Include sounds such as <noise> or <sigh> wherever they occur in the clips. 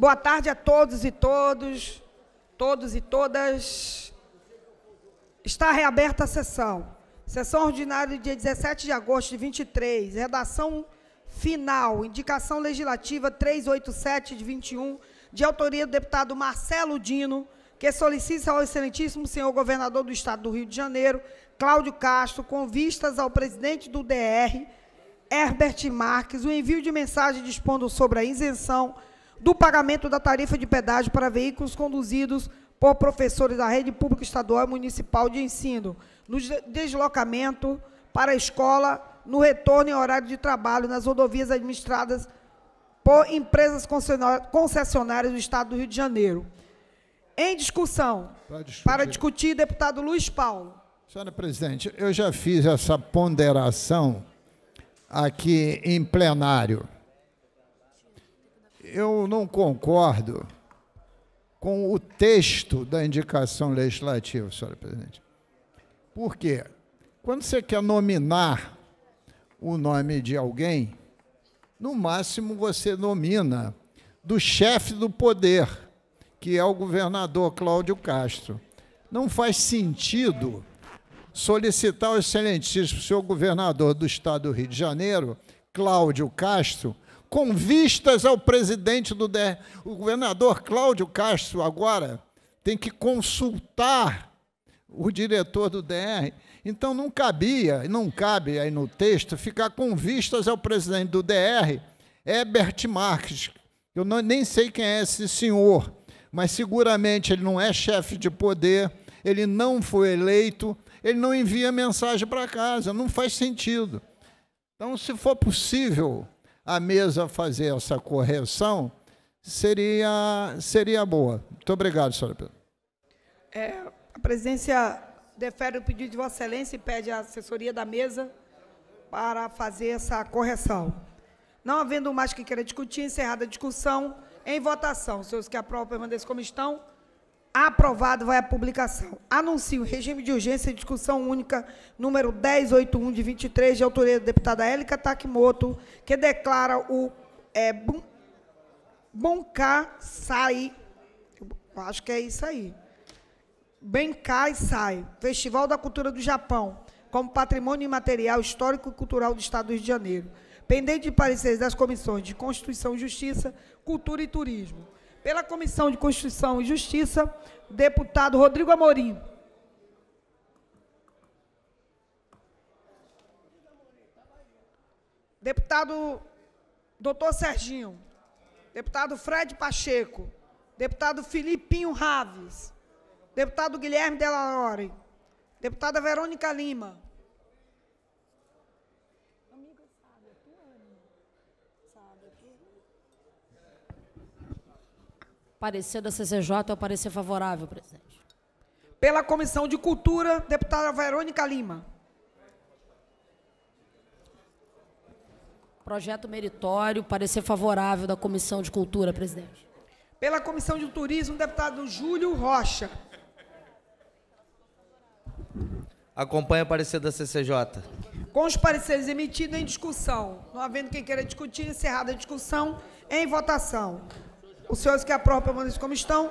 Boa tarde a todos e todos, todos e todas. Está reaberta a sessão. Sessão ordinária do dia 17 de agosto de 23. Redação final. Indicação legislativa 387 de 21, de autoria do deputado Marcelo Dino, que solicita ao excelentíssimo senhor governador do estado do Rio de Janeiro, Cláudio Castro, com vistas ao presidente do DR, Herbert Marques, o envio de mensagem dispondo sobre a isenção do pagamento da tarifa de pedágio para veículos conduzidos por professores da rede pública estadual e municipal de ensino, no deslocamento para a escola, no retorno em horário de trabalho nas rodovias administradas por empresas concessionárias do Estado do Rio de Janeiro. Em discussão, para discutir, para discutir deputado Luiz Paulo. Senhora presidente, eu já fiz essa ponderação aqui em plenário eu não concordo com o texto da indicação legislativa, senhora presidente. Por quê? Quando você quer nominar o nome de alguém, no máximo você nomina do chefe do poder, que é o governador Cláudio Castro. Não faz sentido solicitar o excelentíssimo senhor governador do estado do Rio de Janeiro, Cláudio Castro, com vistas ao presidente do DER. O governador Cláudio Castro agora tem que consultar o diretor do DR. Então não cabia, não cabe aí no texto ficar com vistas ao presidente do DR, Herbert Marques. Eu não, nem sei quem é esse senhor, mas seguramente ele não é chefe de poder, ele não foi eleito, ele não envia mensagem para casa, não faz sentido. Então, se for possível, a mesa fazer essa correção, seria, seria boa. Muito obrigado, senhora Pedro. É, a presidência defere o pedido de Vossa Excelência e pede a assessoria da mesa para fazer essa correção. Não havendo mais que queira discutir, encerrada a discussão, em votação. Os senhores que aprovam permaneçam como estão. Aprovado, vai a publicação. Anuncio regime de urgência e discussão única número 1081 de 23, de autoria da deputada Élica Takimoto, que declara o é, bun, Bunkassai, acho que é isso aí, Sai, Festival da Cultura do Japão, como patrimônio imaterial histórico e cultural do Estado do Rio de Janeiro pendente de pareceres das comissões de Constituição e Justiça, Cultura e Turismo. Pela Comissão de Constituição e Justiça, deputado Rodrigo Amorim. Deputado doutor Serginho. Deputado Fred Pacheco. Deputado Filipinho Raves. Deputado Guilherme Delalore. Deputada Verônica Lima. Parecer da CCJ é o parecer favorável, presidente. Pela Comissão de Cultura, deputada Verônica Lima. Projeto meritório, parecer favorável da Comissão de Cultura, presidente. Pela Comissão de Turismo, deputado Júlio Rocha. Acompanha o parecer da CCJ. Com os pareceres emitidos em discussão, não havendo quem queira discutir, encerrada a discussão, em votação. Os senhores que aprovam permaneçam como estão.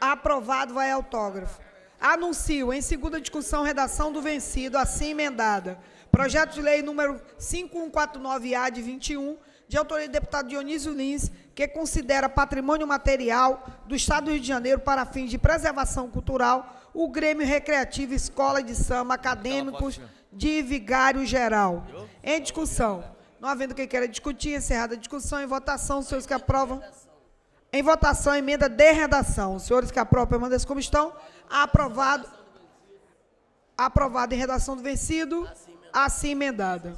Aprovado, vai autógrafo. Anuncio em segunda discussão redação do vencido, assim emendada. Projeto de lei número 5149-A de 21, de autoria do deputado Dionísio Lins, que considera patrimônio material do Estado do Rio de Janeiro para fins de preservação cultural o Grêmio Recreativo Escola de Samba Acadêmicos de Vigário Geral. Em discussão. Não havendo quem queira discutir, encerrada a discussão. Em votação, os senhores que aprovam. Em votação, emenda de redação. Os senhores que aprovam, permaneçam como estão. Aprovado. Aprovado em redação do vencido. Assim emendada.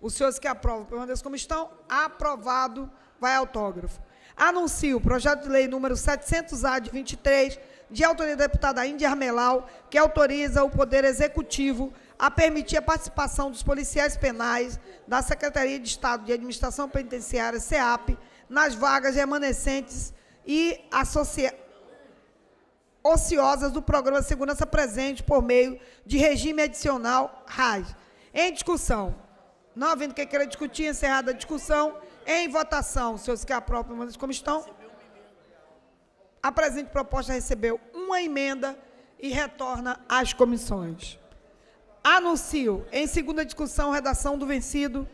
Os senhores que aprovam, permaneçam como estão. Aprovado. Vai autógrafo. Anuncio o projeto de lei número 700-A de 23, de autoria da deputada Índia Armelau, que autoriza o Poder Executivo a permitir a participação dos policiais penais da Secretaria de Estado de Administração Penitenciária, SEAP, nas vagas remanescentes e associadas ociosas do Programa Segurança Presente por meio de regime adicional RAS Em discussão. Não havendo quem queira discutir, encerrada a discussão. Em votação, senhores que aprovam, mas como estão? A presente proposta recebeu uma emenda e retorna às comissões. Anuncio, em segunda discussão, redação do vencido.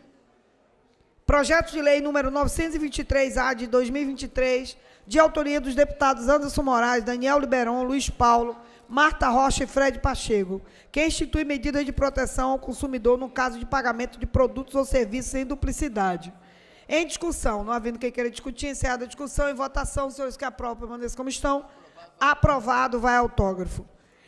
Projeto de lei número 923-A de 2023, de autoria dos deputados Anderson Moraes, Daniel Liberon, Luiz Paulo, Marta Rocha e Fred Pacheco, que institui medidas de proteção ao consumidor no caso de pagamento de produtos ou serviços em duplicidade. Em discussão, não havendo quem queira discutir, encerrada a discussão e votação, os senhores que aprovam permaneçam como estão. Aprovado, vai autógrafo.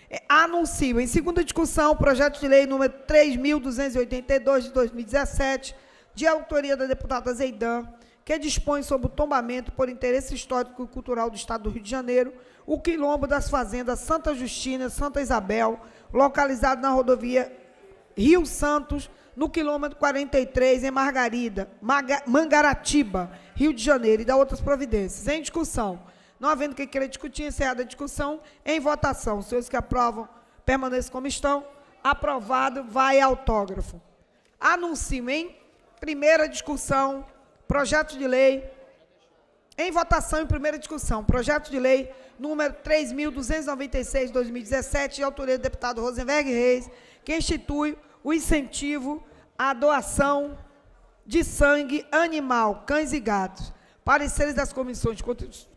É, anuncio, em segunda discussão, o projeto de lei número 3.282 de 2017, de autoria da deputada Zeidan, que dispõe sobre o tombamento por interesse histórico e cultural do Estado do Rio de Janeiro, o quilombo das fazendas Santa Justina, Santa Isabel, localizado na rodovia Rio Santos, no quilômetro 43, em Margarida, Maga, Mangaratiba, Rio de Janeiro, e da outras providências. Em discussão. Não havendo quem queira discutir, encerrada a discussão. Em votação. Os senhores que aprovam, permaneçam como estão. Aprovado, vai autógrafo. Anuncio em primeira discussão Projeto de lei em votação em primeira discussão. Projeto de lei número 3.296, 2017, de autoria do deputado Rosenberg Reis, que institui o incentivo à doação de sangue animal, cães e gatos. Pareceres das comissões de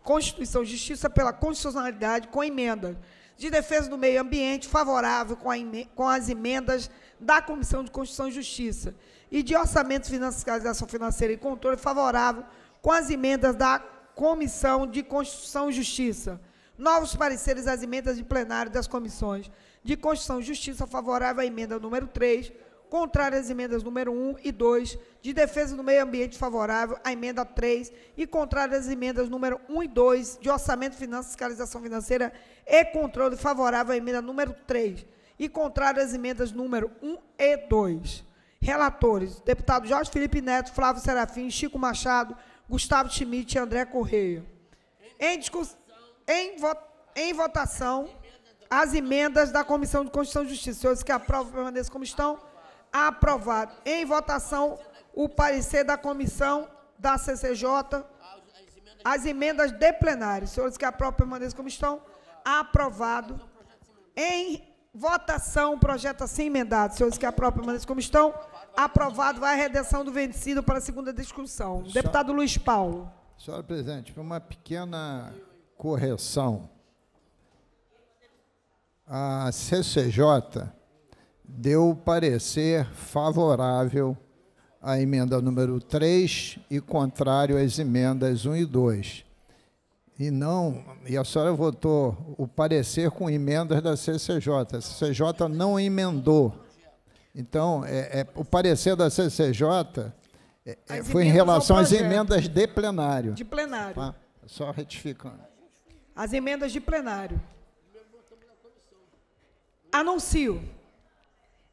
Constituição e Justiça pela constitucionalidade com emenda de defesa do meio ambiente favorável com, com as emendas da Comissão de Constituição e Justiça e de Orçamento, Fiscalização Financeira e Controle favorável com as emendas da Comissão de Constituição e Justiça. Novos pareceres às emendas de plenário das comissões de Constituição e Justiça favorável à emenda número 3, contrária às emendas número 1 e 2, de defesa do meio ambiente favorável à emenda 3 e contrária às emendas número 1 e 2 de orçamento, finanças, fiscalização financeira e controle favorável à emenda número 3 e contrária às emendas número 1 e 2. Relatores: deputado Jorge Felipe Neto, Flávio Serafim, Chico Machado, Gustavo Schmidt e André Correia. Em, discuss... em, vo... em votação, as emendas da Comissão de Constituição e Justiça. Senhores que aprovam, permaneçam como estão. Aprovado. Em votação, o parecer da comissão da CCJ. As emendas de plenário. Senhores que aprovam, permaneçam como estão. Aprovado. Em votação, o projeto assim emendado. Senhores que aprovam, permaneçam como estão. Aprovado vai a redenção do vencido para a segunda discussão. Senhora, Deputado Luiz Paulo. Senhora presidente, uma pequena correção. A CCJ deu parecer favorável à emenda número 3 e contrário às emendas 1 e 2. E não, e a senhora votou o parecer com emendas da CCJ. A CCJ não emendou então, é, é, o parecer da CCJ é, é foi em relação às emendas de plenário. De plenário. Tá? só retificando. As emendas de plenário. Anuncio.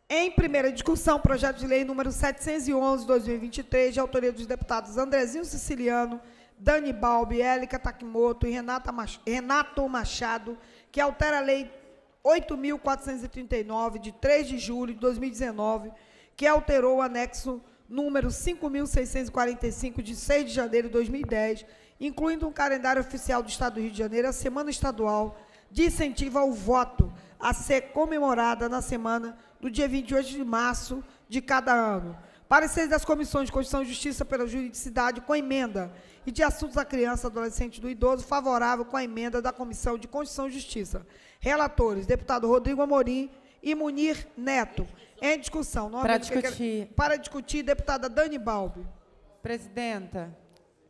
Em primeira discussão, projeto de lei número 711-2023, de autoria dos deputados Andrezinho Siciliano, Dani Balbi, Élica Takimoto e Renato Machado, que altera a lei 8.439, de 3 de julho de 2019, que alterou o anexo número 5.645, de 6 de janeiro de 2010, incluindo um calendário oficial do Estado do Rio de Janeiro, a Semana Estadual de Incentivo ao Voto, a ser comemorada na semana do dia 28 de março de cada ano. Parecer das Comissões de Constituição e Justiça pela Juridicidade com emenda e de Assuntos da Criança, Adolescente e do Idoso, favorável com a emenda da Comissão de Constituição e Justiça. Relatores, deputado Rodrigo Amorim e Munir Neto. Em discussão. Para discutir. Para discutir, deputada Dani Balbi. Presidenta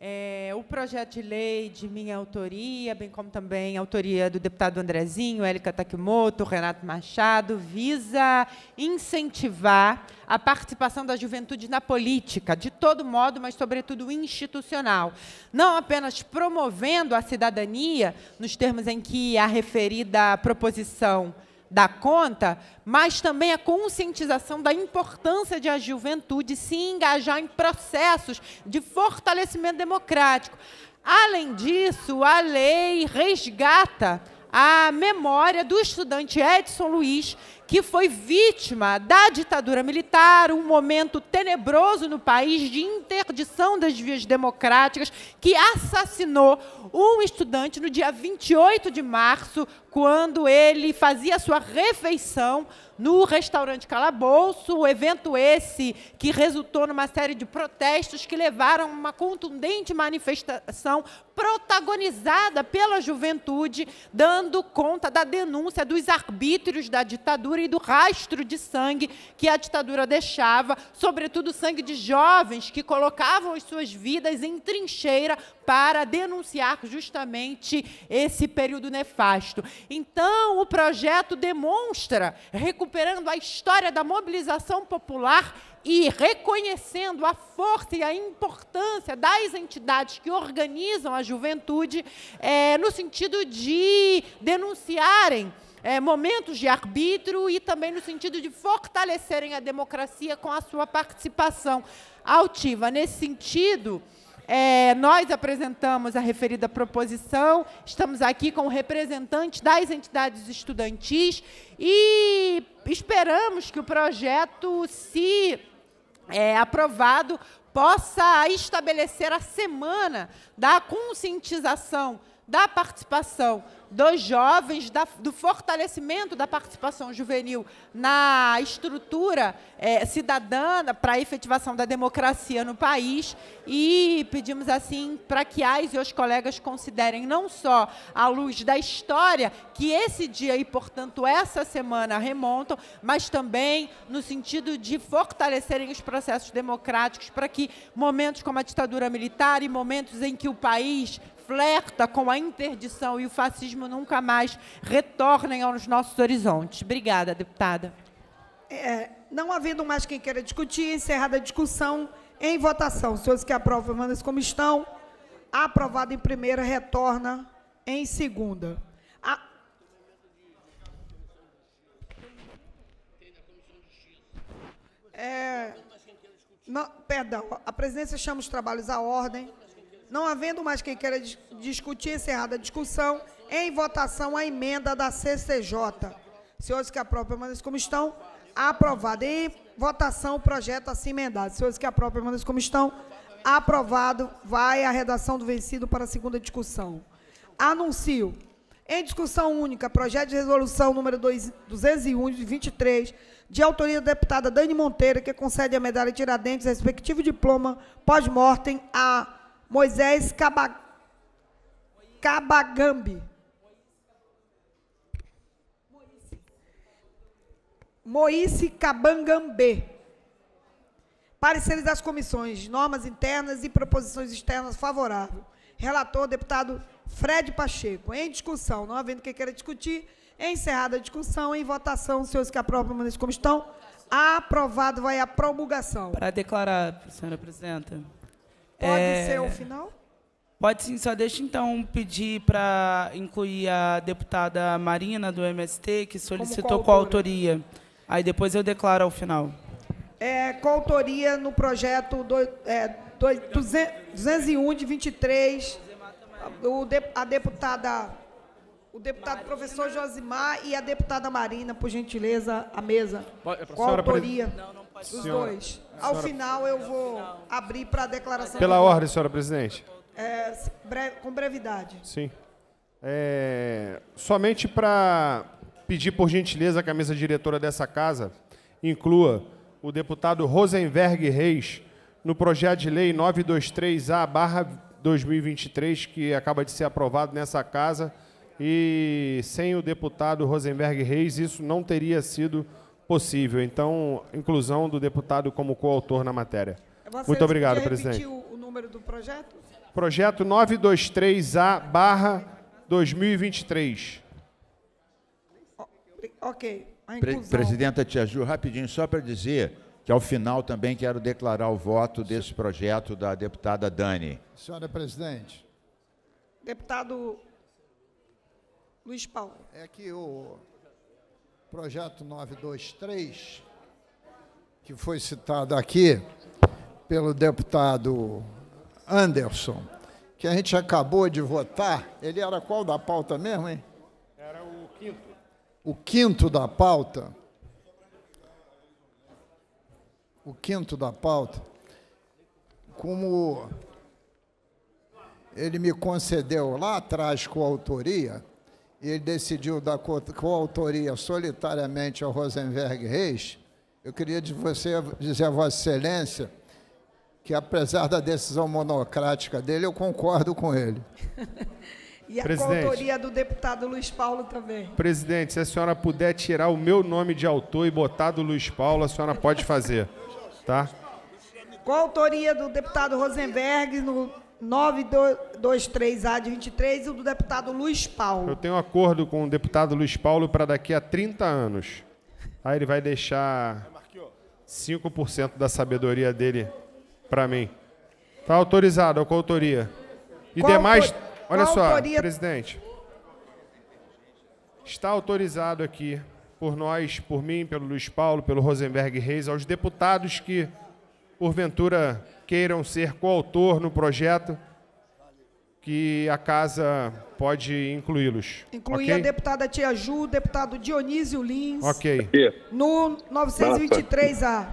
é, o projeto de lei de minha autoria, bem como também a autoria do deputado Andrezinho, Élica Takimoto, Renato Machado, visa incentivar a participação da juventude na política, de todo modo, mas sobretudo institucional. Não apenas promovendo a cidadania, nos termos em que a referida proposição da conta, mas também a conscientização da importância de a juventude se engajar em processos de fortalecimento democrático. Além disso, a lei resgata a memória do estudante Edson Luiz, que foi vítima da ditadura militar, um momento tenebroso no país de interdição das vias democráticas, que assassinou um estudante no dia 28 de março, quando ele fazia sua refeição no restaurante Calabouço, o evento esse que resultou numa série de protestos que levaram a uma contundente manifestação protagonizada pela juventude, dando conta da denúncia dos arbítrios da ditadura e do rastro de sangue que a ditadura deixava, sobretudo sangue de jovens que colocavam as suas vidas em trincheira para denunciar justamente esse período nefasto. Então, o projeto demonstra recuperação recuperando a história da mobilização popular e reconhecendo a força e a importância das entidades que organizam a juventude é, no sentido de denunciarem é, momentos de arbítrio e também no sentido de fortalecerem a democracia com a sua participação altiva. Nesse sentido, é, nós apresentamos a referida proposição, estamos aqui com representantes das entidades estudantis e esperamos que o projeto, se é, aprovado, possa estabelecer a semana da conscientização da participação dos jovens, da, do fortalecimento da participação juvenil na estrutura é, cidadã para a efetivação da democracia no país e pedimos assim para que as e os colegas considerem não só à luz da história que esse dia e, portanto, essa semana remontam, mas também no sentido de fortalecerem os processos democráticos para que momentos como a ditadura militar e momentos em que o país flerta com a interdição e o fascismo nunca mais retornem aos nossos horizontes. Obrigada, deputada. É, não havendo mais quem queira discutir, encerrada a discussão em votação. Os senhores que aprovam, mandam como estão. Aprovado em primeira, retorna em segunda. A... É... Não, perdão, a presidência chama os trabalhos à ordem. Não havendo mais quem queira dis discutir, encerrada a discussão, em votação a emenda da CCJ. Senhores que aprovam, permaneçam como estão. Aprovado. Em votação, o projeto assim emendado. Senhores que aprovam, permaneçam como estão. Aprovado. Vai a redação do vencido para a segunda discussão. Anuncio. Em discussão única, projeto de resolução número 201 de 23, de autoria da deputada Dani Monteiro, que concede a medalha Tiradentes, respectivo diploma pós-mortem a Moisés Caba, Cabagambi. Moisés Cabangambê. Pareceres das comissões, normas internas e proposições externas favorável. Relator, deputado Fred Pacheco. Em discussão, não havendo quem queira discutir, encerrada a discussão, em votação, os senhores que aprovam, permaneçam como estão. Aprovado, vai a promulgação. Para declarar, senhora presidenta. Pode é... ser o final? Pode sim, só deixa então pedir para incluir a deputada Marina do MST, que solicitou coautoria. Aí depois eu declaro ao final. É, coautoria no projeto do, é, do, 201 de 23, o de, a deputada, o deputado Marina. professor Josimar e a deputada Marina, por gentileza, a mesa. Pode, é coautoria não, não pode. dos senhora. dois. Ao final eu vou abrir para a declaração. Pela ordem, senhora presidente. É, bre... com brevidade. Sim. É... somente para pedir, por gentileza, que a mesa diretora dessa casa inclua o deputado Rosenberg Reis no projeto de lei 923A 2023, que acaba de ser aprovado nessa casa, e sem o deputado Rosenberg Reis, isso não teria sido possível. Então, inclusão do deputado como coautor na matéria. Você Muito obrigado, presidente. o número do projeto? Projeto 923A barra 2023. ok. Pre Presidenta Tia Ju, rapidinho, só para dizer que ao final também quero declarar o voto desse projeto da deputada Dani. Senhora Presidente. Deputado Luiz Paulo. É que o, projeto 923, que foi citado aqui pelo deputado Anderson, que a gente acabou de votar, ele era qual da pauta mesmo, hein? Era o quinto. O quinto da pauta. O quinto da pauta. Como ele me concedeu lá atrás com a autoria, e ele decidiu dar coautoria solitariamente ao Rosenberg Reis, eu queria de você, dizer a Vossa Excelência que, apesar da decisão monocrática dele, eu concordo com ele. <laughs> e a coautoria do deputado Luiz Paulo também. Presidente, se a senhora puder tirar o meu nome de autor e botar do Luiz Paulo, a senhora pode fazer. tá? Coautoria do deputado Rosenberg no 923A de 23 e o do deputado Luiz Paulo. Eu tenho um acordo com o deputado Luiz Paulo para daqui a 30 anos. Aí ele vai deixar 5% da sabedoria dele para mim. Está autorizado, a coautoria. E Qual demais. Autor... Olha só, autoria... presidente. Está autorizado aqui por nós, por mim, pelo Luiz Paulo, pelo Rosenberg Reis, aos deputados que, porventura, queiram ser coautor no projeto, que a casa pode incluí-los. Incluir okay? a deputada Tia Ju, deputado Dionísio Lins. Ok. No 923A,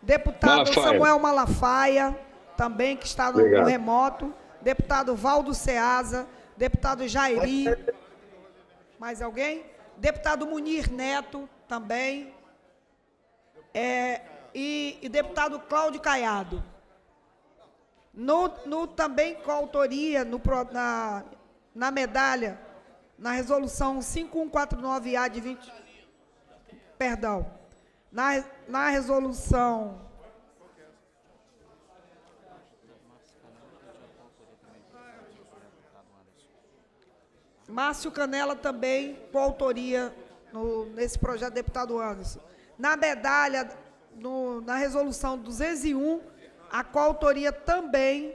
deputado Malafaia. Samuel Malafaia, também que está no, no remoto, deputado Valdo Ceasa, deputado Jairi, mais alguém? Deputado Munir Neto, também, é, e, e deputado Cláudio Caiado. No, no também com autoria no, na, na medalha, na resolução 5149A de 20. Perdão. Na, na resolução. Márcio Canela também com autoria no, nesse projeto, deputado Anderson. Na medalha, no, na resolução 201 a coautoria também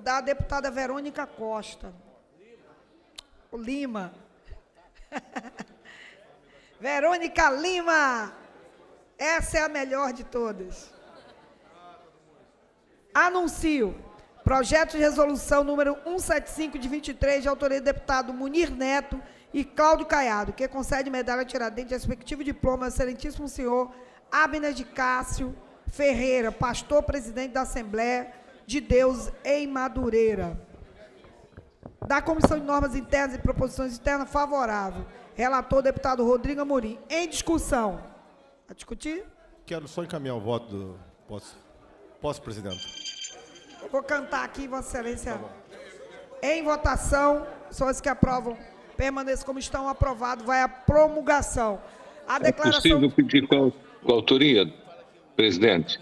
da deputada Verônica Costa. Lima. <laughs> Verônica Lima. Essa é a melhor de todas. Anuncio. Projeto de resolução número 175 de 23, de autoria do deputado Munir Neto e Cláudio Caiado, que concede medalha Tiradentes, respectivo diploma, excelentíssimo senhor Abner de Cássio, Ferreira, pastor presidente da Assembleia de Deus em Madureira. Da Comissão de Normas Internas e Proposições Internas, favorável. Relator, deputado Rodrigo Amorim. Em discussão. A discutir? Quero só encaminhar o voto do... Posso? Posso, presidente? Eu vou cantar aqui, Vossa Excelência. Tá em votação, os que aprovam permaneçam como estão, aprovado, vai à promulgação. A é declaração... possível pedir com, com autoria, presidente.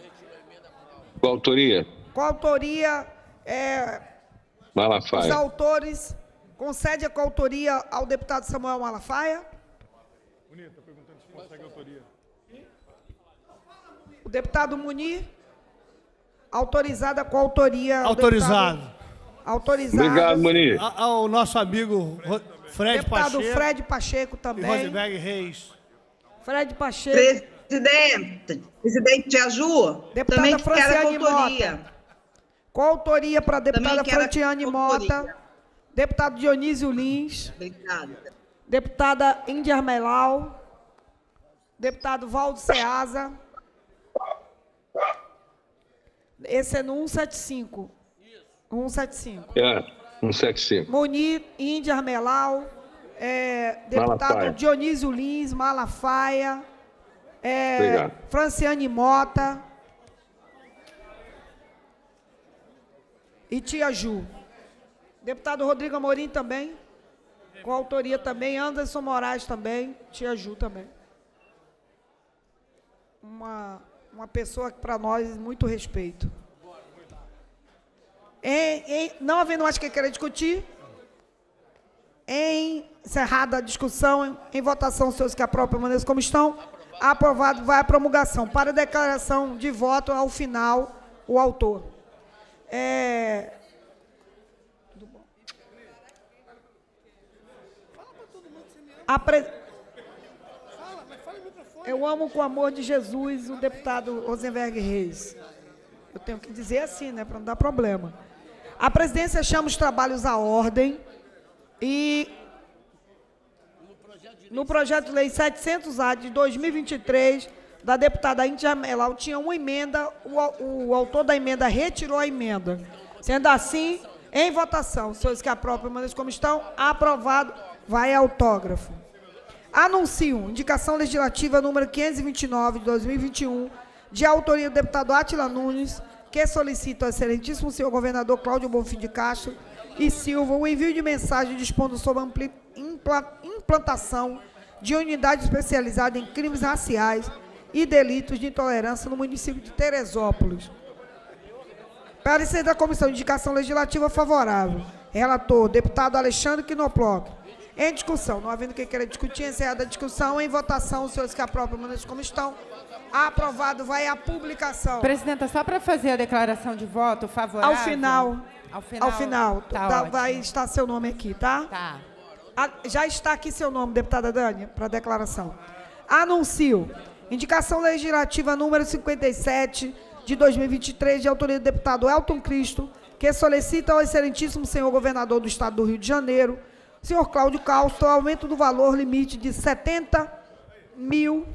Qual autoria? Qual autoria? É, Malafaia. Os autores. Concede a coautoria ao deputado Samuel Malafaia. Bonito, perguntando se consegue autoria. O deputado Munir. Autorizada com autoria. Autorizado. Deputado, autorizado. Obrigado, Munir. A, ao nosso amigo Fred, Fred deputado Pacheco. Deputado Fred Pacheco também. E Rosenberg Reis. Fred Pacheco. Pre presidente, presidente Aju, deputada também Franciane Mota. Com autoria para a deputada Franciane Mota, deputado Dionísio Lins, Obrigada. deputada Índia Armelau, deputado Valdo Ceasa. Esse é no 175. 175. É, 175. Munir, Índia Armelau, é, deputado Malafaia. Dionísio Lins, Malafaia, é, Obrigado. Franciane Mota. E Tia Ju. Deputado Rodrigo Amorim também. Com autoria também. Anderson Moraes também. Tia Ju também. Uma, uma pessoa que para nós muito respeito. Em, em, não havendo mais quem é queira discutir, encerrada a discussão, em, em votação, os senhores que aprovam permaneçam como estão. Aprovado, vai à promulgação. Para declaração de voto, ao final, o autor. É... Apre... Eu amo com o amor de Jesus o deputado Rosenberg Reis. Eu tenho que dizer assim, né, para não dar problema. A presidência chama os trabalhos à ordem e no projeto de lei 700-A de 2023 da deputada Índia Melau, tinha uma emenda, o, o autor da emenda retirou a emenda. Sendo assim, em votação, os senhores que aprovam permaneçam como estão, aprovado, vai autógrafo. Anuncio, indicação legislativa número 529 de 2021, de autoria do deputado Atila Nunes, que solicita ao excelentíssimo senhor governador Cláudio Bonfim de Castro e Silva o envio de mensagem dispondo sobre a implantação de unidade especializada em crimes raciais e delitos de intolerância no município de Teresópolis. Parecer da Comissão de Indicação Legislativa favorável. Relator, deputado Alexandre Quinoploc. Em discussão, não havendo quem queira discutir, encerrada a discussão, em votação, os senhores que aprovam, mandas como estão. Aprovado, vai à publicação. Presidenta, só para fazer a declaração de voto favorável. Ao final. Ao final. Ao final tá tá, vai estar seu nome aqui, tá? Tá já está aqui seu nome, deputada Dani, para declaração. Anuncio. Indicação legislativa número 57 de 2023, de autoria do deputado Elton Cristo, que solicita ao excelentíssimo senhor governador do estado do Rio de Janeiro, senhor Cláudio Calço, o aumento do valor limite de 70 mil,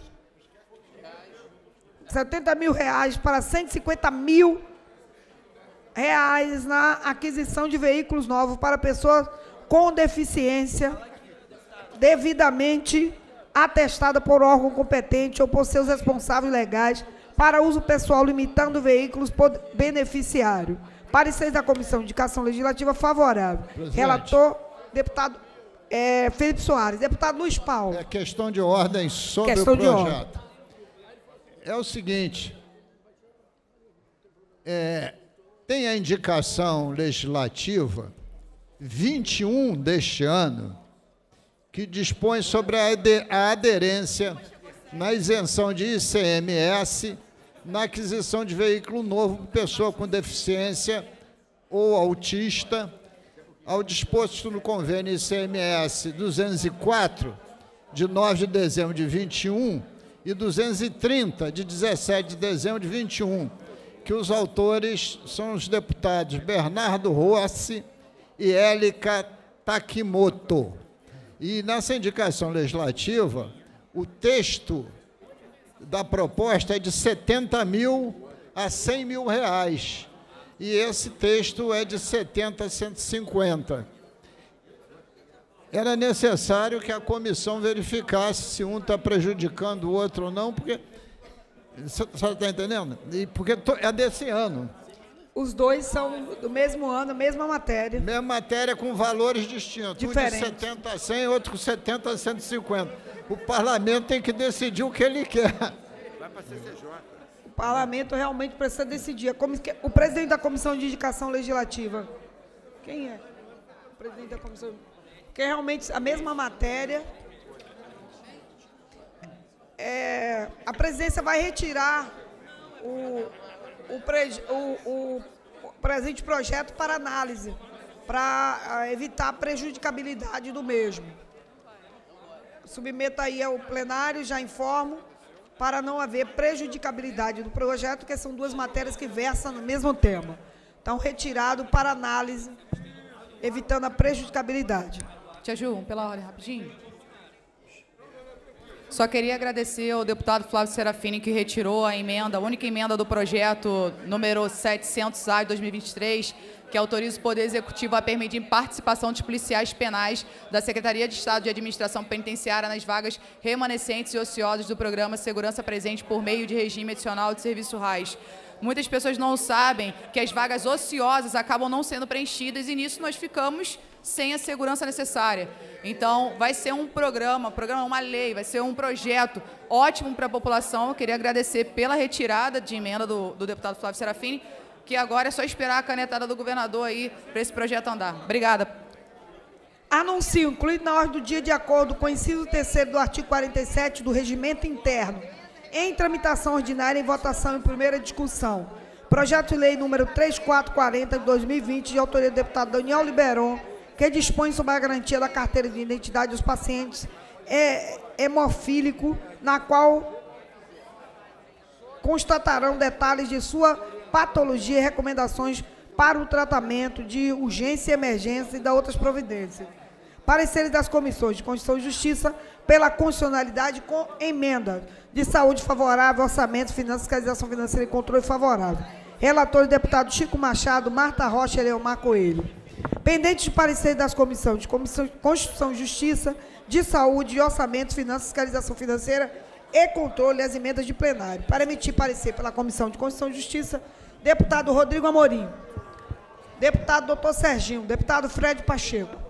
70 mil reais para 150 mil reais na aquisição de veículos novos para pessoas com deficiência devidamente atestada por órgão competente ou por seus responsáveis legais para uso pessoal limitando veículos por beneficiário. Pareceis da Comissão de Indicação Legislativa favorável. Presidente. Relator, deputado é, Felipe Soares. Deputado Luiz Paulo. É questão de ordem sobre questão o projeto. É o seguinte, é, tem a indicação legislativa 21 deste ano, que dispõe sobre a aderência na isenção de ICMS na aquisição de veículo novo por pessoa com deficiência ou autista, ao disposto no convênio ICMS 204, de 9 de dezembro de 21, e 230, de 17 de dezembro de 21, que os autores são os deputados Bernardo Rossi, e Élica Takimoto. E nessa indicação legislativa, o texto da proposta é de 70 mil a 100 mil reais. E esse texto é de 70 a 150. Era necessário que a comissão verificasse se um está prejudicando o outro ou não, porque. Você está entendendo? E porque é desse ano. Os dois são do mesmo ano, mesma matéria. Mesma matéria com valores distintos. Diferente. Um de 70 a 100, outro com 70 a 150. O parlamento tem que decidir o que ele quer. Vai para a CCJ. O parlamento realmente precisa decidir. O presidente da Comissão de Indicação Legislativa. Quem é? O presidente da Comissão. Porque realmente a mesma matéria. É, a presidência vai retirar o o, pre, o, o presente projeto para análise, para ah, evitar a prejudicabilidade do mesmo. submeto aí ao plenário, já informo, para não haver prejudicabilidade do projeto, que são duas matérias que versam no mesmo tema. Então, retirado para análise, evitando a prejudicabilidade. Tia Ju, pela hora, rapidinho. Só queria agradecer ao deputado Flávio Serafini, que retirou a emenda, a única emenda do projeto número 700-A de 2023, que autoriza o Poder Executivo a permitir participação de policiais penais da Secretaria de Estado de Administração Penitenciária nas vagas remanescentes e ociosas do programa Segurança Presente por meio de regime adicional de serviço RAIS. Muitas pessoas não sabem que as vagas ociosas acabam não sendo preenchidas e nisso nós ficamos sem a segurança necessária. Então, vai ser um programa, programa uma lei, vai ser um projeto ótimo para a população. Eu queria agradecer pela retirada de emenda do, do deputado Flávio Serafini, que agora é só esperar a canetada do governador aí para esse projeto andar. Obrigada. Anuncio, incluído na ordem do dia, de acordo com o inciso terceiro do artigo 47 do Regimento Interno, em tramitação ordinária em votação em primeira discussão. Projeto de lei número 3440 de 2020, de autoria do deputado Daniel Liberon, que dispõe sobre a garantia da carteira de identidade dos pacientes é, hemofílico, na qual constatarão detalhes de sua patologia e recomendações para o tratamento de urgência e emergência e da outras providências. Pareceres das comissões de Constituição e Justiça pela constitucionalidade com emenda de saúde favorável, orçamento, fiscalização financeira e controle favorável. Relator deputado Chico Machado, Marta Rocha e Leomar Coelho. Pendente de parecer das comissões de comissão, Constituição e Justiça, de Saúde e Orçamento, Finanças, Fiscalização Financeira e Controle as Emendas de Plenário. Para emitir parecer pela Comissão de Constituição e Justiça, deputado Rodrigo Amorim. Deputado doutor Serginho. Deputado Fred Pacheco.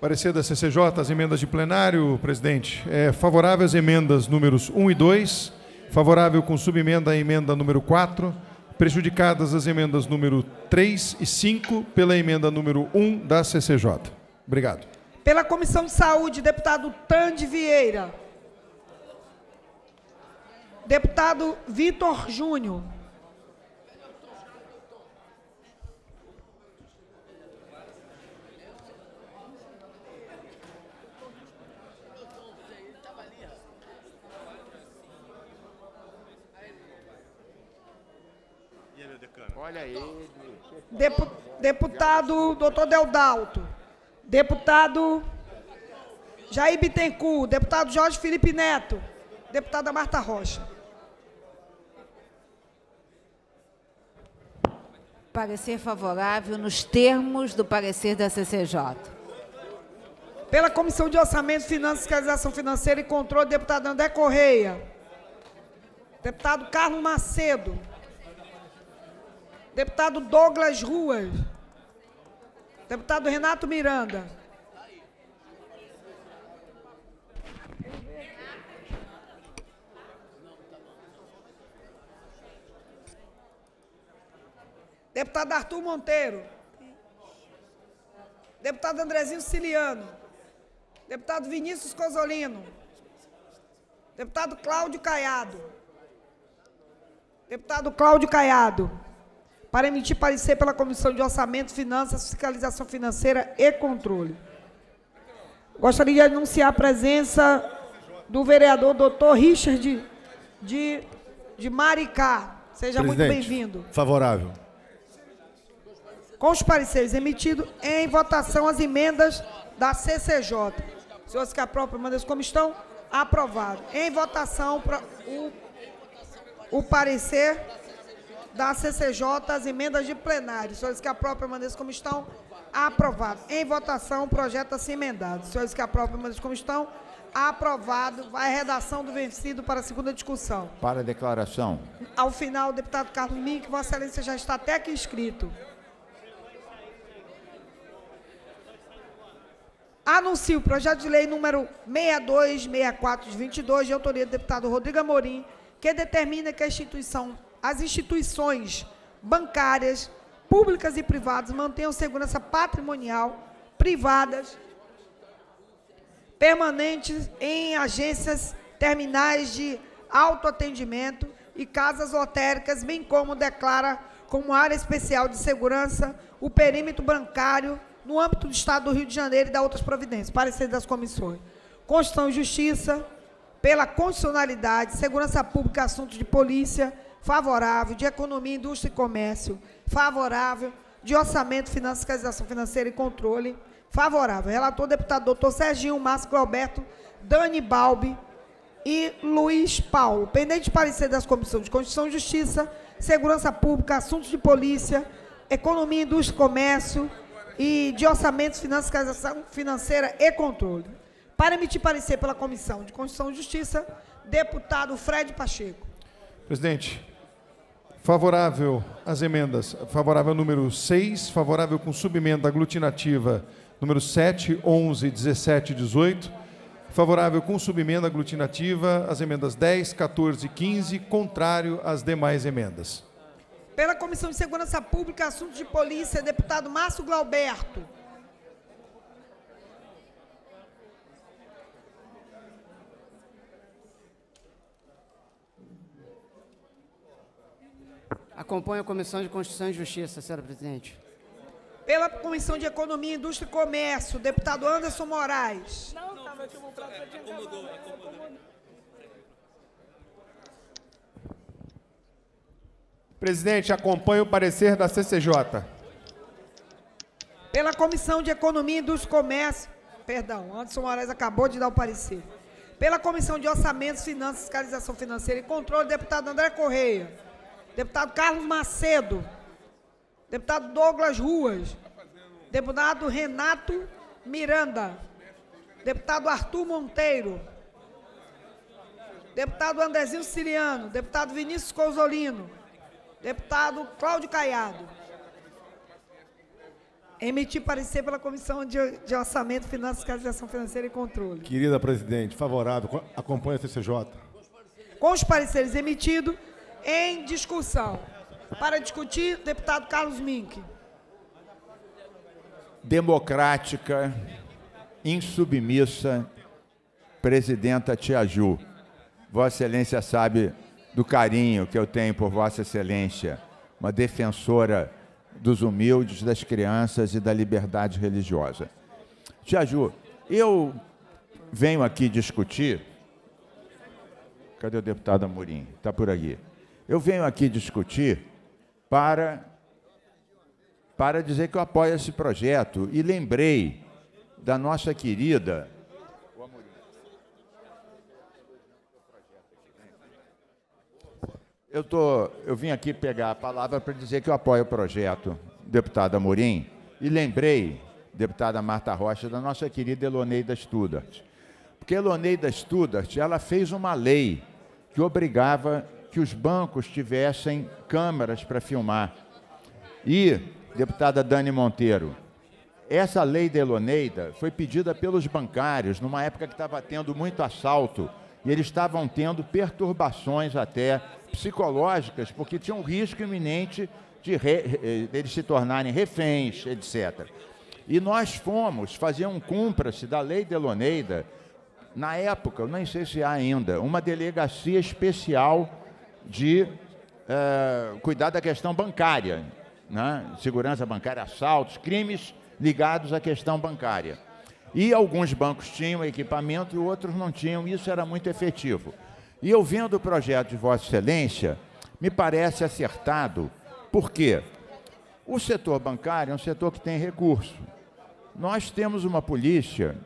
Parecer da CCJ, as emendas de plenário, presidente. É, favorável às emendas números 1 e 2. Favorável com subemenda à emenda número 4 Prejudicadas as emendas número 3 e 5 pela emenda número 1 da CCJ. Obrigado. Pela Comissão de Saúde, deputado Tande Vieira. Deputado Vitor Júnior. deputado doutor Dalto, deputado Jair Bittencourt, deputado Jorge Felipe Neto, deputada Marta Rocha. Parecer favorável nos termos do parecer da CCJ. Pela Comissão de Orçamento, Finanças, Fiscalização Financeira e Controle, deputado André Correia. Deputado Carlos Macedo. Deputado Douglas Ruas. Deputado Renato Miranda. Deputado Arthur Monteiro. Deputado Andrezinho Ciliano. Deputado Vinícius Cosolino. Deputado Cláudio Caiado. Deputado Cláudio Caiado para emitir parecer pela Comissão de Orçamento, Finanças, Fiscalização Financeira e Controle. Gostaria de anunciar a presença do vereador doutor Richard de, de Maricá. Seja Presidente, muito bem-vindo. Favorável. Com os pareceres emitidos em votação as emendas da CCJ. Senhores que aprovam, mandas como estão? Aprovado. Em votação, o, o parecer da CCJ as emendas de plenário. Senhores que própria permaneçam como estão. Aprovado. Em votação, o projeto assim emendado. Senhores que própria permaneçam como estão. Aprovado. Vai a redação do vencido para a segunda discussão. Para a declaração. Ao final, deputado Carlos Mim, que Vossa Excelência já está até aqui inscrito. Anuncio o projeto de lei número 6264 de 22, de autoria do deputado Rodrigo Amorim, que determina que a instituição as instituições bancárias, públicas e privadas mantenham segurança patrimonial, privadas, permanentes em agências terminais de autoatendimento e casas lotéricas, bem como declara como área especial de segurança o perímetro bancário no âmbito do Estado do Rio de Janeiro e da outras providências, parecer das comissões. Constituição e Justiça, pela constitucionalidade, segurança pública, assuntos de polícia, favorável, de economia, indústria e comércio, favorável, de orçamento, finanças, fiscalização financeira e controle, favorável. Relator, deputado doutor Serginho Márcio Alberto, Dani Balbi e Luiz Paulo. Pendente de parecer das comissões de Constituição e Justiça, Segurança Pública, Assuntos de Polícia, Economia, Indústria e Comércio e de Orçamentos, Finanças, Fiscalização Financeira e Controle. Para emitir parecer pela Comissão de Constituição e Justiça, deputado Fred Pacheco. Presidente, Favorável às emendas, favorável número 6, favorável com subemenda aglutinativa número 7, 11, 17 e 18. Favorável com subemenda aglutinativa às emendas 10, 14 e 15, contrário às demais emendas. Pela Comissão de Segurança Pública, Assuntos de Polícia, deputado Márcio Glauberto. Acompanho a Comissão de Constituição e Justiça, senhora presidente. Pela Comissão de Economia, Indústria e Comércio, deputado Anderson Moraes. Não, tá, não, Presidente, acompanho o parecer da CCJ. Pela Comissão de Economia, Indústria e Comércio, perdão, Anderson Moraes acabou de dar o parecer. Pela Comissão de Orçamentos, Finanças, Fiscalização Financeira e Controle, deputado André Correia. Deputado Carlos Macedo. Deputado Douglas Ruas. Deputado Renato Miranda. Deputado Arthur Monteiro. Deputado Andezinho Siriano. Deputado Vinícius Cousolino. Deputado Cláudio Caiado. Emitir parecer pela Comissão de, de Orçamento, Finanças, Fiscalização Financeira e Controle. Querida presidente, favorável. Acompanha a CCJ. Com os pareceres emitidos, em discussão. Para discutir, deputado Carlos Mink. Democrática, insubmissa, presidenta Tia Ju. Vossa Excelência sabe do carinho que eu tenho por Vossa Excelência, uma defensora dos humildes, das crianças e da liberdade religiosa. Tia Ju, eu venho aqui discutir. Cadê o deputado Amorim? Está por aqui. Eu venho aqui discutir para, para dizer que eu apoio esse projeto e lembrei da nossa querida. Eu, tô, eu vim aqui pegar a palavra para dizer que eu apoio o projeto, deputada Morim, e lembrei, deputada Marta Rocha, da nossa querida Eloneida Studart. Porque Eloneida Studart, ela fez uma lei que obrigava que os bancos tivessem câmeras para filmar. E, deputada Dani Monteiro, essa lei de Eloneida foi pedida pelos bancários numa época que estava tendo muito assalto e eles estavam tendo perturbações até psicológicas, porque tinham um risco iminente de eh, eles se tornarem reféns, etc. E nós fomos fazer um cumpra-se da lei Deloneida, na época, eu nem sei se há ainda, uma delegacia especial de é, cuidar da questão bancária, né? segurança bancária, assaltos, crimes ligados à questão bancária. E alguns bancos tinham equipamento e outros não tinham, isso era muito efetivo. E eu vendo o projeto de Vossa Excelência, me parece acertado, porque o setor bancário é um setor que tem recurso. Nós temos uma polícia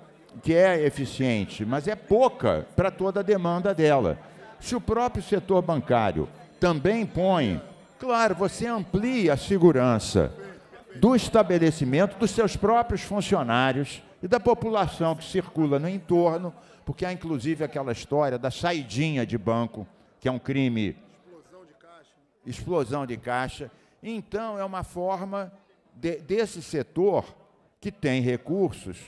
que é eficiente, mas é pouca para toda a demanda dela. Se o próprio setor bancário também põe, claro, você amplia a segurança do estabelecimento, dos seus próprios funcionários e da população que circula no entorno, porque há inclusive aquela história da saidinha de banco, que é um crime. Explosão de caixa. Explosão de caixa. Então, é uma forma de, desse setor que tem recursos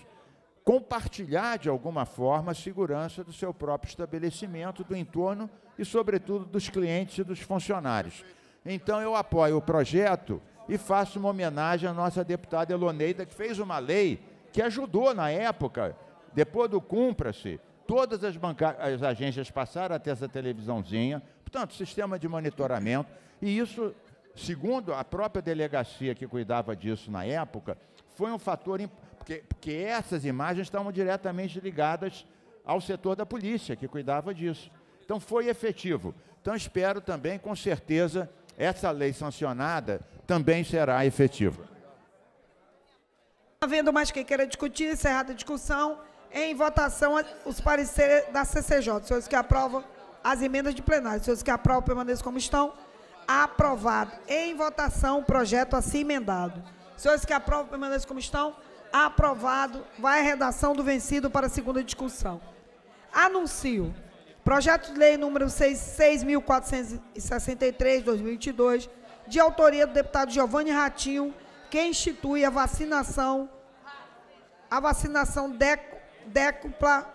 compartilhar de alguma forma a segurança do seu próprio estabelecimento, do entorno e, sobretudo, dos clientes e dos funcionários. Então, eu apoio o projeto e faço uma homenagem à nossa deputada Eloneida, que fez uma lei que ajudou na época, depois do Cumpra-se, todas as, as agências passaram a ter essa televisãozinha, portanto, sistema de monitoramento, e isso, segundo a própria delegacia que cuidava disso na época, foi um fator importante porque, porque essas imagens estavam diretamente ligadas ao setor da polícia, que cuidava disso. Então, foi efetivo. Então, espero também, com certeza, essa lei sancionada também será efetiva. Havendo tá mais quem queira discutir, encerrada a discussão, em votação os pareceres da CCJ. Os senhores que aprovam as emendas de plenário. Os senhores que aprovam permaneçam como estão. Aprovado. Em votação o projeto assim emendado. Os senhores que aprovam permaneçam como estão. Aprovado. Vai a redação do vencido para a segunda discussão. Anuncio. Projeto de lei número 6.463, 2022, de autoria do deputado Giovanni Ratinho, que institui a vacinação, a vacinação décupla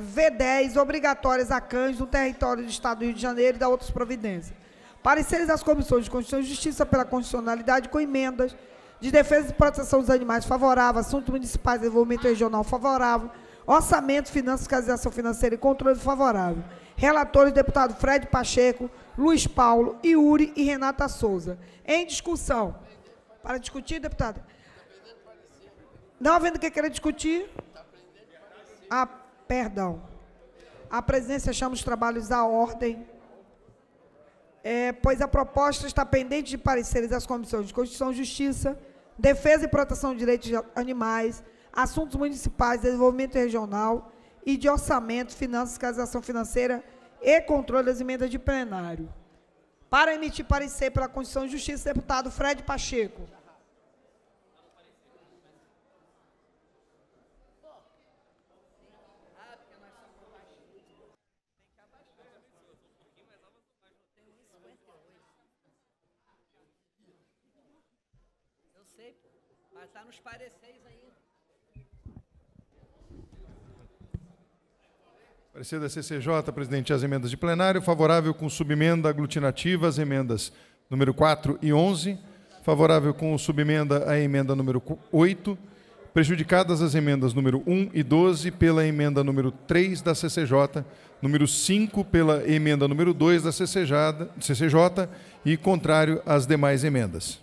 V10 obrigatórias a cães no território do Estado do Rio de Janeiro e da outras providências. Pareceres das comissões de Constituição e Justiça pela constitucionalidade com emendas de defesa e proteção dos animais favorável, assuntos municipais, desenvolvimento regional favorável, orçamento, finanças, fiscalização financeira e controle favorável. Relatores, deputado Fred Pacheco, Luiz Paulo, Yuri e Renata Souza. Em discussão. Para discutir, deputada? Não havendo que querer discutir? Ah, perdão. A presidência chama os trabalhos à ordem. É, pois a proposta está pendente de pareceres das comissões de Constituição e Justiça, defesa e proteção de direitos de animais, assuntos municipais, desenvolvimento regional e de orçamento, finanças, fiscalização financeira e controle das emendas de plenário. Para emitir parecer pela Constituição de Justiça, deputado Fred Pacheco. Tá nos pareceres ainda. Parecer da CCJ, presidente, as emendas de plenário, favorável com subemenda aglutinativa as emendas número 4 e 11, favorável com subemenda à emenda número 8, prejudicadas as emendas número 1 e 12 pela emenda número 3 da CCJ, número 5 pela emenda número 2 da CCJ, CCJ e contrário às demais emendas.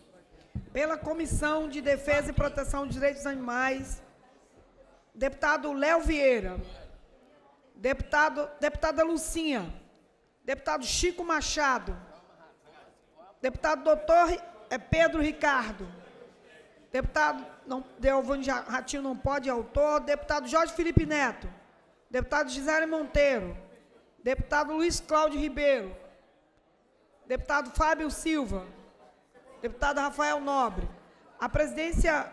Pela Comissão de Defesa e Proteção dos Direitos dos Animais, deputado Léo Vieira. Deputado, deputada Lucinha. Deputado Chico Machado. Deputado doutor é, Pedro Ricardo. Deputado não, Delvano Ratinho não pode, é autor. Deputado Jorge Felipe Neto. Deputado Gisele Monteiro. Deputado Luiz Cláudio Ribeiro. Deputado Fábio Silva. Deputado Rafael Nobre. A presidência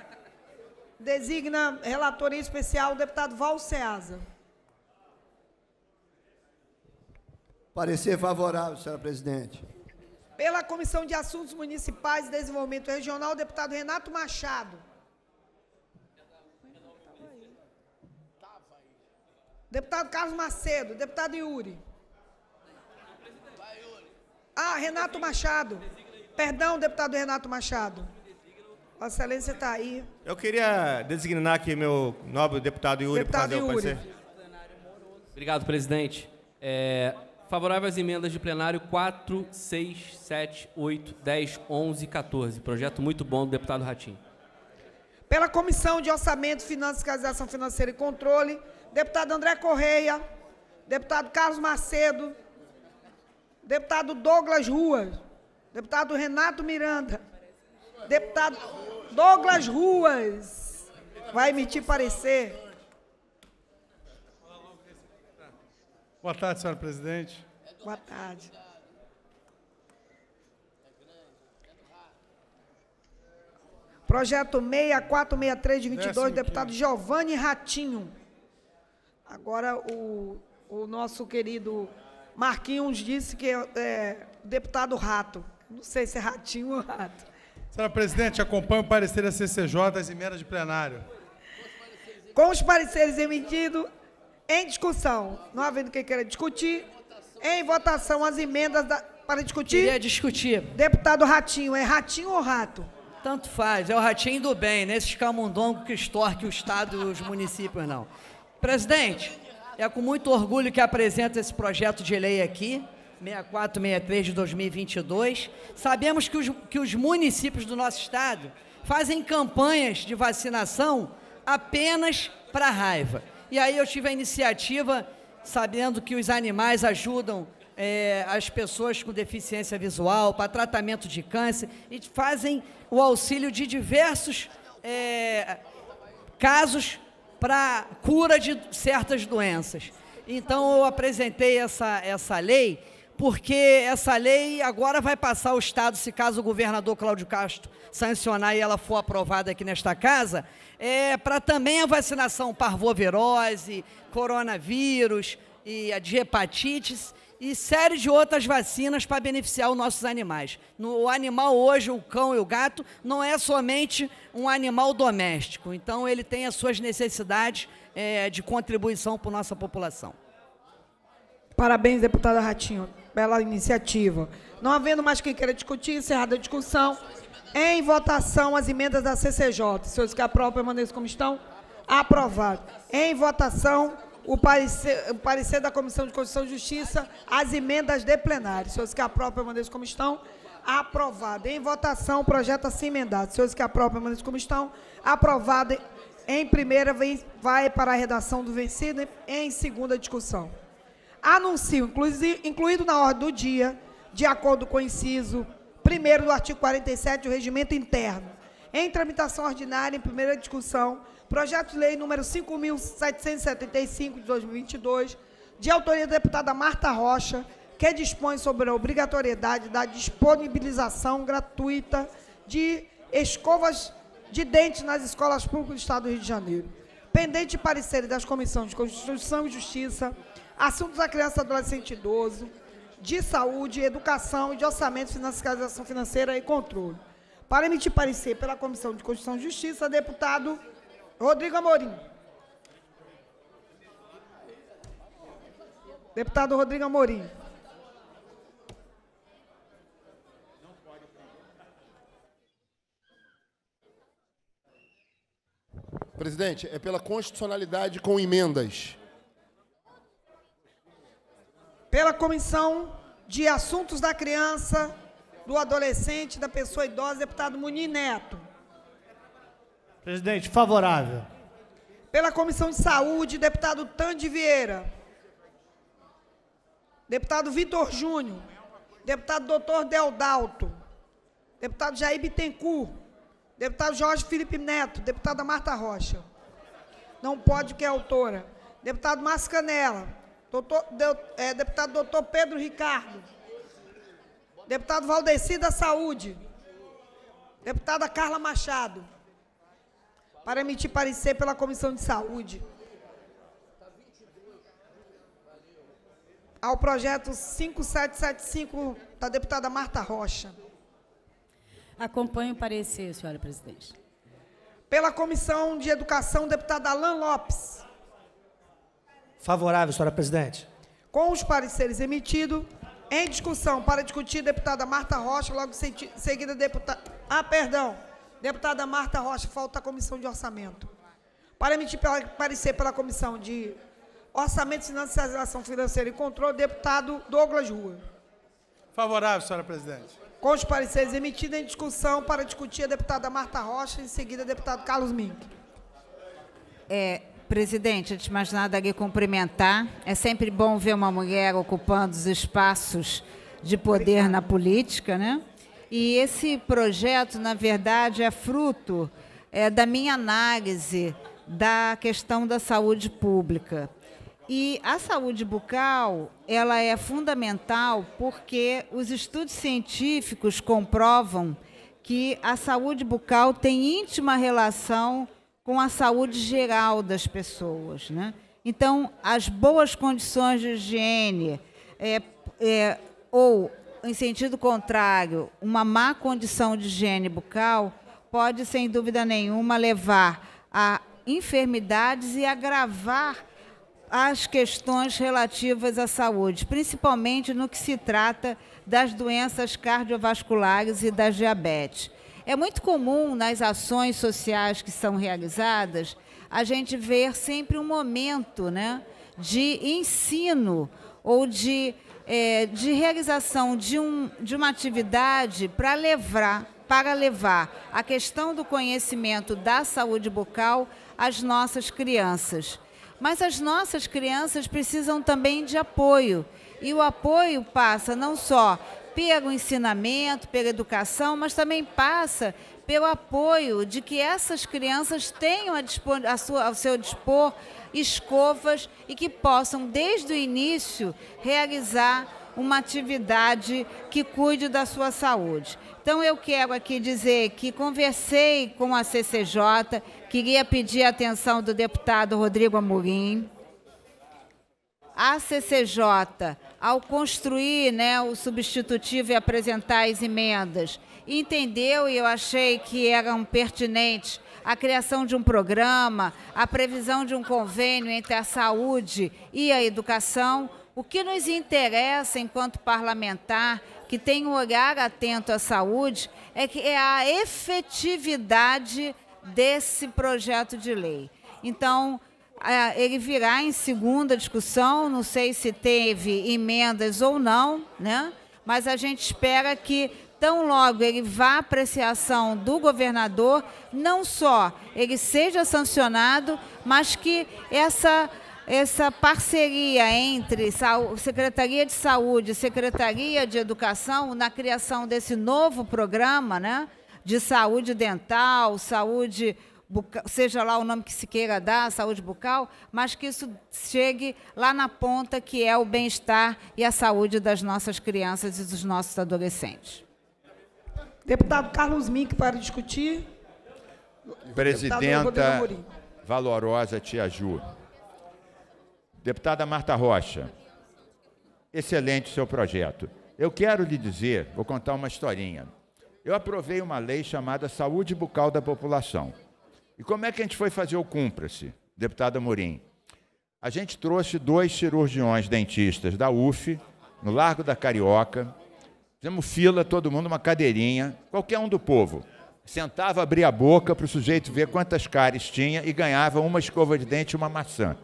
designa em especial o deputado Val Ceasa. Parecer favorável, senhora presidente. Pela Comissão de Assuntos Municipais e Desenvolvimento Regional, o deputado Renato Machado. Deputado Carlos Macedo, deputado Yuri. Ah, Renato Machado. Perdão, deputado Renato Machado. Vossa Excelência está aí. Eu queria designar aqui meu nobre deputado Yuri. Deputado Cadê, Yuri. Obrigado, presidente. É, favorável às emendas de plenário 4, 6, 7, 8, 10, 11 e 14. Projeto muito bom do deputado Ratinho. Pela Comissão de Orçamento, Finanças, Fiscalização Financeira e Controle, deputado André Correia, deputado Carlos Macedo, deputado Douglas Ruas deputado Renato Miranda, deputado Douglas Ruas, vai emitir parecer. Boa tarde, senhora presidente. Boa tarde. Projeto 6463 de 22, deputado Giovanni Ratinho. Agora, o, o nosso querido Marquinhos disse que é, é deputado Rato. Não sei se é ratinho ou rato. Senhora presidente, acompanhe o parecer da CCJ das emendas de plenário. Com os pareceres emitidos, em discussão, não havendo quem queira discutir, em votação as emendas da, para discutir. Queria discutir. Deputado Ratinho, é ratinho ou rato? Tanto faz, é o ratinho do bem, nesses é camundongos que estorque o Estado e os municípios, não. Presidente, é com muito orgulho que apresento esse projeto de lei aqui, 6463 de 2022, sabemos que os, que os municípios do nosso estado fazem campanhas de vacinação apenas para raiva. E aí eu tive a iniciativa, sabendo que os animais ajudam é, as pessoas com deficiência visual para tratamento de câncer e fazem o auxílio de diversos é, casos para cura de certas doenças. Então eu apresentei essa, essa lei porque essa lei agora vai passar ao Estado, se caso o governador Cláudio Castro sancionar e ela for aprovada aqui nesta casa, é, para também a vacinação parvovirose, coronavírus e a de hepatites e série de outras vacinas para beneficiar os nossos animais. No, o animal hoje, o cão e o gato, não é somente um animal doméstico, então ele tem as suas necessidades é, de contribuição para nossa população. Parabéns, deputada Ratinho pela iniciativa. Não havendo mais quem queira discutir, encerrada a discussão. Em votação, as emendas da CCJ. Senhores que aprovam, permaneçam como estão. Aprovado. Em votação, o parecer, o parecer da Comissão de Constituição e Justiça, as emendas de plenário. Senhores que aprovam, permaneçam como estão. Aprovado. Em votação, o projeto assim emendado. Senhores que aprovam, permaneçam como estão. Aprovado. Em primeira, vai para a redação do vencido. Em segunda discussão anuncio, incluído na ordem do dia, de acordo com o inciso 1 do artigo 47 do Regimento Interno, em tramitação ordinária, em primeira discussão, projeto de lei número 5.775 de 2022, de autoria da deputada Marta Rocha, que dispõe sobre a obrigatoriedade da disponibilização gratuita de escovas de dentes nas escolas públicas do Estado do Rio de Janeiro. Pendente de das Comissões de Constituição e Justiça, assuntos da criança, adolescente e idoso, de saúde, educação e de orçamento, fiscalização financeira e controle. Para emitir parecer pela Comissão de Constituição e Justiça, deputado Rodrigo Amorim. Deputado Rodrigo Amorim. Presidente, é pela constitucionalidade com emendas pela Comissão de Assuntos da Criança, do Adolescente, da Pessoa Idosa, deputado Muni Neto. Presidente, favorável. Pela Comissão de Saúde, deputado Tande Vieira. Deputado Vitor Júnior. Deputado Doutor Dalto, Deputado Jair Bittencourt. Deputado Jorge Felipe Neto. Deputada Marta Rocha. Não pode, que é autora. Deputado Márcio Canela Doutor, é, deputado doutor Pedro Ricardo. Deputado Valdeci da Saúde. Deputada Carla Machado. Para emitir parecer pela Comissão de Saúde. Ao projeto 5775 da deputada Marta Rocha. Acompanho o parecer, senhora presidente. Pela Comissão de Educação, deputada Alain Lopes. Favorável, senhora presidente. Com os pareceres emitidos, em discussão, para discutir, deputada Marta Rocha, logo seguida, deputada. Ah, perdão. Deputada Marta Rocha, falta a comissão de orçamento. Para emitir pela, parecer pela comissão de Orçamento, Financiação Financeira e Controle, deputado Douglas Rua. Favorável, senhora presidente. Com os pareceres emitidos em discussão, para discutir a deputada Marta Rocha, em seguida, deputado Carlos Mink. É, Presidente, antes de mais nada, lhe cumprimentar. É sempre bom ver uma mulher ocupando os espaços de poder Obrigada. na política, né? E esse projeto, na verdade, é fruto é, da minha análise da questão da saúde pública. E a saúde bucal, ela é fundamental porque os estudos científicos comprovam que a saúde bucal tem íntima relação com a saúde geral das pessoas. Né? Então, as boas condições de higiene é, é, ou, em sentido contrário, uma má condição de higiene bucal pode, sem dúvida nenhuma, levar a enfermidades e agravar as questões relativas à saúde, principalmente no que se trata das doenças cardiovasculares e da diabetes. É muito comum nas ações sociais que são realizadas a gente ver sempre um momento né, de ensino ou de, é, de realização de, um, de uma atividade para levar, para levar a questão do conhecimento da saúde bucal às nossas crianças. Mas as nossas crianças precisam também de apoio. E o apoio passa não só pelo ensinamento, pela educação, mas também passa pelo apoio de que essas crianças tenham a dispor, a sua, ao seu dispor escovas e que possam, desde o início, realizar uma atividade que cuide da sua saúde. Então, eu quero aqui dizer que conversei com a CCJ, queria pedir a atenção do deputado Rodrigo Amorim. A CCJ ao construir né, o substitutivo e apresentar as emendas, entendeu e eu achei que eram pertinentes a criação de um programa, a previsão de um convênio entre a saúde e a educação. O que nos interessa enquanto parlamentar que tem um olhar atento à saúde é que é a efetividade desse projeto de lei. Então, ele virá em segunda discussão, não sei se teve emendas ou não, né? mas a gente espera que tão logo ele vá à apreciação do governador, não só ele seja sancionado, mas que essa essa parceria entre Secretaria de Saúde e Secretaria de Educação na criação desse novo programa né, de saúde dental, saúde bucal, seja lá o nome que se queira dar, saúde bucal, mas que isso chegue lá na ponta, que é o bem-estar e a saúde das nossas crianças e dos nossos adolescentes. Deputado Carlos Mink para discutir. Presidenta valorosa Tia Ju. Deputada Marta Rocha, excelente seu projeto. Eu quero lhe dizer, vou contar uma historinha. Eu aprovei uma lei chamada Saúde Bucal da População. E como é que a gente foi fazer o Cúmplice, deputada Morim? A gente trouxe dois cirurgiões dentistas da UF, no Largo da Carioca. Fizemos fila, todo mundo, uma cadeirinha, qualquer um do povo. Sentava, abria a boca para o sujeito ver quantas caries tinha e ganhava uma escova de dente e uma maçã.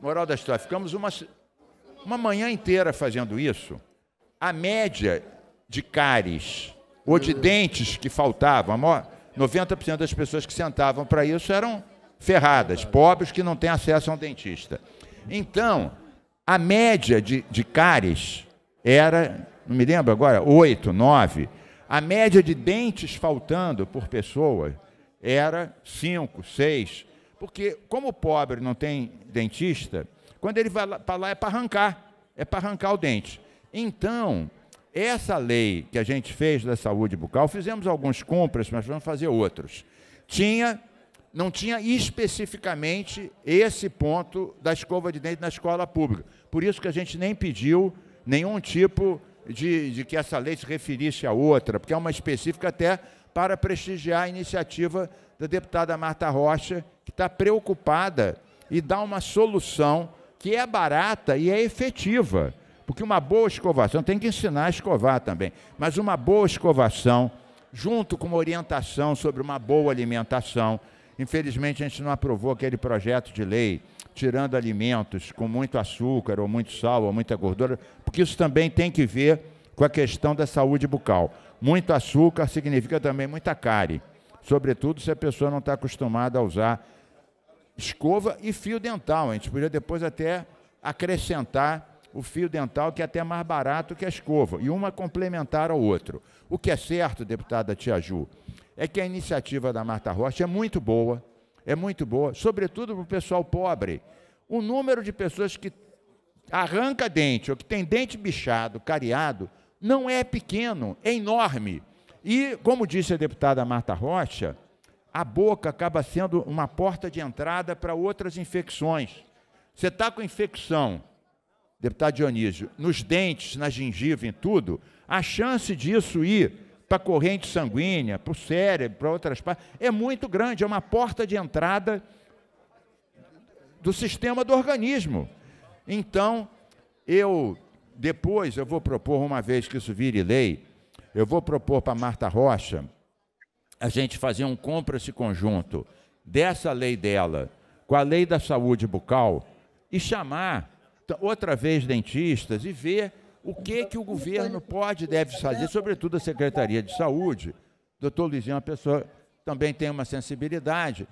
Moral da história, ficamos uma, uma manhã inteira fazendo isso. A média de caries ou de dentes que faltavam, a maior, 90% das pessoas que sentavam para isso eram ferradas, pobres que não têm acesso a um dentista. Então, a média de, de cáries era, não me lembro agora, 8, 9. A média de dentes faltando por pessoa era 5, 6. Porque, como o pobre não tem dentista, quando ele vai para lá é para arrancar, é para arrancar o dente. Então, essa lei que a gente fez da saúde bucal, fizemos alguns compras, mas vamos fazer outros. Tinha, não tinha especificamente esse ponto da escova de dente na escola pública. Por isso que a gente nem pediu nenhum tipo de, de que essa lei se referisse a outra, porque é uma específica até para prestigiar a iniciativa da deputada Marta Rocha, que está preocupada e dá uma solução que é barata e é efetiva porque uma boa escovação, tem que ensinar a escovar também, mas uma boa escovação, junto com uma orientação sobre uma boa alimentação. Infelizmente, a gente não aprovou aquele projeto de lei tirando alimentos com muito açúcar, ou muito sal, ou muita gordura, porque isso também tem que ver com a questão da saúde bucal. Muito açúcar significa também muita cárie, sobretudo se a pessoa não está acostumada a usar escova e fio dental. A gente podia depois até acrescentar o fio dental, que é até mais barato que a escova, e uma complementar ao outro. O que é certo, deputada Tia Ju, é que a iniciativa da Marta Rocha é muito boa, é muito boa, sobretudo para o pessoal pobre. O número de pessoas que arranca dente ou que tem dente bichado, cariado, não é pequeno, é enorme. E, como disse a deputada Marta Rocha, a boca acaba sendo uma porta de entrada para outras infecções. Você está com infecção, deputado Dionísio, nos dentes, na gengiva, em tudo, a chance disso ir para a corrente sanguínea, para o cérebro, para outras partes, é muito grande, é uma porta de entrada do sistema do organismo. Então, eu depois eu vou propor, uma vez que isso vire lei, eu vou propor para Marta Rocha a gente fazer um compra-se conjunto dessa lei dela com a lei da saúde bucal e chamar outra vez dentistas e ver o que, que o governo pode e deve fazer, sobretudo a Secretaria de Saúde. Doutor Luizinho é uma pessoa também tem uma sensibilidade.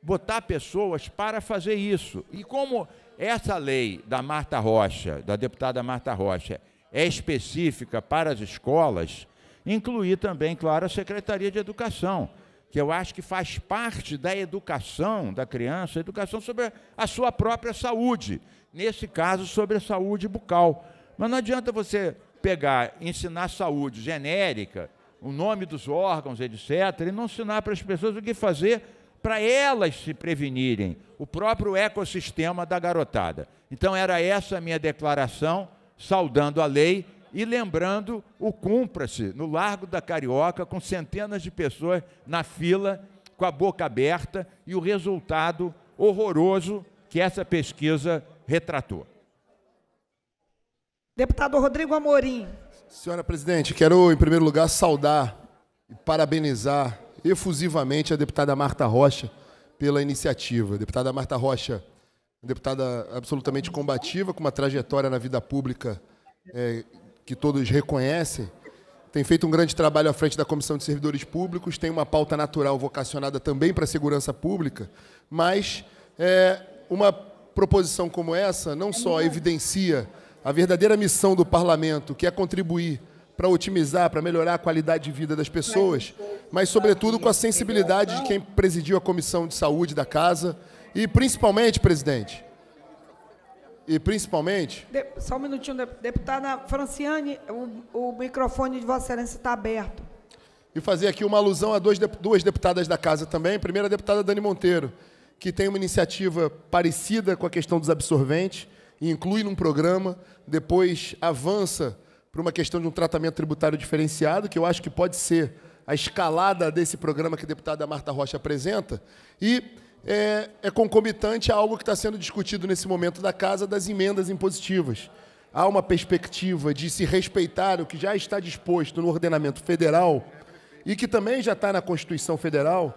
Botar pessoas para fazer isso. E como essa lei da Marta Rocha, da deputada Marta Rocha, é específica para as escolas, incluir também, claro, a Secretaria de Educação que eu acho que faz parte da educação da criança, educação sobre a sua própria saúde, nesse caso, sobre a saúde bucal. Mas não adianta você pegar, ensinar saúde genérica, o nome dos órgãos, etc., e não ensinar para as pessoas o que fazer para elas se prevenirem, o próprio ecossistema da garotada. Então, era essa a minha declaração, saudando a lei e lembrando o Cumpra-se, no Largo da Carioca, com centenas de pessoas na fila, com a boca aberta, e o resultado horroroso que essa pesquisa retratou. Deputado Rodrigo Amorim. Senhora presidente, quero, em primeiro lugar, saudar e parabenizar efusivamente a deputada Marta Rocha pela iniciativa. A deputada Marta Rocha, deputada absolutamente combativa, com uma trajetória na vida pública é, que todos reconhecem, tem feito um grande trabalho à frente da Comissão de Servidores Públicos, tem uma pauta natural vocacionada também para a segurança pública, mas é, uma proposição como essa não só evidencia a verdadeira missão do parlamento, que é contribuir para otimizar, para melhorar a qualidade de vida das pessoas, mas, sobretudo, com a sensibilidade de quem presidiu a Comissão de Saúde da Casa e, principalmente, presidente, e principalmente. De, só um minutinho, deputada Franciane, o, o microfone de Vossa Excelência está aberto. E fazer aqui uma alusão a dois, duas deputadas da casa também. Primeiro, a deputada Dani Monteiro, que tem uma iniciativa parecida com a questão dos absorventes, e inclui num programa, depois avança para uma questão de um tratamento tributário diferenciado, que eu acho que pode ser a escalada desse programa que a deputada Marta Rocha apresenta. E é, é concomitante a algo que está sendo discutido nesse momento da casa das emendas impositivas. Há uma perspectiva de se respeitar o que já está disposto no ordenamento federal e que também já está na Constituição Federal,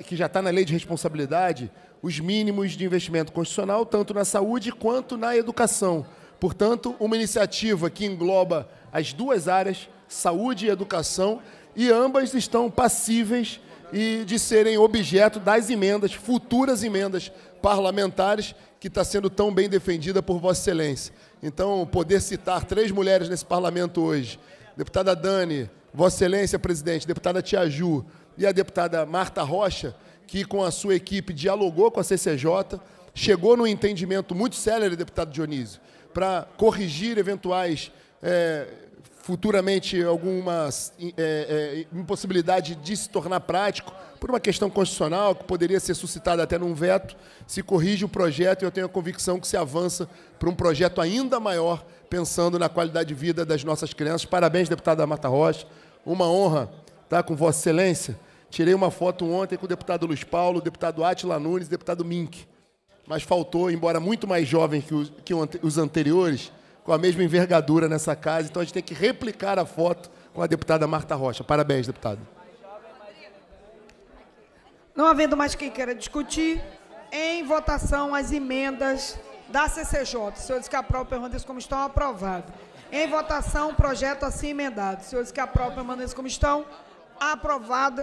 que já está na Lei de Responsabilidade, os mínimos de investimento constitucional, tanto na saúde quanto na educação. Portanto, uma iniciativa que engloba as duas áreas, saúde e educação, e ambas estão passíveis e de serem objeto das emendas, futuras emendas parlamentares, que está sendo tão bem defendida por Vossa Excelência. Então, poder citar três mulheres nesse parlamento hoje, deputada Dani, Vossa Excelência, presidente, deputada Tia Ju e a deputada Marta Rocha, que com a sua equipe dialogou com a CCJ, chegou num entendimento muito célere, deputado Dionísio, para corrigir eventuais é, futuramente alguma é, eh, é, eh, impossibilidade de se tornar prático por uma questão constitucional que poderia ser suscitada até num veto, se corrige o projeto e eu tenho a convicção que se avança para um projeto ainda maior, pensando na qualidade de vida das nossas crianças. Parabéns, deputada Mata Rocha. Uma honra estar com Vossa Excelência. Tirei uma foto ontem com o deputado Luiz Paulo, o deputado Atila Nunes, o deputado Mink. Mas faltou, embora muito mais jovem que os anteriores, com a mesma envergadura nessa casa, então a gente tem que replicar a foto com a deputada Marta Rocha. Parabéns, deputado. Não havendo mais quem queira discutir, em votação as emendas da CCJ. Senhores que aprovam, permaneçam como estão, aprovado. Em votação, o projeto assim emendado. Senhores que aprovam, permaneçam como estão, aprovado.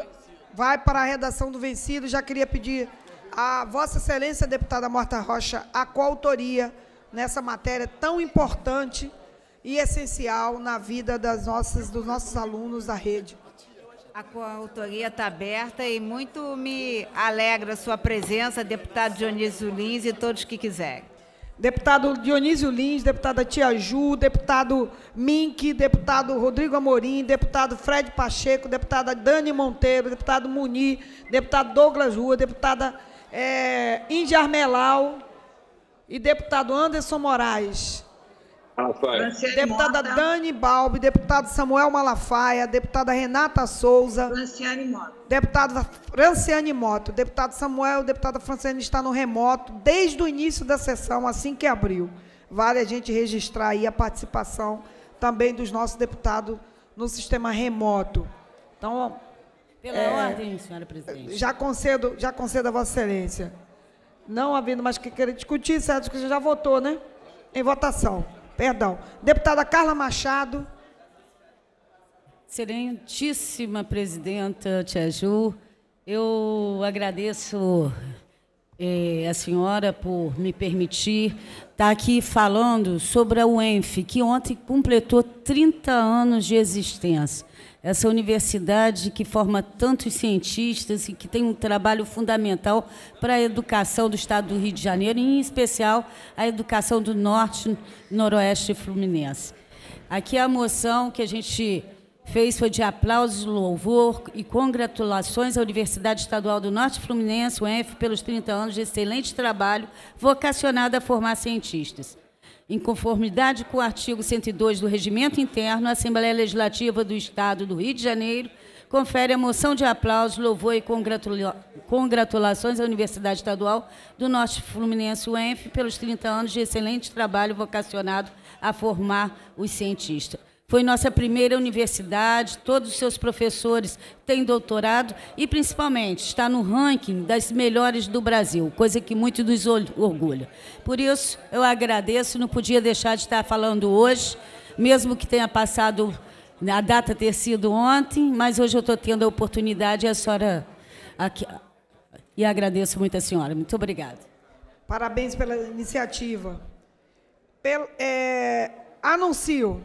Vai para a redação do vencido. Já queria pedir a Vossa Excelência, deputada Marta Rocha, a coautoria autoria nessa matéria tão importante e essencial na vida das nossas, dos nossos alunos da rede. A coautoria está aberta e muito me alegra a sua presença, deputado Dionísio Lins e todos que quiserem. Deputado Dionísio Lins, deputada Tia Ju, deputado Mink, deputado Rodrigo Amorim, deputado Fred Pacheco, deputada Dani Monteiro, deputado Munir, deputado Douglas Rua, deputada é, Índia Armelau, e deputado Anderson Moraes. Malafaia. Deputada Mota. Dani Balbi, deputado Samuel Malafaia, deputada Renata Souza. Franciane Moto. Deputada Franciane Moto, deputado Samuel, deputada Franciane está no remoto desde o início da sessão, assim que abriu. Vale a gente registrar aí a participação também dos nossos deputados no sistema remoto. Então, pela é, ordem, senhora presidente. Já concedo, já concedo a Vossa Excelência. Não havendo mais que querer discutir, certo? Que já votou, né? Em votação. Perdão. Deputada Carla Machado. Excelentíssima presidenta Tia Ju, eu agradeço eh, a senhora por me permitir estar tá aqui falando sobre a UENF, que ontem completou 30 anos de existência essa universidade que forma tantos cientistas e que tem um trabalho fundamental para a educação do estado do Rio de Janeiro, e em especial a educação do norte, noroeste e fluminense. Aqui a moção que a gente fez foi de aplausos, louvor e congratulações à Universidade Estadual do Norte Fluminense, UENF, pelos 30 anos de excelente trabalho vocacionado a formar cientistas. Em conformidade com o artigo 102 do Regimento Interno, a Assembleia Legislativa do Estado do Rio de Janeiro confere a moção de aplauso, louvor e congratula congratulações à Universidade Estadual do Norte Fluminense, UENF, pelos 30 anos de excelente trabalho vocacionado a formar os cientistas. Foi nossa primeira universidade, todos os seus professores têm doutorado e, principalmente, está no ranking das melhores do Brasil, coisa que muito nos orgulha. Por isso, eu agradeço, não podia deixar de estar falando hoje, mesmo que tenha passado a data ter sido ontem, mas hoje eu estou tendo a oportunidade e a senhora aqui. E agradeço muito a senhora. Muito obrigada. Parabéns pela iniciativa. é, anuncio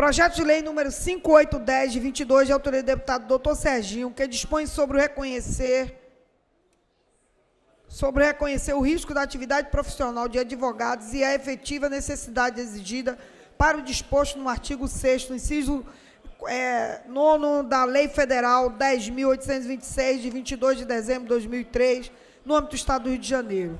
Projeto de lei número 5810 de 22, de autoria do deputado doutor Serginho, que dispõe sobre o reconhecer sobre reconhecer o risco da atividade profissional de advogados e a efetiva necessidade exigida para o disposto no artigo 6 inciso é, 9 da Lei Federal 10.826, de 22 de dezembro de 2003, no âmbito do Estado do Rio de Janeiro.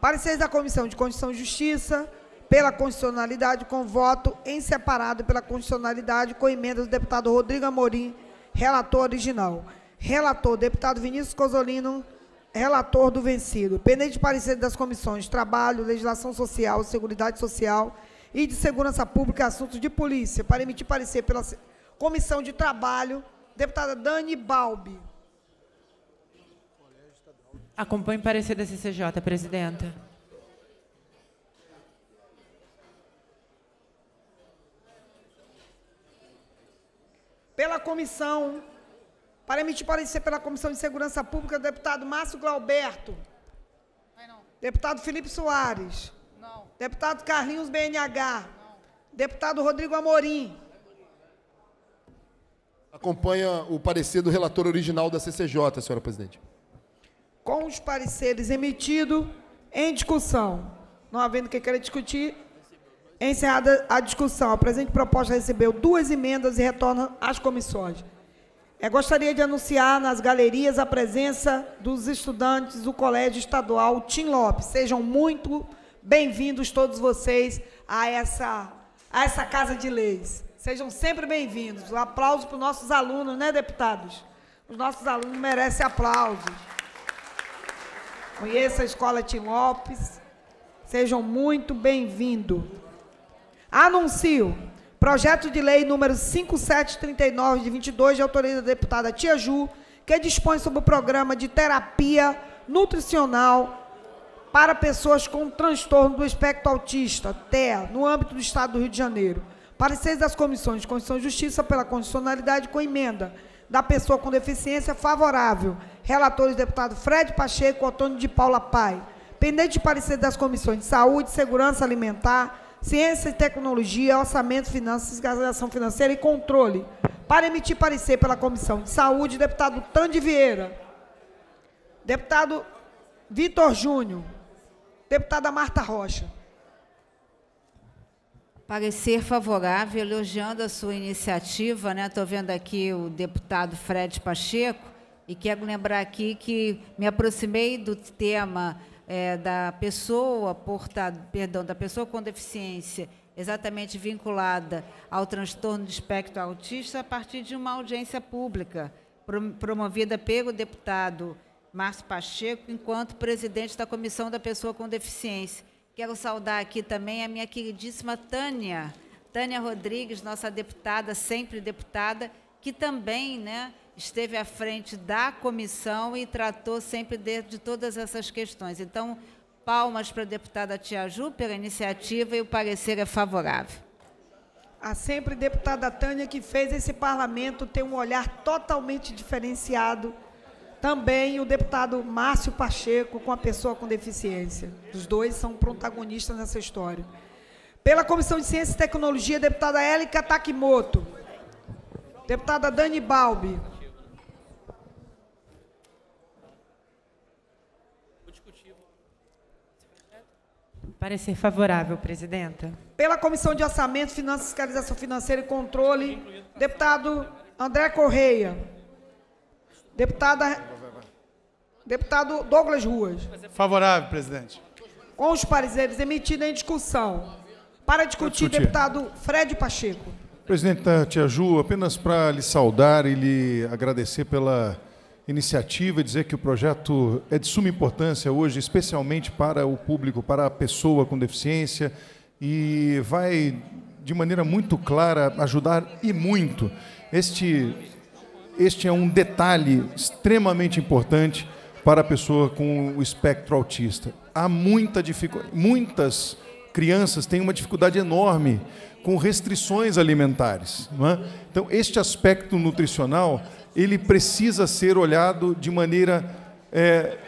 Pareceres da Comissão de Constituição e Justiça, pela constitucionalidade com voto em separado pela constitucionalidade com emenda do deputado Rodrigo Amorim, relator original. Relator, deputado Vinícius Cosolino, relator do vencido. Pendente parecer das comissões Trabalho, Legislação Social, Seguridade Social e de Segurança Pública e Assuntos de Polícia, para emitir parecer pela Comissão de Trabalho, deputada Dani Balbi. Acompanhe o parecer da CCJ, presidenta. comissão, para emitir parecer pela Comissão de Segurança Pública, deputado Márcio Glauberto. Não. Deputado Felipe Soares. Não. Deputado Carlinhos BNH. Não. Deputado Rodrigo Amorim. Acompanha o parecer do relator original da CCJ, senhora presidente. Com os pareceres emitidos em discussão, não havendo o que queira discutir, Encerrada a discussão, a presente proposta recebeu duas emendas e retorna às comissões. Eu é, gostaria de anunciar nas galerias a presença dos estudantes do Colégio Estadual Tim Lopes. Sejam muito bem-vindos todos vocês a essa, a essa Casa de Leis. Sejam sempre bem-vindos. Um aplauso para os nossos alunos, né, deputados? Os nossos alunos merecem aplausos. Conheça a Escola Tim Lopes. Sejam muito bem-vindos. Anuncio projeto de lei número 5739 de 22 de autoria da deputada Tia Ju, que dispõe sobre o programa de terapia nutricional para pessoas com transtorno do espectro autista, TEA, no âmbito do Estado do Rio de Janeiro. Pareceres das comissões de Constituição e Justiça pela condicionalidade com emenda da pessoa com deficiência favorável. Relatores deputado Fred Pacheco, Antônio de Paula Pai. Pendente de parecer das comissões de Saúde, Segurança Alimentar, Ciência e Tecnologia, Orçamento, Finanças, Organização Financeira e Controle. Para emitir parecer pela Comissão de Saúde, deputado Tande Vieira. Deputado Vitor Júnior. Deputada Marta Rocha. Parecer favorável, elogiando a sua iniciativa, né? Estou vendo aqui o deputado Fred Pacheco e quero lembrar aqui que me aproximei do tema é, da pessoa portado, tá, perdão, da pessoa com deficiência exatamente vinculada ao transtorno de espectro autista a partir de uma audiência pública promovida pelo deputado Márcio Pacheco, enquanto presidente da Comissão da Pessoa com Deficiência. Quero saudar aqui também a minha queridíssima Tânia, Tânia Rodrigues, nossa deputada, sempre deputada, que também né, esteve à frente da comissão e tratou sempre de, de todas essas questões. Então, palmas para a deputada Tia Ju pela iniciativa e o parecer é favorável. A sempre deputada Tânia, que fez esse parlamento ter um olhar totalmente diferenciado. Também o deputado Márcio Pacheco, com a pessoa com deficiência. Os dois são protagonistas nessa história. Pela Comissão de Ciência e Tecnologia, deputada Élica Takimoto. Deputada Dani Balbi. Parecer favorável, presidenta. Pela Comissão de Orçamento, Finanças, Fiscalização Financeira e Controle, deputado André Correia. Deputada, deputado Douglas Ruas. Favorável, presidente. Com os pareceres emitidos em discussão. Para discutir, deputado Fred Pacheco. Presidente Tia Ju, apenas para lhe saudar e lhe agradecer pela iniciativa e dizer que o projeto é de suma importância hoje, especialmente para o público, para a pessoa com deficiência, e vai, de maneira muito clara, ajudar e muito. Este, este é um detalhe extremamente importante para a pessoa com o espectro autista. Há muita dificuldade, muitas crianças têm uma dificuldade enorme com restrições alimentares. É? Então, este aspecto nutricional ele precisa ser olhado de maneira, é,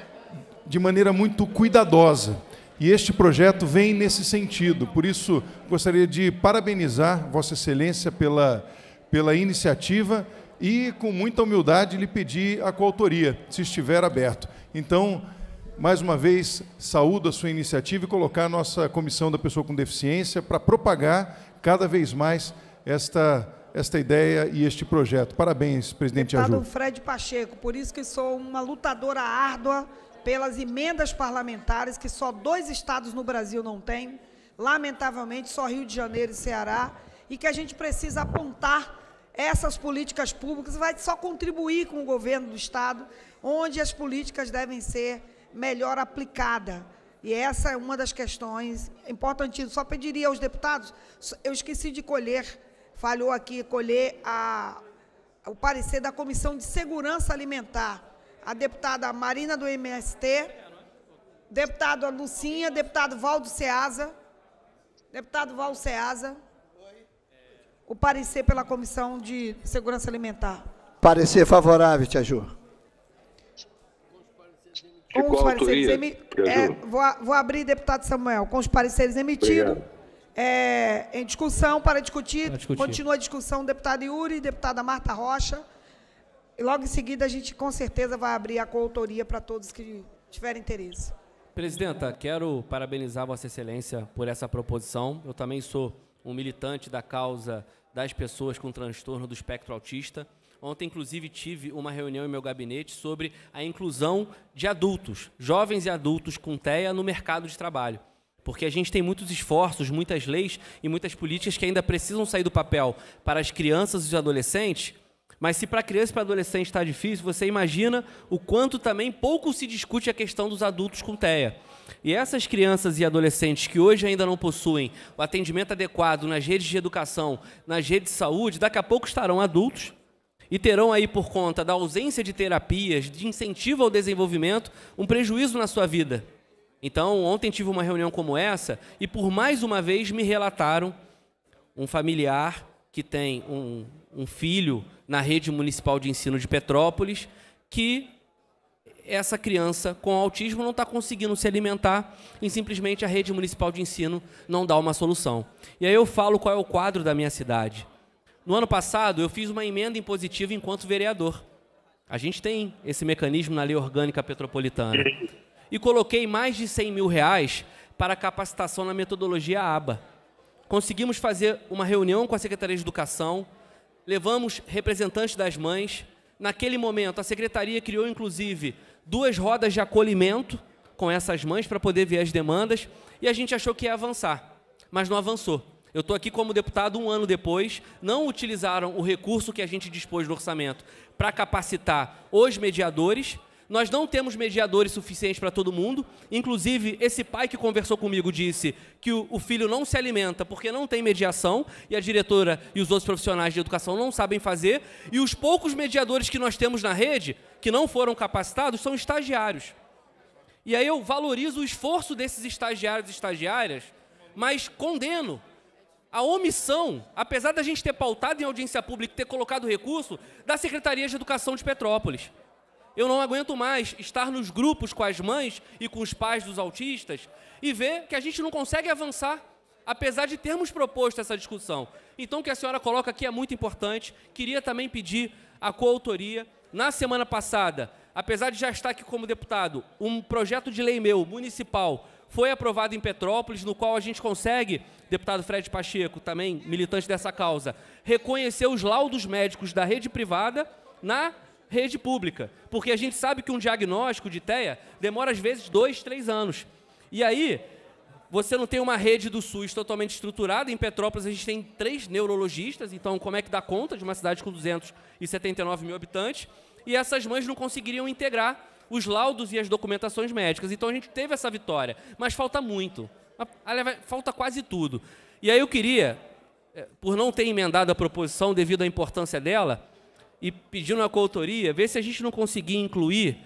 de maneira muito cuidadosa. E este projeto vem nesse sentido. Por isso, gostaria de parabenizar Vossa Excelência pela, pela iniciativa e, com muita humildade, lhe pedir a coautoria, se estiver aberto. Então, mais uma vez, saúdo a sua iniciativa e colocar a nossa Comissão da Pessoa com Deficiência para propagar cada vez mais esta esta ideia e este projeto. Parabéns, presidente Deputado Aju. Fred Pacheco, por isso que sou uma lutadora árdua pelas emendas parlamentares que só dois estados no Brasil não têm, lamentavelmente só Rio de Janeiro e Ceará, e que a gente precisa apontar essas políticas públicas, vai só contribuir com o governo do estado, onde as políticas devem ser melhor aplicadas. E essa é uma das questões importantíssimas. Só pediria aos deputados, eu esqueci de colher falhou aqui colher a, o parecer da Comissão de Segurança Alimentar. A deputada Marina do MST, deputado Lucinha, deputado Valdo Ceasa, deputado Valdo Ceasa, o parecer pela Comissão de Segurança Alimentar. Parecer favorável, Tia Ju. Com os pareceres emitidos. É, vou, vou abrir, deputado Samuel. Com os pareceres emitidos. Obrigado é, em discussão para discutir, discutir. Continua a discussão, deputado Yuri, deputada Marta Rocha. E logo em seguida a gente com certeza vai abrir a coautoria para todos que tiverem interesse. Presidenta, quero parabenizar Vossa Excelência por essa proposição. Eu também sou um militante da causa das pessoas com transtorno do espectro autista. Ontem, inclusive, tive uma reunião em meu gabinete sobre a inclusão de adultos, jovens e adultos com TEA no mercado de trabalho porque a gente tem muitos esforços, muitas leis e muitas políticas que ainda precisam sair do papel para as crianças e os adolescentes. Mas se para criança e para adolescente está difícil, você imagina o quanto também pouco se discute a questão dos adultos com TEA. E essas crianças e adolescentes que hoje ainda não possuem o atendimento adequado nas redes de educação, nas redes de saúde, daqui a pouco estarão adultos e terão aí por conta da ausência de terapias, de incentivo ao desenvolvimento, um prejuízo na sua vida. Então, ontem tive uma reunião como essa e por mais uma vez me relataram um familiar que tem um, um filho na rede municipal de ensino de Petrópolis que essa criança com autismo não está conseguindo se alimentar e simplesmente a rede municipal de ensino não dá uma solução. E aí eu falo qual é o quadro da minha cidade. No ano passado, eu fiz uma emenda impositiva enquanto vereador. A gente tem esse mecanismo na lei orgânica petropolitana e coloquei mais de 100 mil reais para capacitação na metodologia ABA. Conseguimos fazer uma reunião com a Secretaria de Educação, levamos representantes das mães. Naquele momento, a secretaria criou, inclusive, duas rodas de acolhimento com essas mães para poder ver as demandas e a gente achou que ia avançar, mas não avançou. Eu estou aqui como deputado um ano depois, não utilizaram o recurso que a gente dispôs no orçamento para capacitar os mediadores nós não temos mediadores suficientes para todo mundo. Inclusive, esse pai que conversou comigo disse que o, filho não se alimenta porque não tem mediação e a diretora e os outros profissionais de educação não sabem fazer. E os poucos mediadores que nós temos na rede, que não foram capacitados, são estagiários. E aí eu valorizo o esforço desses estagiários e estagiárias, mas condeno a omissão, apesar da gente ter pautado em audiência pública e ter colocado recurso, da Secretaria de Educação de Petrópolis. Eu não aguento mais estar nos grupos com as mães e com os pais dos autistas e ver que a gente não consegue avançar, apesar de termos proposto essa discussão. Então, o que a senhora coloca aqui é muito importante. Queria também pedir a coautoria. Na semana passada, apesar de já estar aqui como deputado, um projeto de lei meu, municipal, foi aprovado em Petrópolis, no qual a gente consegue, deputado Fred Pacheco, também militante dessa causa, reconhecer os laudos médicos da rede privada na rede pública. Porque a gente sabe que um diagnóstico de TEA demora às vezes dois, três anos. E aí, você não tem uma rede do SUS totalmente estruturada. Em Petrópolis, a gente tem três neurologistas, então como é que dá conta de uma cidade com 279 mil habitantes? E essas mães não conseguiriam integrar os laudos e as documentações médicas. Então a gente teve essa vitória, mas falta muito. Falta quase tudo. E aí eu queria, eh, por não ter emendado a proposição devido à importância dela, e pedindo a coautoria, ver se a gente não conseguia incluir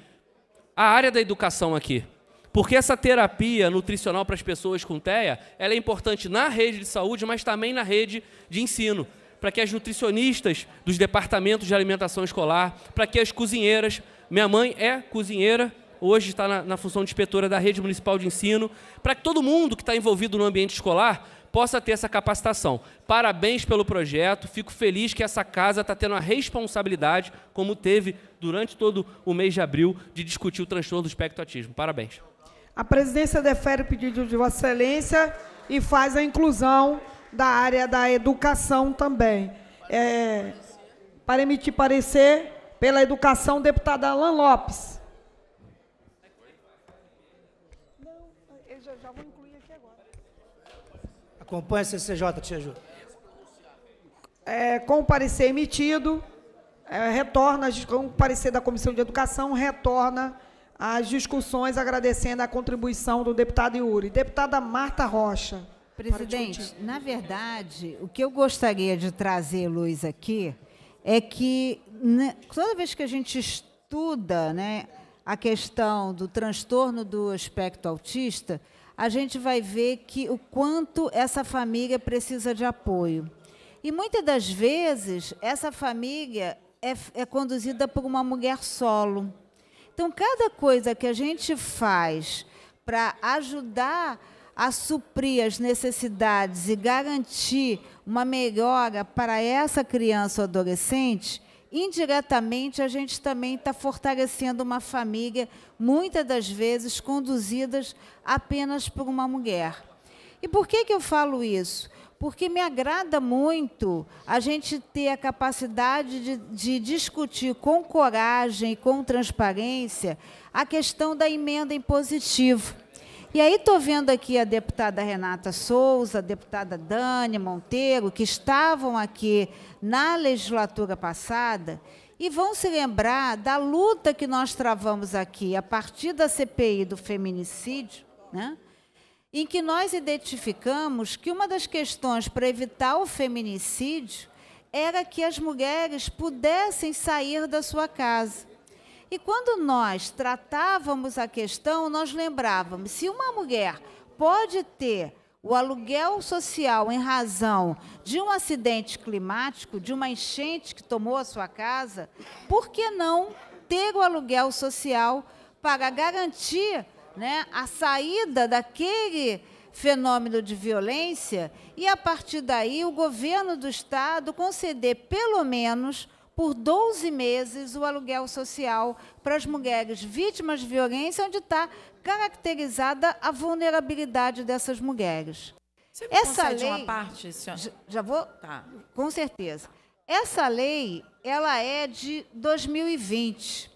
a área da educação aqui. Porque essa terapia nutricional para as pessoas com TEA, ela é importante na rede de saúde, mas também na rede de ensino, para que as nutricionistas dos departamentos de alimentação escolar, para que as cozinheiras, minha mãe é cozinheira, hoje está na, na função de inspetora da rede municipal de ensino, para que todo mundo que está envolvido no ambiente escolar possa ter essa capacitação. Parabéns pelo projeto, fico feliz que essa casa está tendo a responsabilidade, como teve durante todo o mês de abril, de discutir o transtorno do espectro autismo. Parabéns. A presidência defere o pedido de Vossa Excelência e faz a inclusão da área da educação também. É, para emitir parecer, pela educação, deputada Alan Lopes. Acompanhe a CCJ, te ajuda. É, com o parecer emitido, é, retorna, com o parecer da Comissão de Educação, retorna às discussões, agradecendo a contribuição do deputado Yuri. Deputada Marta Rocha. Presidente, na verdade, o que eu gostaria de trazer, Luiz, aqui, é que né, toda vez que a gente estuda né, a questão do transtorno do espectro autista, a gente vai ver que o quanto essa família precisa de apoio. E muitas das vezes essa família é, é conduzida por uma mulher solo. Então, cada coisa que a gente faz para ajudar a suprir as necessidades e garantir uma melhora para essa criança ou adolescente, indiretamente, a gente também está fortalecendo uma família, muitas das vezes conduzidas apenas por uma mulher. E por que, que eu falo isso? Porque me agrada muito a gente ter a capacidade de, de discutir com coragem, e com transparência, a questão da emenda impositiva. E aí estou vendo aqui a deputada Renata Souza, a deputada Dani Monteiro, que estavam aqui na legislatura passada e vão se lembrar da luta que nós travamos aqui a partir da CPI do feminicídio, né? em que nós identificamos que uma das questões para evitar o feminicídio era que as mulheres pudessem sair da sua casa. E quando nós tratávamos a questão, nós lembrávamos: se uma mulher pode ter o aluguel social em razão de um acidente climático, de uma enchente que tomou a sua casa, por que não ter o aluguel social para garantir né, a saída daquele fenômeno de violência e, a partir daí, o governo do Estado conceder, pelo menos, por 12 meses o aluguel social para as mulheres vítimas de violência, onde está caracterizada a vulnerabilidade dessas mulheres. Você me Essa lei, uma parte, senhora? Já vou, tá. com certeza. Essa lei, ela é de 2020.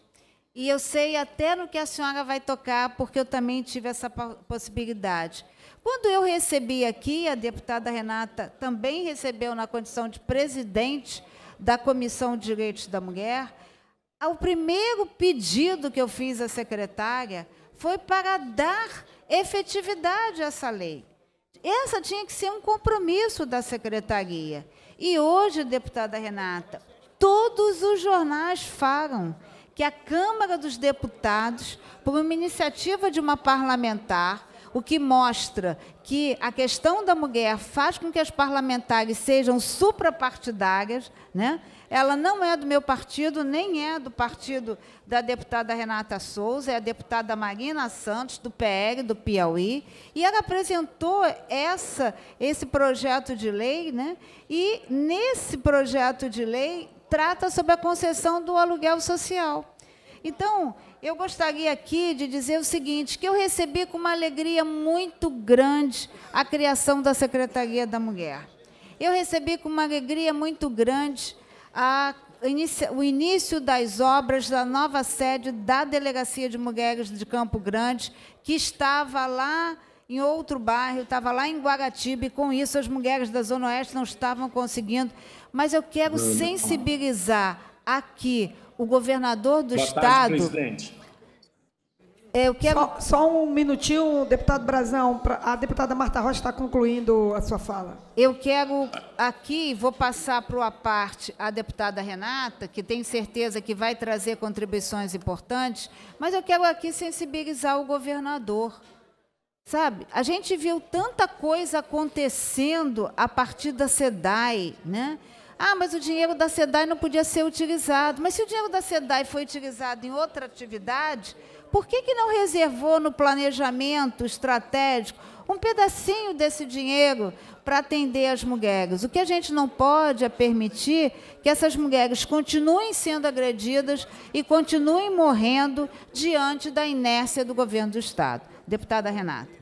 E eu sei até no que a senhora vai tocar, porque eu também tive essa possibilidade. Quando eu recebi aqui, a deputada Renata também recebeu na condição de presidente da Comissão de Direitos da Mulher, o primeiro pedido que eu fiz à secretária foi para dar efetividade a essa lei. Essa tinha que ser um compromisso da secretaria. E hoje, deputada Renata, todos os jornais falam que a Câmara dos Deputados, por uma iniciativa de uma parlamentar, o que mostra que a questão da mulher faz com que as parlamentares sejam suprapartidárias, né? Ela não é do meu partido, nem é do partido da deputada Renata Souza, é a deputada Marina Santos, do PR, do Piauí. E ela apresentou essa, esse projeto de lei, né? e nesse projeto de lei trata sobre a concessão do aluguel social. Então, eu gostaria aqui de dizer o seguinte, que eu recebi com uma alegria muito grande a criação da Secretaria da Mulher. Eu recebi com uma alegria muito grande a, o início das obras da nova sede da Delegacia de Mulheres de Campo Grande, que estava lá em outro bairro, estava lá em Guaratiba, e com isso as mulheres da Zona Oeste não estavam conseguindo. Mas eu quero sensibilizar aqui o governador do Boa estado. Tarde, presidente. É, eu quero... só, só um minutinho, deputado Brazão. A deputada Marta Rocha está concluindo a sua fala. Eu quero aqui, vou passar para a parte a deputada Renata, que tenho certeza que vai trazer contribuições importantes, mas eu quero aqui sensibilizar o governador. Sabe, a gente viu tanta coisa acontecendo a partir da SEDAI, né? Ah, mas o dinheiro da SEDAI não podia ser utilizado. Mas se o dinheiro da SEDAI foi utilizado em outra atividade, por que, que não reservou no planejamento estratégico um pedacinho desse dinheiro para atender as mulheres? O que a gente não pode é permitir que essas mulheres continuem sendo agredidas e continuem morrendo diante da inércia do governo do Estado. Deputada Renata.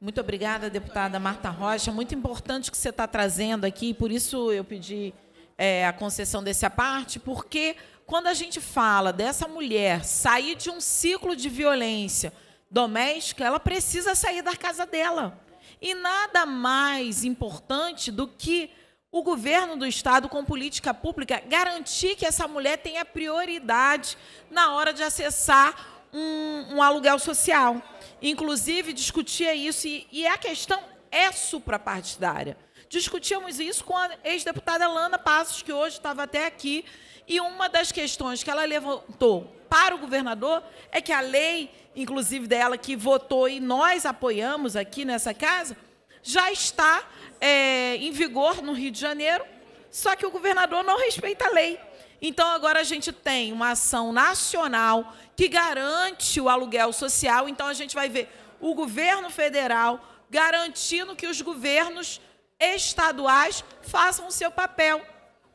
Muito obrigada, deputada Marta Rocha. Muito importante o que você está trazendo aqui, por isso eu pedi é, a concessão desse aparte, porque quando a gente fala dessa mulher sair de um ciclo de violência doméstica, ela precisa sair da casa dela. E nada mais importante do que o governo do Estado, com política pública, garantir que essa mulher tenha prioridade na hora de acessar um, um aluguel social. Inclusive, discutia isso, e, e a questão é suprapartidária. Discutimos isso com a ex-deputada Lana Passos, que hoje estava até aqui, e uma das questões que ela levantou para o governador é que a lei, inclusive dela, que votou e nós apoiamos aqui nessa casa, já está é, em vigor no Rio de Janeiro, só que o governador não respeita a lei. Então, agora a gente tem uma ação nacional que garante o aluguel social. Então, a gente vai ver o governo federal garantindo que os governos estaduais façam o seu papel.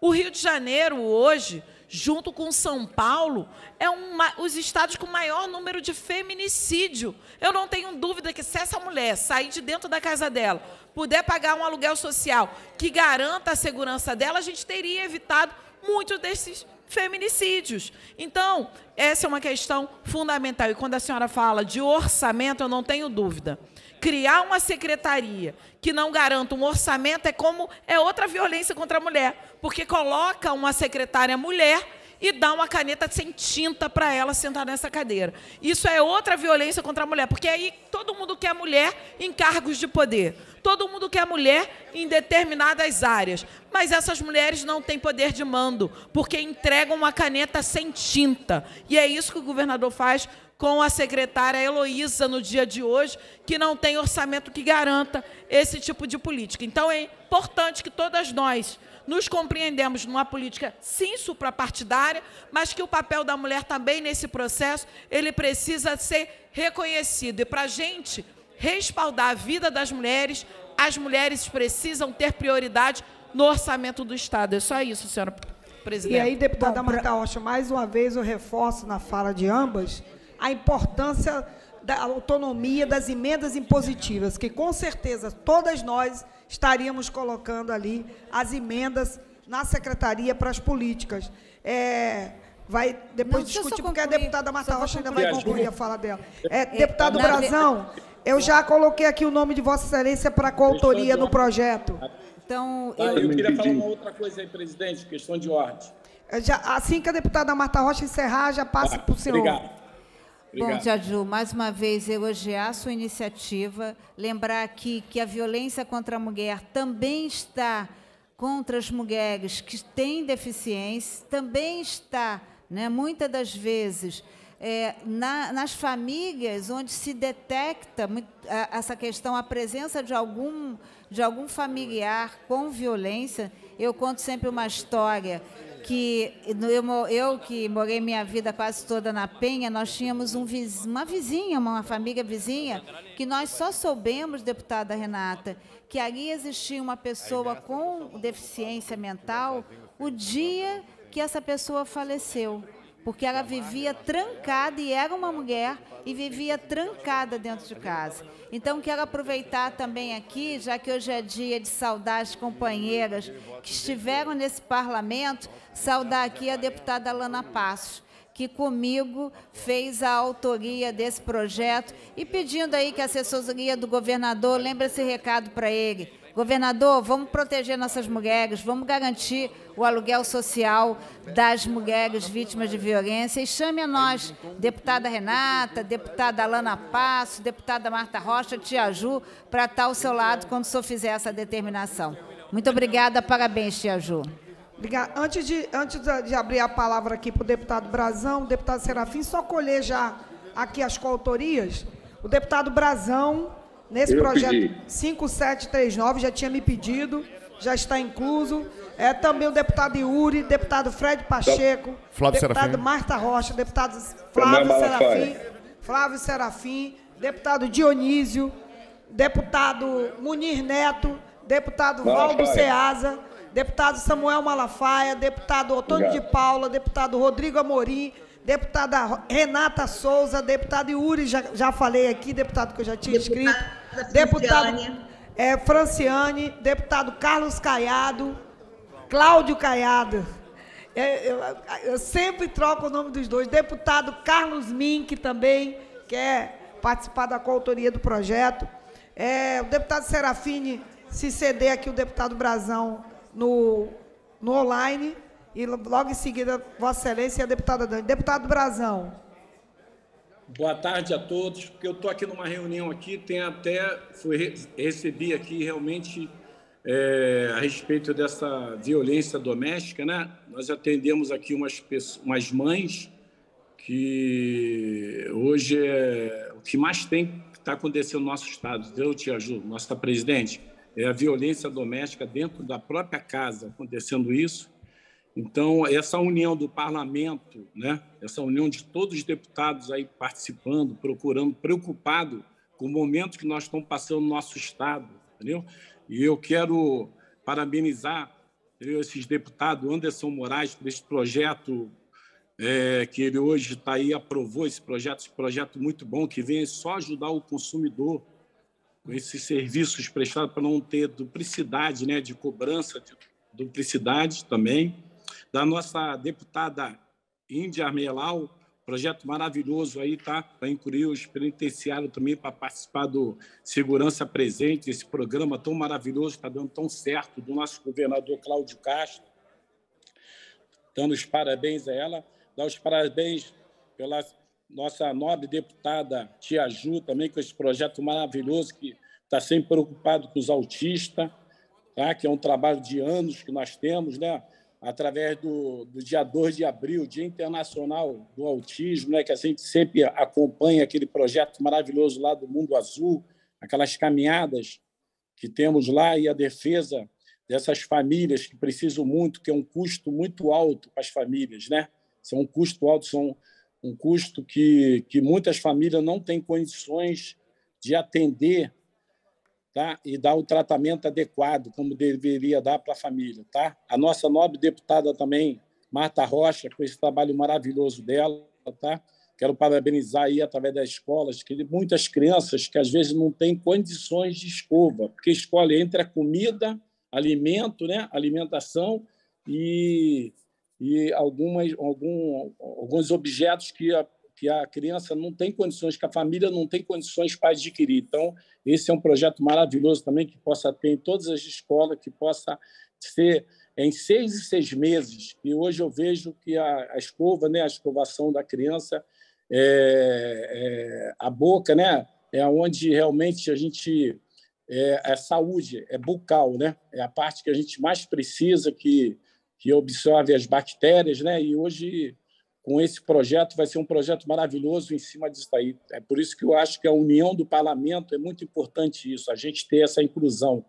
O Rio de Janeiro, hoje, junto com São Paulo, é um, os estados com maior número de feminicídio. Eu não tenho dúvida que se essa mulher sair de dentro da casa dela, puder pagar um aluguel social que garanta a segurança dela, a gente teria evitado muitos desses feminicídios. Então, essa é uma questão fundamental. E quando a senhora fala de orçamento, eu não tenho dúvida criar uma secretaria que não garanta um orçamento é como é outra violência contra a mulher, porque coloca uma secretária mulher e dá uma caneta sem tinta para ela sentar nessa cadeira. Isso é outra violência contra a mulher, porque aí todo mundo quer mulher em cargos de poder, todo mundo quer mulher em determinadas áreas, mas essas mulheres não têm poder de mando, porque entregam uma caneta sem tinta. E é isso que o governador faz com a secretária Heloísa no dia de hoje, que não tem orçamento que garanta esse tipo de política. Então é importante que todas nós nos compreendemos numa política sim suprapartidária, mas que o papel da mulher também nesse processo, ele precisa ser reconhecido. E para a gente respaldar a vida das mulheres, as mulheres precisam ter prioridade no orçamento do Estado. É só isso, senhora presidente. E aí, deputada Marcaocha, mais uma vez eu reforço na fala de ambas a importância da autonomia das emendas impositivas, que com certeza todas nós estaríamos colocando ali as emendas na secretaria para as políticas. É, vai depois Não, discutir, porque a deputada Marta Rocha ainda vai concluir a fala dela. É, é deputado Brazão, eu já coloquei aqui o nome de Vossa Excelência para coautoria no projeto. Então, tá, eu... eu queria falar uma outra coisa aí, presidente, questão de ordem. Já, assim que a deputada Marta Rocha encerrar, já passa tá, para o senhor. Obrigado. Obrigado. Bom, Jadju, mais uma vez eu elogiar a sua iniciativa, lembrar aqui que a violência contra a mulher também está contra as mulheres que têm deficiência, também está, né, muitas das vezes, é, na, nas famílias onde se detecta essa questão, a presença de algum, de algum familiar com violência. Eu conto sempre uma história que eu, eu, que morei minha vida quase toda na Penha, nós tínhamos um, uma vizinha, uma família vizinha, que nós só soubemos, deputada Renata, que ali existia uma pessoa com deficiência mental o dia que essa pessoa faleceu porque ela vivia trancada e era uma mulher e vivia trancada dentro de casa. Então, quero aproveitar também aqui, já que hoje é dia de saudar as companheiras que estiveram nesse parlamento, saudar aqui a deputada Lana Passos. Que comigo fez a autoria desse projeto e pedindo aí que a assessoria do governador lembre esse recado para ele Governador, vamos proteger nossas mulheres, vamos garantir o aluguel social das mulheres vítimas de violência. E chame a nós, deputada Renata, deputada Alana Passo, deputada Marta Rocha, Tia Ju, para estar tá ao seu lado quando o senhor fizer essa determinação. Muito obrigada, parabéns, Tia Ju. Obrigada. Antes de, antes de abrir a palavra aqui para o deputado Brazão, o deputado Serafim, só colher já aqui as coautorias. O deputado Brazão Nesse eu projeto pedi. 5739, já tinha me pedido, já está incluso. É também o deputado Yuri, deputado Fred Pacheco, Flávio deputado Serafim. Marta Rocha, deputado é Flávio Serafim, Flávio Serafim, deputado Dionísio, deputado Munir Neto, deputado Malafaia. Valdo Ceasa, deputado Samuel Malafaia, deputado Otônio Obrigado. de Paula, deputado Rodrigo Amorim, deputada Renata Souza, deputado Yuri, já, já falei aqui, deputado que eu já tinha escrito deputado é, Franciane, deputado Carlos Caiado, Cláudio Caiado. É, eu, eu, sempre troco o nome dos dois. Deputado Carlos Mink também, quer é participar da coautoria do projeto. É, o deputado Serafine se ceder aqui o deputado Brazão no, no online. E logo em seguida, Vossa Excelência e a deputada Dani. Deputado Brazão. Boa tarde a todos, porque eu estou aqui numa reunião aqui, tem até, fui, recebi aqui realmente é, a respeito dessa violência doméstica, né? Nós atendemos aqui umas, umas mães que hoje é o que mais tem que está acontecendo no nosso estado. Eu te ajudo, nossa presidente, é a violência doméstica dentro da própria casa acontecendo isso então, essa união do parlamento, né, essa união de todos os deputados aí participando, procurando, preocupado com o momento que nós estamos passando no nosso Estado, entendeu? E eu quero parabenizar entendeu, esses deputados, Anderson Moraes, por esse projeto é, que ele hoje está aí, aprovou esse projeto, esse projeto muito bom, que vem só ajudar o consumidor com esses serviços prestados para não ter duplicidade, né, de cobrança, de duplicidade também da nossa deputada Índia Armelau, projeto maravilhoso aí, tá? Para incluir os penitenciários também para participar do Segurança Presente, esse programa tão maravilhoso, está dando tão certo, do nosso governador Cláudio Castro. Dando os parabéns a ela, dar os parabéns pela nossa nobre deputada Tia Ju, também com esse projeto maravilhoso que está sempre preocupado com os autistas, tá? que é um trabalho de anos que nós temos, né? através do, do dia 2 de abril, Dia Internacional do Autismo, né, que a gente sempre acompanha aquele projeto maravilhoso lá do Mundo Azul, aquelas caminhadas que temos lá e a defesa dessas famílias que precisam muito, que é um custo muito alto para as famílias, né? São um custo alto, são um custo que, que muitas famílias não têm condições de atender tá? e dar o tratamento adequado, como deveria dar para a família. Tá? A nossa nobre deputada também, Marta Rocha, com esse trabalho maravilhoso dela. Tá? Quero parabenizar aí, através das escolas, que muitas crianças que às vezes não têm condições de escova, porque escolhe entre a comida, alimento, né? alimentação e, e algumas, algum, alguns objetos que a que a criança não tem condições, que a família não tem condições para adquirir. Então, esse é um projeto maravilhoso também, que possa ter em todas as escolas, que possa ser em seis e seis meses. E hoje eu vejo que a, a escova, né, a escovação da criança, é, é, a boca, né, é onde realmente a gente é, é, saúde, é bucal, né? É a parte que a gente mais precisa que, que observe as bactérias, né? E hoje com esse projeto, vai ser um projeto maravilhoso em cima disso aí. É por isso que eu acho que a união do parlamento é muito importante isso, a gente ter essa inclusão.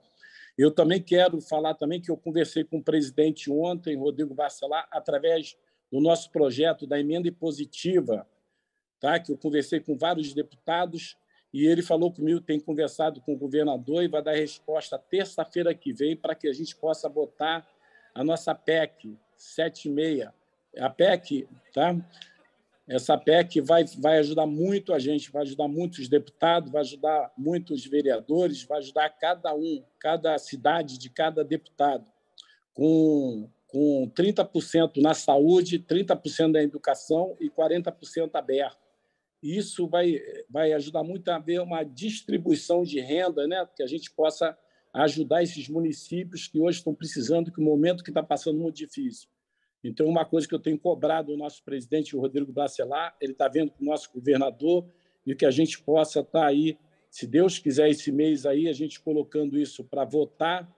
Eu também quero falar também que eu conversei com o presidente ontem, Rodrigo Bacelar, através do nosso projeto da emenda positiva tá? que eu conversei com vários deputados e ele falou comigo, tem conversado com o governador e vai dar resposta terça-feira que vem para que a gente possa botar a nossa PEC 76, é a PEC, tá? Essa PEC vai, vai ajudar muito a gente, vai ajudar muitos deputados, vai ajudar muitos vereadores, vai ajudar cada um, cada cidade de cada deputado, com, com 30% na saúde, 30% na educação e 40% aberto. Isso vai, vai ajudar muito a ver uma distribuição de renda, né? que a gente possa ajudar esses municípios que hoje estão precisando, que o momento que está passando é muito difícil. Então, uma coisa que eu tenho cobrado o nosso presidente, o Rodrigo Bacelar, ele está vendo com o nosso governador e que a gente possa estar tá aí, se Deus quiser, esse mês aí, a gente colocando isso para votar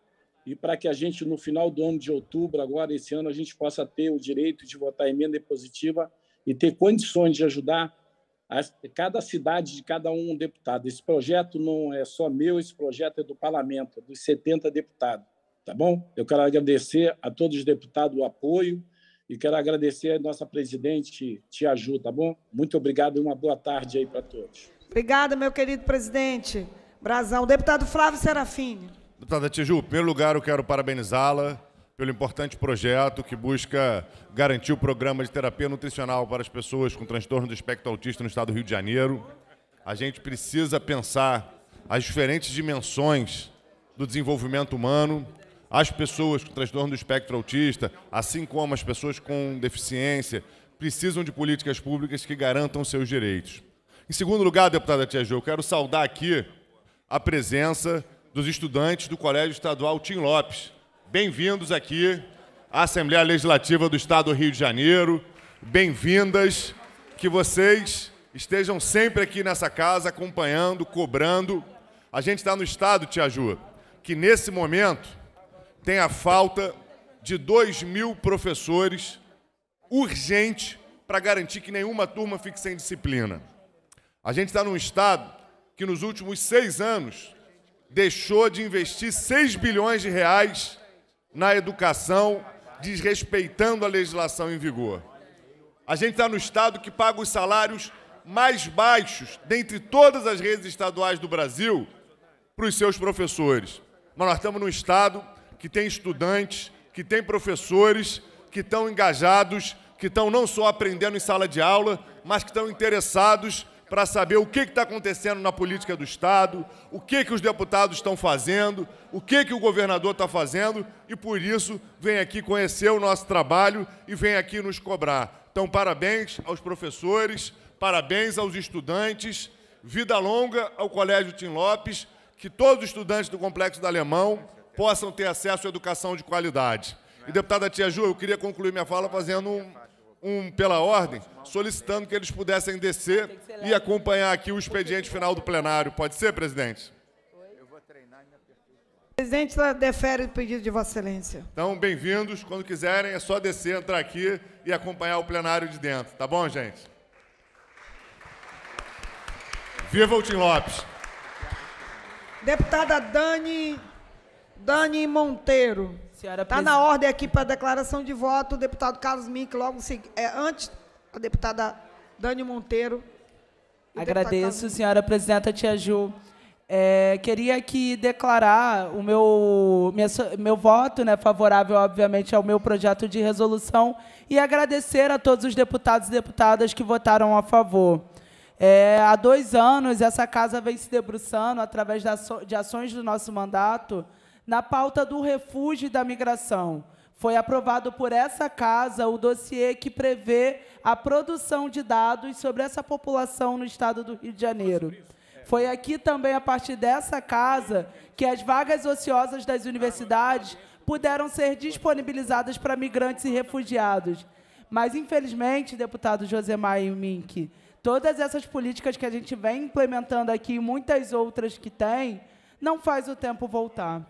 e para que a gente, no final do ano de outubro, agora, esse ano, a gente possa ter o direito de votar emenda positiva e ter condições de ajudar cada cidade de cada um deputado. Esse projeto não é só meu, esse projeto é do parlamento, dos 70 deputados, tá bom? Eu quero agradecer a todos os deputados o apoio, e quero agradecer a nossa presidente, Tia Ju, tá bom? Muito obrigado e uma boa tarde aí para todos. Obrigada, meu querido presidente Brazão. Deputado Flávio Serafini. Deputada Tia Ju, em primeiro lugar, eu quero parabenizá-la pelo importante projeto que busca garantir o programa de terapia nutricional para as pessoas com transtorno do espectro autista no estado do Rio de Janeiro. A gente precisa pensar as diferentes dimensões do desenvolvimento humano as pessoas com transtorno do espectro autista, assim como as pessoas com deficiência, precisam de políticas públicas que garantam seus direitos. Em segundo lugar, deputada Tia Jo, quero saudar aqui a presença dos estudantes do Colégio Estadual Tim Lopes. Bem-vindos aqui à Assembleia Legislativa do Estado do Rio de Janeiro. Bem-vindas. Que vocês estejam sempre aqui nessa casa acompanhando, cobrando. A gente está no Estado, Tia Ju, que nesse momento tem a falta de 2 mil professores urgente para garantir que nenhuma turma fique sem disciplina. A gente está num estado que nos últimos seis anos deixou de investir 6 bilhões de reais na educação, desrespeitando a legislação em vigor. A gente está no estado que paga os salários mais baixos dentre todas as redes estaduais do Brasil para os seus professores. Mas nós estamos num estado que tem estudantes, que tem professores que estão engajados, que estão não só aprendendo em sala de aula, mas que estão interessados para saber o que está acontecendo na política do Estado, o que, que os deputados estão fazendo, o que, que o governador está fazendo, e por isso vem aqui conhecer o nosso trabalho e vem aqui nos cobrar. Então, parabéns aos professores, parabéns aos estudantes, vida longa ao Colégio Tim Lopes, que todos os estudantes do Complexo do Alemão possam ter acesso à educação de qualidade. E, deputada Tia Ju, eu queria concluir minha fala fazendo um, um pela ordem, solicitando que eles pudessem descer e acompanhar aqui o expediente final do plenário. Pode ser, presidente? Presidente, ela defere o pedido de Vossa Excelência. Então, bem-vindos. Quando quiserem, é só descer, entrar aqui e acompanhar o plenário de dentro. Tá bom, gente? Viva o Tim Lopes. Deputada Dani Dani Monteiro. Senhora Está na ordem aqui para declaração de voto, o deputado Carlos Mink, logo é, antes a deputada Dani Monteiro. Agradeço, senhora presidenta Tia Ju. É, queria aqui declarar o meu, minha, meu voto né, favorável, obviamente, ao meu projeto de resolução e agradecer a todos os deputados e deputadas que votaram a favor. É, há dois anos, essa casa vem se debruçando, através de ações do nosso mandato, na pauta do refúgio e da migração. Foi aprovado por essa casa o dossiê que prevê a produção de dados sobre essa população no estado do Rio de Janeiro. Foi aqui também, a partir dessa casa, que as vagas ociosas das universidades puderam ser disponibilizadas para migrantes e refugiados. Mas, infelizmente, deputado Josemar e Mink, todas essas políticas que a gente vem implementando aqui e muitas outras que tem, não faz o tempo voltar.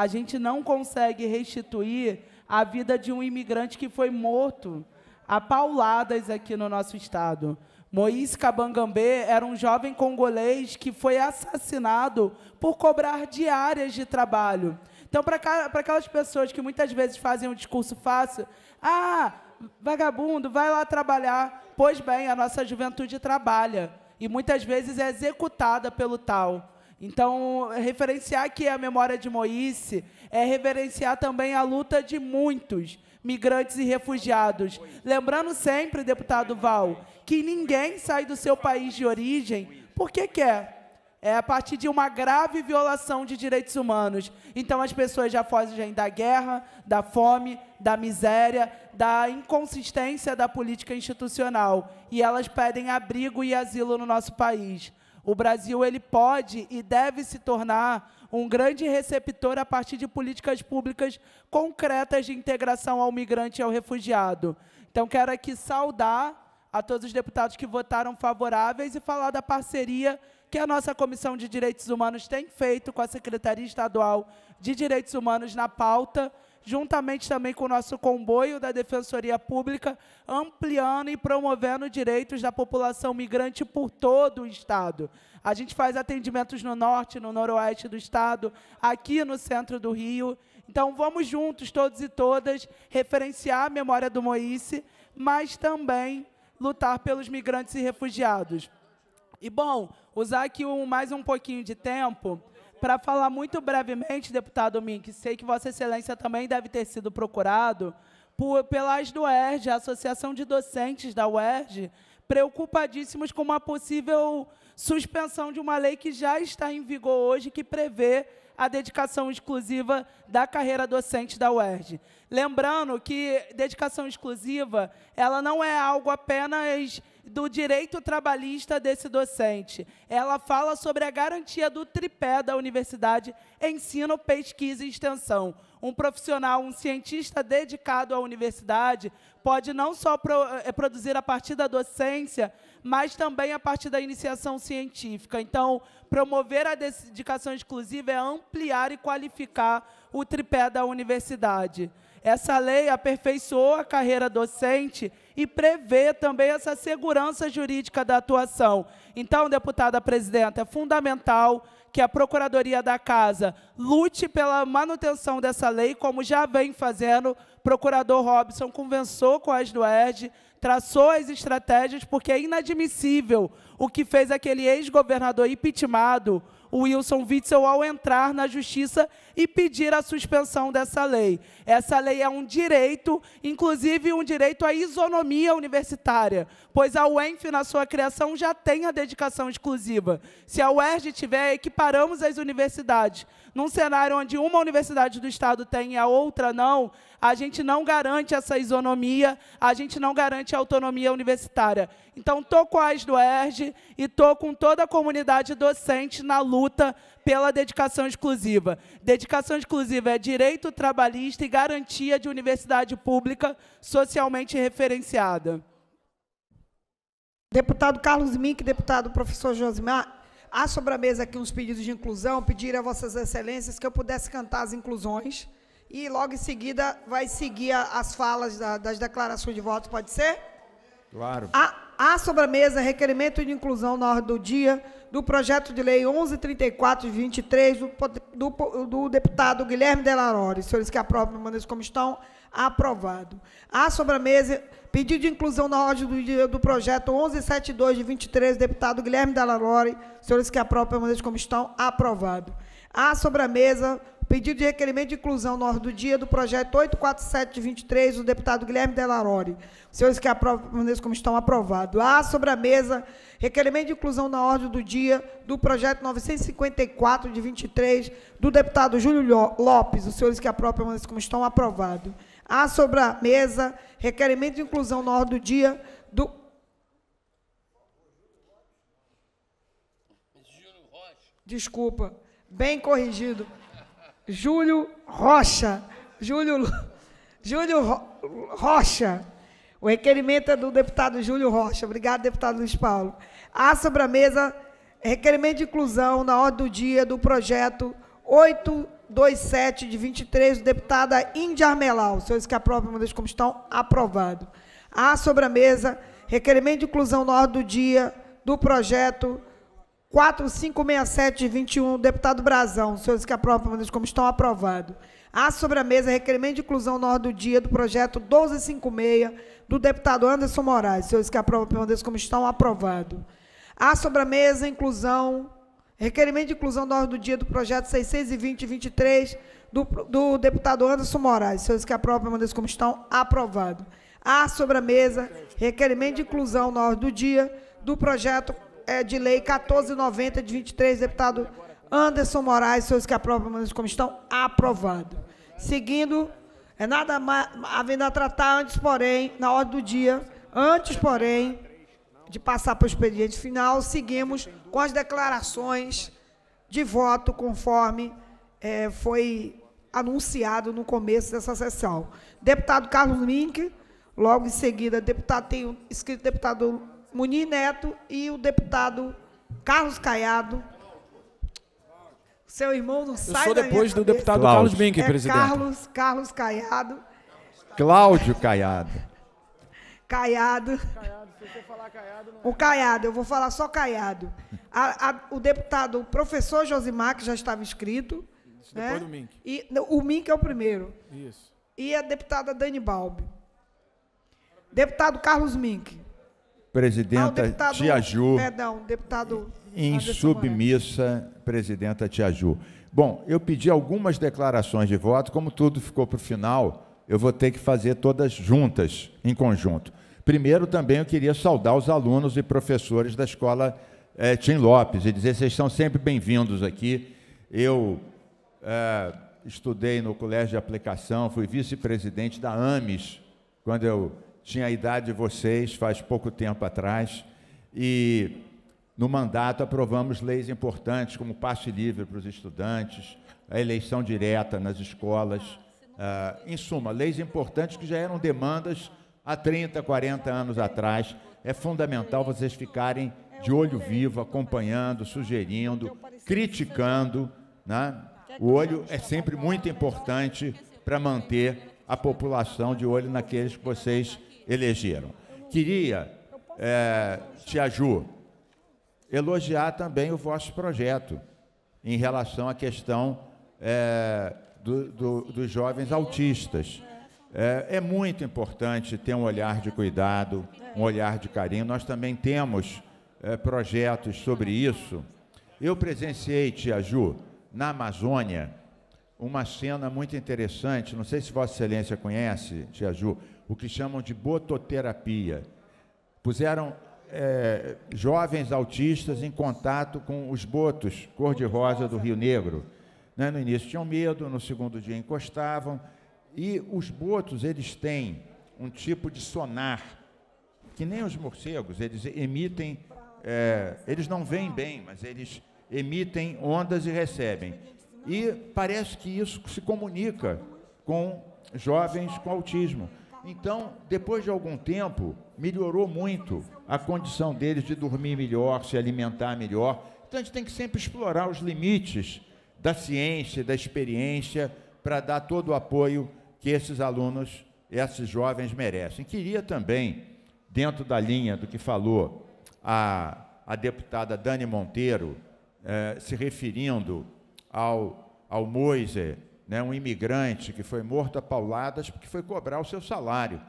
A gente não consegue restituir a vida de um imigrante que foi morto a pauladas aqui no nosso estado. Moïse Kabangambé era um jovem congolês que foi assassinado por cobrar diárias de trabalho. Então, para aquelas pessoas que muitas vezes fazem um discurso fácil, ah, vagabundo, vai lá trabalhar. Pois bem, a nossa juventude trabalha e muitas vezes é executada pelo tal. Então, referenciar que a memória de Moïse é reverenciar também a luta de muitos migrantes e refugiados. Lembrando sempre, deputado Val, que ninguém sai do seu país de origem porque quer. É a partir de uma grave violação de direitos humanos. Então as pessoas já fogem da guerra, da fome, da miséria, da inconsistência da política institucional. E elas pedem abrigo e asilo no nosso país. O Brasil ele pode e deve se tornar um grande receptor a partir de políticas públicas concretas de integração ao migrante e ao refugiado. Então quero aqui saudar a todos os deputados que votaram favoráveis e falar da parceria que a nossa Comissão de Direitos Humanos tem feito com a Secretaria Estadual de Direitos Humanos na pauta juntamente também com o nosso comboio da Defensoria Pública, ampliando e promovendo direitos da população migrante por todo o Estado. A gente faz atendimentos no norte, no noroeste do Estado, aqui no centro do Rio. Então, vamos juntos, todos e todas, referenciar a memória do Moice, mas também lutar pelos migrantes e refugiados. E, bom, usar aqui um, mais um pouquinho de tempo para falar muito brevemente, deputado Mink, sei que Vossa Excelência também deve ter sido procurado por, pelas do ERJ, a Associação de Docentes da UERJ, preocupadíssimos com uma possível suspensão de uma lei que já está em vigor hoje, que prevê a dedicação exclusiva da carreira docente da UERJ. Lembrando que dedicação exclusiva, ela não é algo apenas do direito trabalhista desse docente. Ela fala sobre a garantia do tripé da universidade: ensino, pesquisa e extensão. Um profissional, um cientista dedicado à universidade, pode não só pro, é, produzir a partir da docência, mas também a partir da iniciação científica. Então, promover a dedicação exclusiva é ampliar e qualificar o tripé da universidade. Essa lei aperfeiçoou a carreira docente e prevê também essa segurança jurídica da atuação. Então, deputada presidenta, é fundamental que a Procuradoria da Casa lute pela manutenção dessa lei, como já vem fazendo. procurador Robson conversou com as do ERD, traçou as estratégias, porque é inadmissível o que fez aquele ex-governador impeachmentado o Wilson Witzel ao entrar na justiça e pedir a suspensão dessa lei. Essa lei é um direito, inclusive um direito à isonomia universitária, pois a UENF, na sua criação, já tem a dedicação exclusiva. Se a UERJ tiver, equiparamos as universidades. Num cenário onde uma universidade do Estado tem e a outra não, a gente não garante essa isonomia, a gente não garante a autonomia universitária. Então, estou com do ESDOERJ e estou com toda a comunidade docente na luta pela dedicação exclusiva. Dedicação exclusiva é direito trabalhista e garantia de universidade pública socialmente referenciada. Deputado Carlos Mink, deputado professor Josimar, há sobre a mesa aqui uns pedidos de inclusão, pedir a vossas excelências que eu pudesse cantar as inclusões e logo em seguida vai seguir as falas da, das declarações de voto, pode ser? Claro. Há, há sobre a mesa requerimento de inclusão na ordem do dia do projeto de lei 1134 de 23 do, do, do deputado Guilherme Delarore. Senhores que aprovem, permaneçam como estão. Aprovado. Há sobre a mesa pedido de inclusão na ordem do dia do projeto 1172 de 23 do deputado Guilherme Delarore. Senhores que aprovem, permaneçam como estão. Aprovado. Há sobre a mesa Pedido de requerimento de inclusão na ordem do dia do projeto 847-23 do deputado Guilherme Delarore. Senhores que permaneçam como estão aprovado. Há sobre a mesa requerimento de inclusão na ordem do dia do projeto 954 de 23 do deputado Júlio Lopes. Os senhores que aprovam permaneçam como estão aprovado. Há sobre a mesa requerimento de inclusão na ordem do dia do Desculpa, bem corrigido. Júlio Rocha. Júlio, Júlio Ro, Rocha. O requerimento é do deputado Júlio Rocha. Obrigado, deputado Luiz Paulo. Há sobre a mesa requerimento de inclusão na ordem do dia do projeto 827 de 23, do deputada Índia Armelau. Senhores que aprovam, mandem como estão, aprovado. Há sobre a mesa requerimento de inclusão na ordem do dia do projeto 4567 21, deputado Brazão, senhores que aprovam, como estão aprovado. Há sobre a mesa requerimento de inclusão na ordem do dia do projeto 1256 do deputado Anderson Moraes. senhores que aprovam, permaneçam como estão aprovado. Há sobre a mesa inclusão, requerimento de inclusão na ordem do dia do projeto 620-23 do, do deputado Anderson Moraes. senhores que aprovam, permaneçam como estão aprovado. Há sobre a mesa requerimento de inclusão na ordem do dia do projeto é, de lei 1490 de 23, deputado Anderson Moraes, senhores que aprovam, mas como estão, aprovado. Seguindo, é nada mais, havendo a tratar antes, porém, na ordem do dia, antes, porém, de passar para o expediente final, seguimos com as declarações de voto, conforme é, foi anunciado no começo dessa sessão. Deputado Carlos Mink, logo em seguida, deputado, tem escrito deputado Munir Neto e o deputado Carlos Caiado. Seu irmão não Eu sou depois do deputado Cláudio. Carlos Bink, é presidente. Carlos, Carlos Caiado. Cláudio Caiado. Caiado. O Caiado, eu vou falar só Caiado. A, a, o deputado, o professor Josimar, que já estava inscrito. Isso, né? depois do Mink. E, o Mink é o primeiro. Isso. E a deputada Dani Balbi. Deputado Carlos Mink presidenta Não, deputado, Tiaju. Perdão, deputado. Insubmissa, presidenta Tiaju. Bom, eu pedi algumas declarações de voto, como tudo ficou para o final, eu vou ter que fazer todas juntas, em conjunto. Primeiro, também eu queria saudar os alunos e professores da escola é, Tim Lopes e dizer: vocês são sempre bem-vindos aqui. Eu é, estudei no colégio de aplicação, fui vice-presidente da AMES, quando eu tinha a idade de vocês faz pouco tempo atrás e no mandato aprovamos leis importantes como passe livre para os estudantes, a eleição direta nas escolas, uh, em suma, leis importantes que já eram demandas há 30, 40 anos atrás. É fundamental vocês ficarem de olho vivo, acompanhando, sugerindo, criticando. Né? O olho é sempre muito importante para manter a população de olho naqueles que vocês elegeram. Queria, é, Tia Ju, elogiar também o vosso projeto em relação à questão é, do, do, dos jovens autistas. É, é, muito importante ter um olhar de cuidado, um olhar de carinho. Nós também temos é, projetos sobre isso. Eu presenciei, Tia Ju, na Amazônia, uma cena muito interessante. Não sei se Vossa Excelência conhece, Tia Ju, o que chamam de bototerapia. Puseram é, jovens autistas em contato com os botos cor-de-rosa do Rio Negro. Né? No início tinham medo, no segundo dia encostavam. E os botos, eles têm um tipo de sonar, que nem os morcegos, eles emitem, é, eles não veem bem, mas eles emitem ondas e recebem. E parece que isso se comunica com jovens com autismo. Então, depois de algum tempo, melhorou muito a condição deles de dormir melhor, se alimentar melhor. Então, a gente tem que sempre explorar os limites da ciência, da experiência, para dar todo o apoio que esses alunos, esses jovens merecem. Queria também, dentro da linha do que falou a, a deputada Dani Monteiro, eh, se referindo ao, ao Moiser né, um imigrante que foi morto a pauladas porque foi cobrar o seu salário.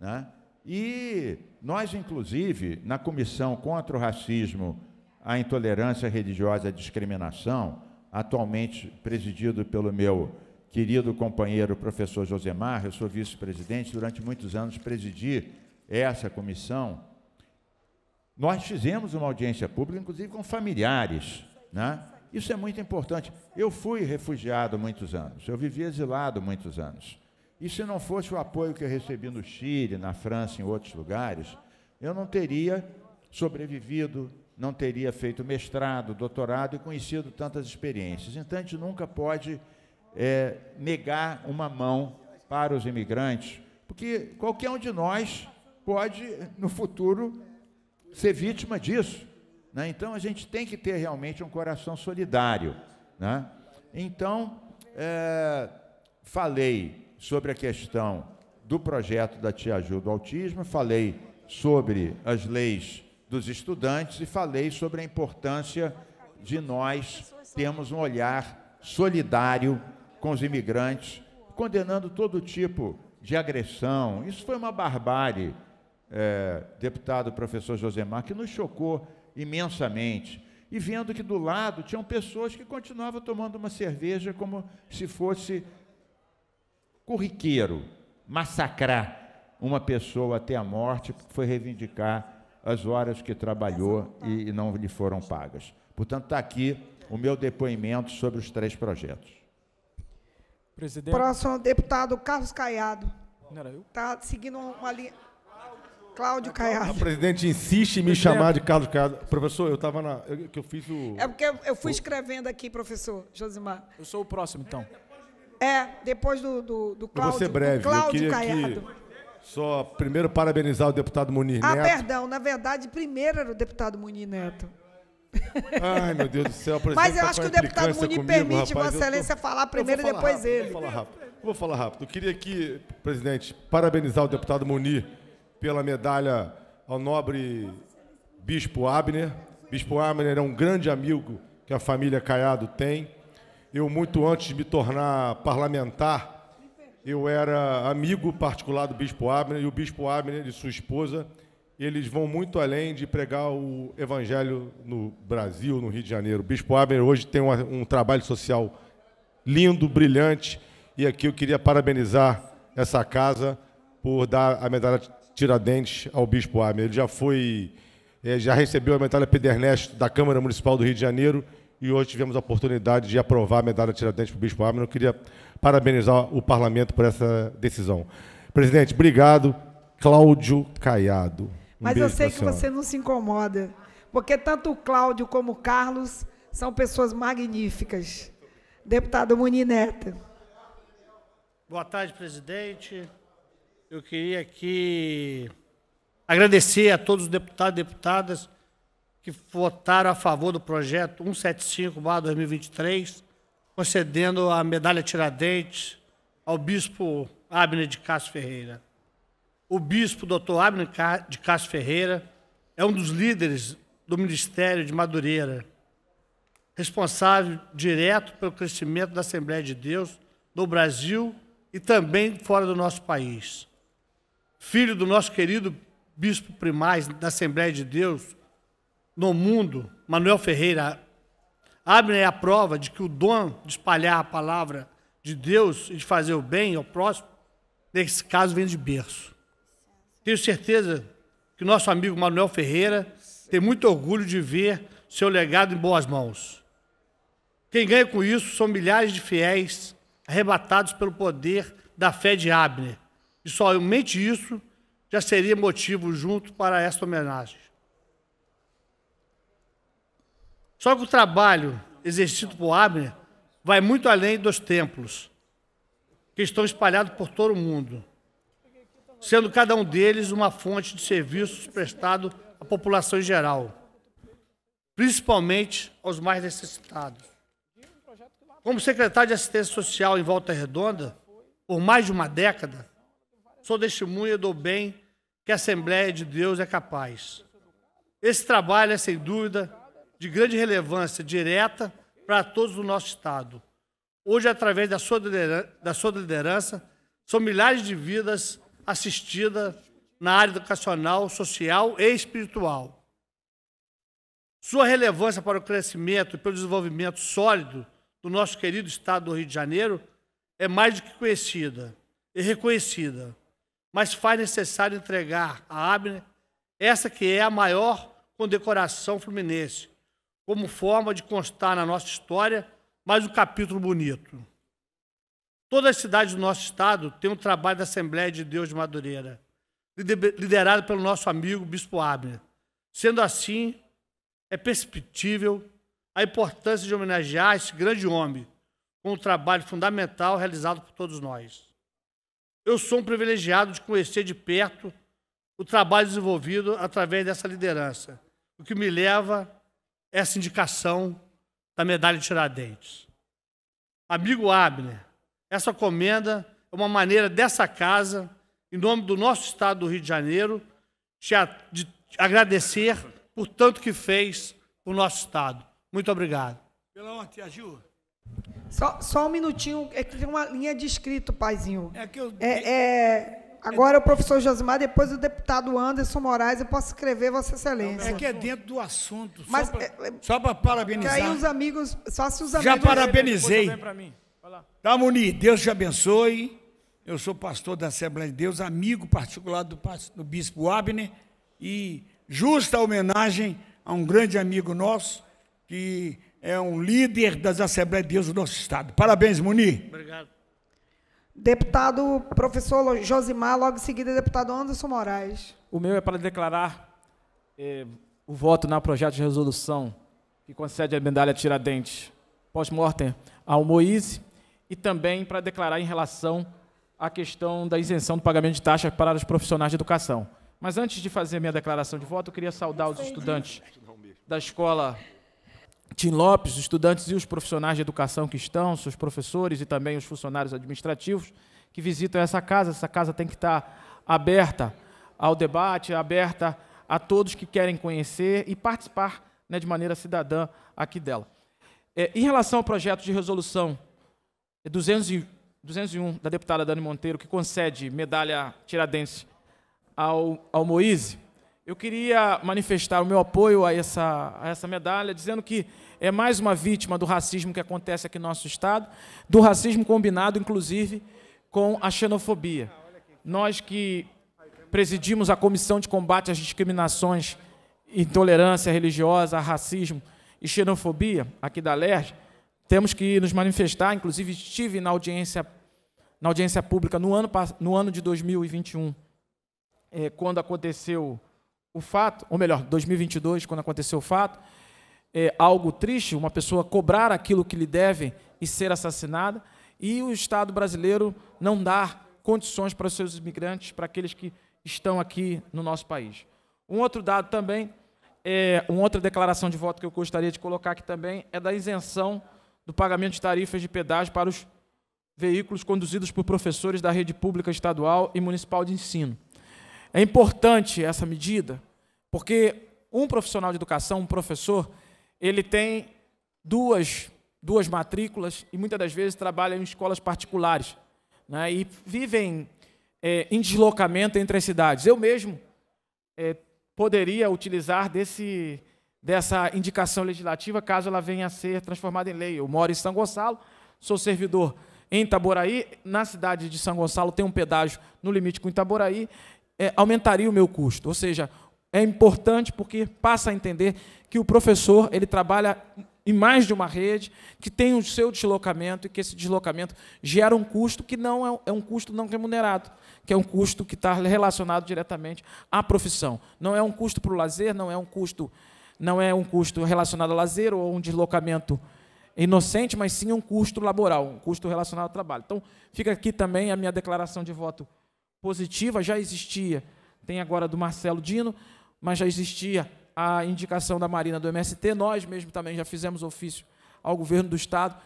Né? E nós, inclusive, na Comissão contra o Racismo, a Intolerância Religiosa e a Discriminação, atualmente presidido pelo meu querido companheiro professor Josemar, eu sou vice-presidente, durante muitos anos presidi essa comissão. Nós fizemos uma audiência pública, inclusive com familiares, né? Isso é muito importante. Eu fui refugiado muitos anos, eu vivi exilado muitos anos. E se não fosse o apoio que eu recebi no Chile, na França, em outros lugares, eu não teria sobrevivido, não teria feito mestrado, doutorado e conhecido tantas experiências. Então, a gente nunca pode é, negar uma mão para os imigrantes, porque qualquer um de nós pode, no futuro, ser vítima disso. Né? Então a gente tem que ter realmente um coração solidário. Né? Então, é, falei sobre a questão do projeto da Tia Ajuda do Autismo, falei sobre as leis dos estudantes e falei sobre a importância de nós termos um olhar solidário com os imigrantes, condenando todo tipo de agressão. Isso foi uma barbárie, é, deputado professor Josemar, que nos chocou imensamente. E vendo que do lado tinham pessoas que continuavam tomando uma cerveja como se fosse corriqueiro, massacrar uma pessoa até a morte, foi reivindicar as horas que trabalhou tá. e, não lhe foram pagas. Portanto, está aqui o meu depoimento sobre os três projetos. Presidente. Próximo, deputado Carlos Caiado. Não era eu? Está seguindo uma linha. Cláudio Caiado. O presidente insiste em me chamar de Carlos Caiado. Professor, eu estava na. Eu, que eu fiz o. É porque eu, eu fui o... escrevendo aqui, professor Josimar. Eu sou o próximo, então. É, depois do, do, do Cláudio. Eu vou ser breve. Cláudio eu Caiado. Que... Só primeiro parabenizar o deputado Munir ah, Neto. Ah, perdão, na verdade, primeiro era o deputado Munir Neto. Ai, meu Deus do céu, <laughs> presidente. Mas eu tá acho tá que o deputado Munir comigo, permite rapaz, Vossa Excelência tô... falar primeiro e depois rápido, ele. Vou falar rápido. Vou falar rápido. Eu queria aqui, presidente, parabenizar o deputado Munir pela medalha ao nobre Bispo Abner. Bispo Abner é um grande amigo que a família Caiado tem. Eu, muito antes de me tornar parlamentar, eu era amigo particular do Bispo Abner, e o Bispo Abner e sua esposa, eles vão muito além de pregar o evangelho no Brasil, no Rio de Janeiro. O Bispo Abner hoje tem um trabalho social lindo, brilhante, e aqui eu queria parabenizar essa casa por dar a medalha Tiradentes ao Bispo Amer. Ele já foi, é, já recebeu a medalha Pedernest da Câmara Municipal do Rio de Janeiro e hoje tivemos a oportunidade de aprovar a medalha Tiradentes para o Bispo Amer. Eu queria parabenizar o parlamento por essa decisão. Presidente, obrigado. Cláudio Caiado. Um Mas eu sei que você não se incomoda, porque tanto o Cláudio como o Carlos são pessoas magníficas. Deputado Muni Neto. Boa tarde, presidente, eu queria aqui agradecer a todos os deputados e deputadas que votaram a favor do projeto 175-2023, concedendo a medalha Tiradentes ao bispo Abner de Castro Ferreira. O bispo Dr. Abner de Castro Ferreira é um dos líderes do Ministério de Madureira, responsável direto pelo crescimento da Assembleia de Deus no Brasil e também fora do nosso país filho do nosso querido bispo primaz da Assembleia de Deus no mundo, Manuel Ferreira, Abner é a prova de que o dom de espalhar a palavra de Deus e de fazer o bem ao próximo, nesse caso, vem de berço. Tenho certeza que nosso amigo Manuel Ferreira tem muito orgulho de ver seu legado em boas mãos. Quem ganha com isso são milhares de fiéis arrebatados pelo poder da fé de Abner, e somente isso já seria motivo junto para esta homenagem. Só que o trabalho exercido por Abner vai muito além dos templos, que estão espalhados por todo o mundo, sendo cada um deles uma fonte de serviços prestado à população em geral, principalmente aos mais necessitados. Como secretário de Assistência Social em Volta Redonda, por mais de uma década, Sou testemunha do bem que a Assembleia de Deus é capaz. Esse trabalho é, sem dúvida, de grande relevância direta para todos do nosso Estado. Hoje, através da sua, da sua liderança, são milhares de vidas assistidas na área educacional, social e espiritual. Sua relevância para o crescimento e pelo desenvolvimento sólido do nosso querido Estado do Rio de Janeiro é mais do que conhecida e reconhecida mas faz necessário entregar a Abner essa que é a maior condecoração fluminense, como forma de constar na nossa história mais um capítulo bonito. Toda a cidade do nosso estado tem um trabalho da Assembleia de Deus de Madureira, liderado pelo nosso amigo Bispo Abner. Sendo assim, é perceptível a importância de homenagear esse grande homem com um trabalho fundamental realizado por todos nós. Eu sou um privilegiado de conhecer de perto o trabalho desenvolvido através dessa liderança, o que me leva a é essa indicação da medalha de Tiradentes. Amigo Abner, essa comenda é uma maneira dessa casa, em nome do nosso Estado do Rio de Janeiro, te, de agradecer por tanto que fez o nosso Estado. Muito obrigado. Pela honra, Gil. Só, só um minutinho, é que tem uma linha de escrito, paizinho. É que eu... É, é, agora é... o professor Josimar, depois o deputado Anderson Moraes, eu posso escrever Vossa Excelência. É que é dentro do assunto, Mas, é, é, só para parabenizar. Que aí os amigos, só se os amigos... Já parabenizei. Tá, Munir, Deus te abençoe. Eu sou pastor da Assembleia de Deus, amigo particular do, do bispo Abner, e justa homenagem a um grande amigo nosso, que é um líder das Assembleias de Deus do nosso Estado. Parabéns, Munir. Obrigado. Deputado professor Josimar, logo em seguida, deputado Anderson Moraes. O meu é para declarar eh, o voto na projeto de resolução que concede a medalha Tiradentes pós-mortem ao Moise e também para declarar em relação à questão da isenção do pagamento de taxas para os profissionais de educação. Mas antes de fazer minha declaração de voto, eu queria saudar os estudantes da escola Tim Lopes, os estudantes e os profissionais de educação que estão, seus professores e também os funcionários administrativos que visitam essa casa. Essa casa tem que estar aberta ao debate, aberta a todos que querem conhecer e participar né, de maneira cidadã aqui dela. É, em relação ao projeto de resolução 201 da deputada Dani Monteiro, que concede medalha Tiradentes ao, ao Moise, eu queria manifestar o meu apoio a essa, a essa medalha, dizendo que é mais uma vítima do racismo que acontece aqui no nosso Estado, do racismo combinado, inclusive, com a xenofobia. Nós que presidimos a Comissão de Combate às Discriminações, Intolerância Religiosa, Racismo e Xenofobia, aqui da LERJ, temos que nos manifestar, inclusive estive na audiência, na audiência pública no ano, no ano de 2021, é, eh, quando aconteceu o fato, ou melhor, 2022, quando aconteceu o fato, é algo triste, uma pessoa cobrar aquilo que lhe deve e ser assassinada, e o Estado brasileiro não dar condições para os seus imigrantes, para aqueles que estão aqui no nosso país. Um outro dado também, é, uma outra declaração de voto que eu gostaria de colocar aqui também, é da isenção do pagamento de tarifas de pedágio para os veículos conduzidos por professores da rede pública estadual e municipal de ensino. É importante essa medida, porque um profissional de educação, um professor, ele tem duas, duas matrículas e muitas das vezes trabalha em escolas particulares né, e vivem é, em deslocamento entre as cidades. Eu mesmo é, poderia utilizar desse, dessa indicação legislativa caso ela venha a ser transformada em lei. Eu moro em São Gonçalo, sou servidor em Itaboraí, na cidade de São Gonçalo tem um pedágio no limite com Itaboraí, é, aumentaria o meu custo. Ou seja, é importante porque passa a entender que o professor ele trabalha em mais de uma rede, que tem o seu deslocamento e que esse deslocamento gera um custo que não é, é um custo não remunerado, que é um custo que está relacionado diretamente à profissão. Não é um custo para o lazer, não é um custo não é um custo relacionado ao lazer ou um deslocamento inocente, mas sim um custo laboral, um custo relacionado ao trabalho. Então, fica aqui também a minha declaração de voto positiva já existia. Tem agora do Marcelo Dino, mas já existia a indicação da Marina do MST. Nós mesmo também já fizemos ofício ao governo do Estado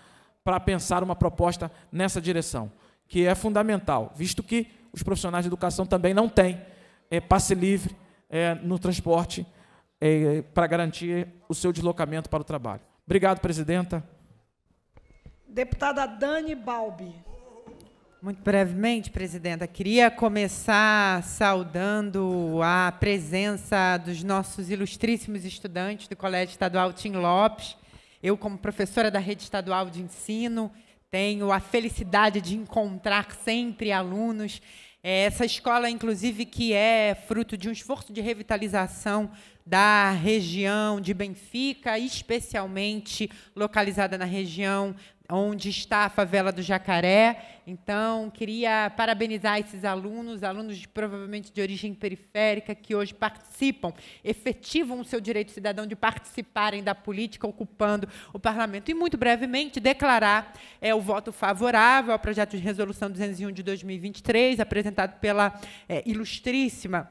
para pensar uma proposta nessa direção, que é fundamental, visto que os profissionais de educação também não têm é, passe livre é, no transporte é, para garantir o seu deslocamento para o trabalho. Obrigado, presidenta. Deputada Dani Balbi. Muito brevemente, presidenta, queria começar saudando a presença dos nossos ilustríssimos estudantes do Colégio Estadual Tim Lopes. Eu, como professora da rede estadual de ensino, tenho a felicidade de encontrar sempre alunos. É, essa escola, inclusive, que é fruto de um esforço de revitalização da região de Benfica, especialmente localizada na região onde está a favela do Jacaré. Então, queria parabenizar esses alunos, alunos de, provavelmente de origem periférica, que hoje participam, efetivam o seu direito cidadão de participarem da política, ocupando o parlamento. E, muito brevemente, declarar é, o voto favorável ao projeto de resolução 201 de 2023, apresentado pela é, ilustríssima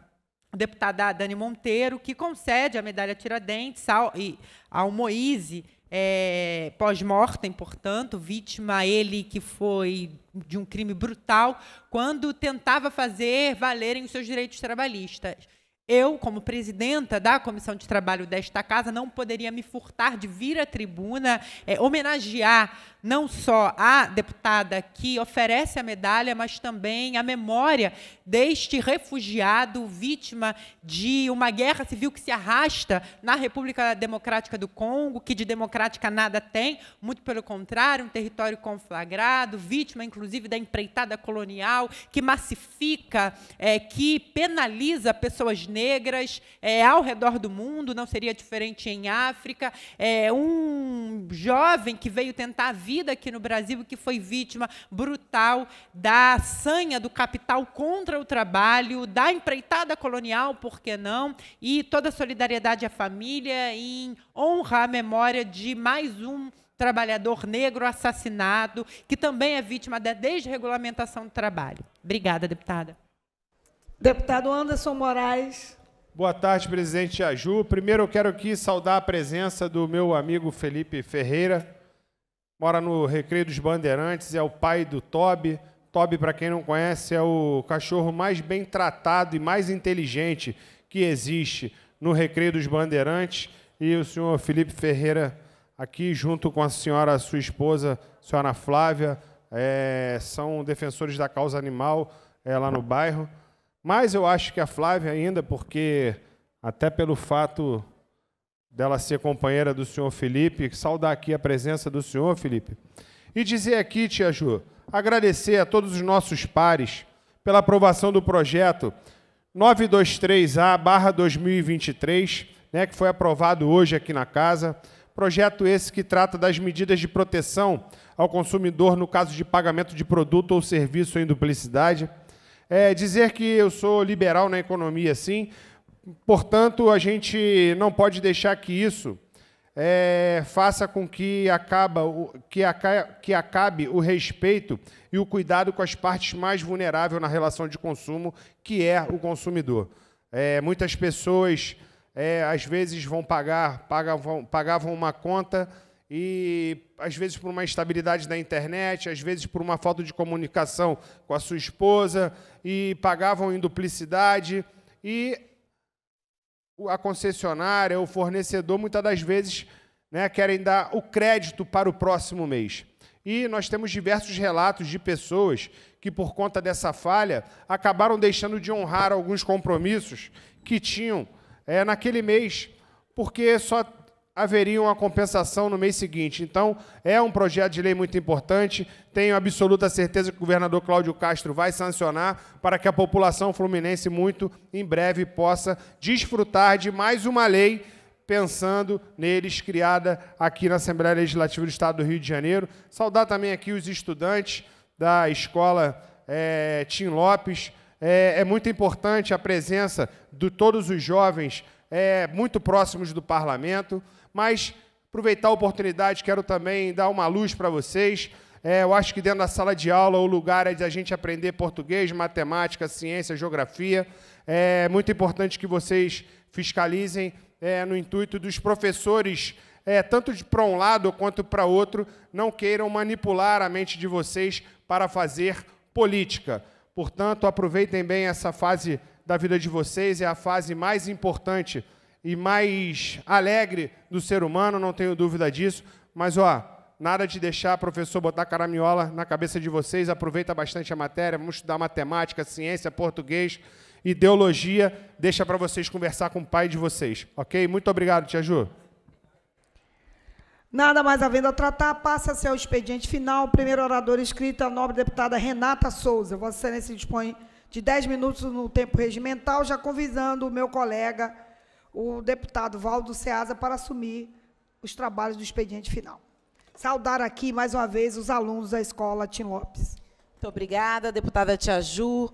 deputada Dani Monteiro, que concede a medalha Tiradentes ao, ao Moise é, pós-mortem, portanto, vítima ele que foi de um crime brutal, quando tentava fazer valerem os seus direitos trabalhistas. Eu, como presidenta da Comissão de Trabalho desta Casa, não poderia me furtar de vir à tribuna, é, homenagear não só a deputada que oferece a medalha, mas também a memória deste refugiado vítima de uma guerra civil que se arrasta na República Democrática do Congo, que de democrática nada tem, muito pelo contrário, um território conflagrado, vítima inclusive da empreitada colonial, que massifica, é, que penaliza pessoas negras é, ao redor do mundo, não seria diferente em África. É, um jovem que veio tentar a vida vida aqui no Brasil que foi vítima brutal da sanha do capital contra o trabalho, da empreitada colonial, por que não? E toda a solidariedade à família em honra à memória de mais um trabalhador negro assassinado, que também é vítima da desregulamentação do trabalho. Obrigada, deputada. Deputado Anderson Moraes. Boa tarde, presidente Aju. Primeiro, eu quero aqui saudar a presença do meu amigo Felipe Ferreira, mora no Recreio dos Bandeirantes, é o pai do Toby. Toby, para quem não conhece, é o cachorro mais bem tratado e mais inteligente que existe no Recreio dos Bandeirantes. E o senhor Felipe Ferreira, aqui junto com a senhora, sua esposa, senhora Flávia, é, são defensores da causa animal é, lá no bairro. Mas eu acho que a Flávia ainda, porque até pelo fato dela ser companheira do senhor Felipe, saudar aqui a presença do senhor Felipe. E dizer aqui, tia Ju, agradecer a todos os nossos pares pela aprovação do projeto 923A/2023, né, que foi aprovado hoje aqui na casa. Projeto esse que trata das medidas de proteção ao consumidor no caso de pagamento de produto ou serviço em duplicidade. É, dizer que eu sou liberal na economia, sim, Portanto, a gente não pode deixar que isso é, faça com que, acaba, que, que acabe o respeito e o cuidado com as partes mais vulneráveis na relação de consumo, que é o consumidor. É, muitas pessoas, é, às vezes, vão pagar, pagavam, pagavam uma conta e, às vezes, por uma instabilidade da internet, às vezes, por uma falta de comunicação com a sua esposa, e pagavam em duplicidade. E a concessionária, o fornecedor, muitas das vezes né, querem dar o crédito para o próximo mês. E nós temos diversos relatos de pessoas que, por conta dessa falha, acabaram deixando de honrar alguns compromissos que tinham é, naquele mês, porque só haveria uma compensação no mês seguinte. Então, é um projeto de lei muito importante. Tenho absoluta certeza que o governador Cláudio Castro vai sancionar para que a população fluminense, muito em breve, possa desfrutar de mais uma lei pensando neles, criada aqui na Assembleia Legislativa do Estado do Rio de Janeiro. Saudar também aqui os estudantes da escola é, Tim Lopes. É, é muito importante a presença de todos os jovens é, muito próximos do parlamento mas aproveitar a oportunidade, quero também dar uma luz para vocês. É, eu acho que dentro da sala de aula o lugar é de a gente aprender português, matemática, ciência, geografia. É muito importante que vocês fiscalizem é, no intuito dos professores, é, tanto para um lado quanto para outro, não queiram manipular a mente de vocês para fazer política. Portanto, aproveitem bem essa fase da vida de vocês, é a fase mais importante e mais alegre do ser humano, não tenho dúvida disso. Mas, ó, nada de deixar professor botar caraminhola na cabeça de vocês. Aproveita bastante a matéria, vamos estudar matemática, ciência, português, ideologia. Deixa para vocês conversar com o pai de vocês, ok? Muito obrigado, Tia Ju. Nada mais havendo a tratar, passa-se ao expediente final. Primeiro orador escrito é a nobre deputada Renata Souza. Vossa Excelência dispõe de 10 minutos no tempo regimental, já convidando o meu colega o deputado Valdo Ceasa para assumir os trabalhos do expediente final. Saudar aqui, mais uma vez, os alunos da escola Tim Lopes. Muito obrigada, deputada Tia Ju,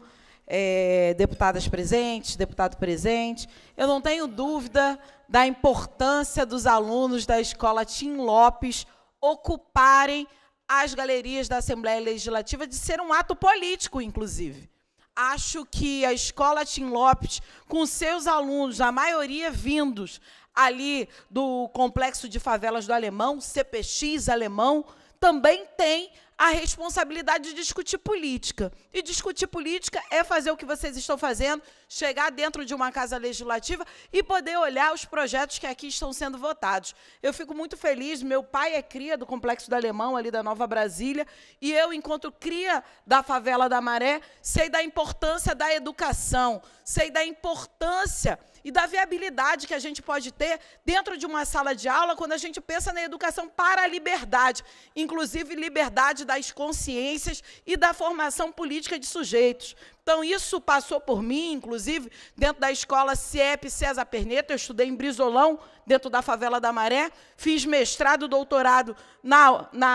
é, deputadas presentes, deputado presente. Eu não tenho dúvida da importância dos alunos da escola Tim Lopes ocuparem as galerias da Assembleia Legislativa, de ser um ato político, inclusive. Acho que a escola Tim Lopes, com seus alunos, a maioria vindos ali do complexo de favelas do Alemão, CPX Alemão, também tem a responsabilidade de discutir política. E discutir política é fazer o que vocês estão fazendo, chegar dentro de uma casa legislativa e poder olhar os projetos que aqui estão sendo votados. Eu fico muito feliz, meu pai é cria do Complexo do Alemão, ali da Nova Brasília, e eu, enquanto cria da favela da Maré, sei da importância da educação, sei da importância e da viabilidade que a gente pode ter dentro de uma sala de aula quando a gente pensa na educação para a liberdade, inclusive liberdade das consciências e da formação política de sujeitos. Então, isso passou por mim, inclusive, dentro da escola CIEP César Perneta. Eu estudei em Brizolão, dentro da favela da Maré. Fiz mestrado, doutorado na, na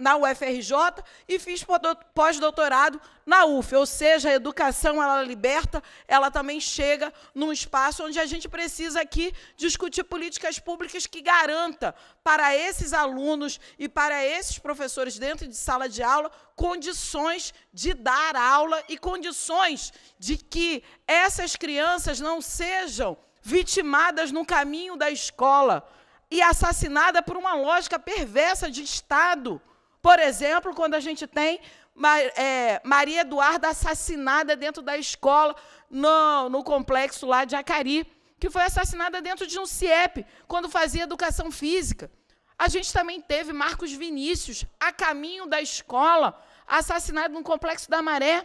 na UFRJ e fiz pós-doutorado na UF. Ou seja, a educação ela liberta, ela também chega num espaço onde a gente precisa aqui discutir políticas públicas que garanta para esses alunos e para esses professores dentro de sala de aula condições de dar aula e condições de que essas crianças não sejam vitimadas no caminho da escola e assassinada por uma lógica perversa de Estado. Por exemplo, quando a gente tem é, Maria Eduarda assassinada dentro da escola, no, no complexo lá de Acari, que foi assassinada dentro de um CIEP, quando fazia educação física. A gente também teve Marcos Vinícius, a caminho da escola, assassinado no complexo da Maré.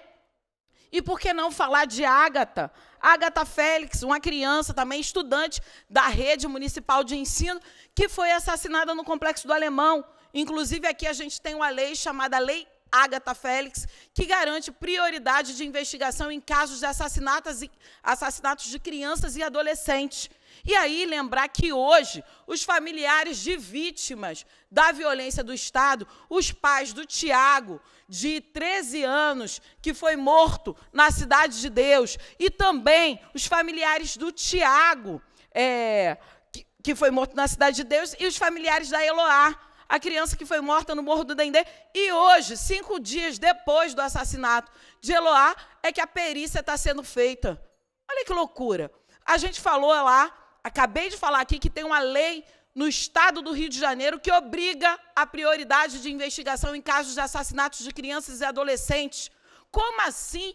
E por que não falar de Ágata? Ágata Félix, uma criança também estudante da rede municipal de ensino, que foi assassinada no complexo do Alemão. Inclusive, aqui a gente tem uma lei chamada Lei Agatha Félix, que garante prioridade de investigação em casos de assassinatos, assassinatos de crianças e adolescentes. E aí lembrar que hoje os familiares de vítimas da violência do Estado, os pais do Tiago, de 13 anos, que foi morto na Cidade de Deus, e também os familiares do Tiago, é, que, que foi morto na Cidade de Deus, e os familiares da Eloá, a criança que foi morta no Morro do Dendê. E hoje, cinco dias depois do assassinato de Eloá, é que a perícia está sendo feita. Olha que loucura. A gente falou lá, acabei de falar aqui, que tem uma lei no estado do Rio de Janeiro que obriga a prioridade de investigação em casos de assassinatos de crianças e adolescentes. Como assim,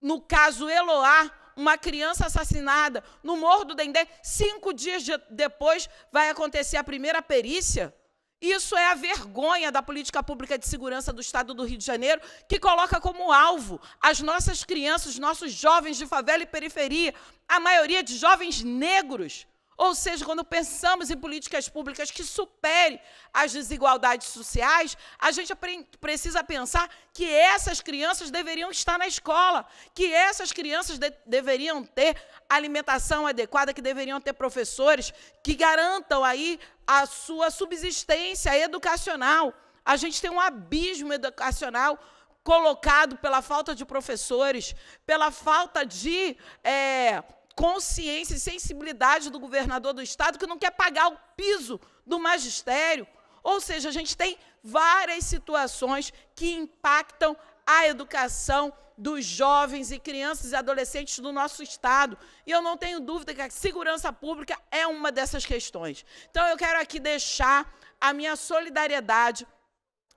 no caso Eloá, uma criança assassinada no Morro do Dendê, cinco dias de depois vai acontecer a primeira perícia? Isso é a vergonha da política pública de segurança do Estado do Rio de Janeiro, que coloca como alvo as nossas crianças, os nossos jovens de favela e periferia, a maioria de jovens negros, ou seja, quando pensamos em políticas públicas que supere as desigualdades sociais, a gente precisa pensar que essas crianças deveriam estar na escola, que essas crianças de deveriam ter alimentação adequada, que deveriam ter professores que garantam aí a sua subsistência educacional. A gente tem um abismo educacional colocado pela falta de professores, pela falta de é, consciência e sensibilidade do governador do Estado que não quer pagar o piso do magistério. Ou seja, a gente tem várias situações que impactam a educação dos jovens e crianças e adolescentes do nosso Estado. E eu não tenho dúvida que a segurança pública é uma dessas questões. Então, eu quero aqui deixar a minha solidariedade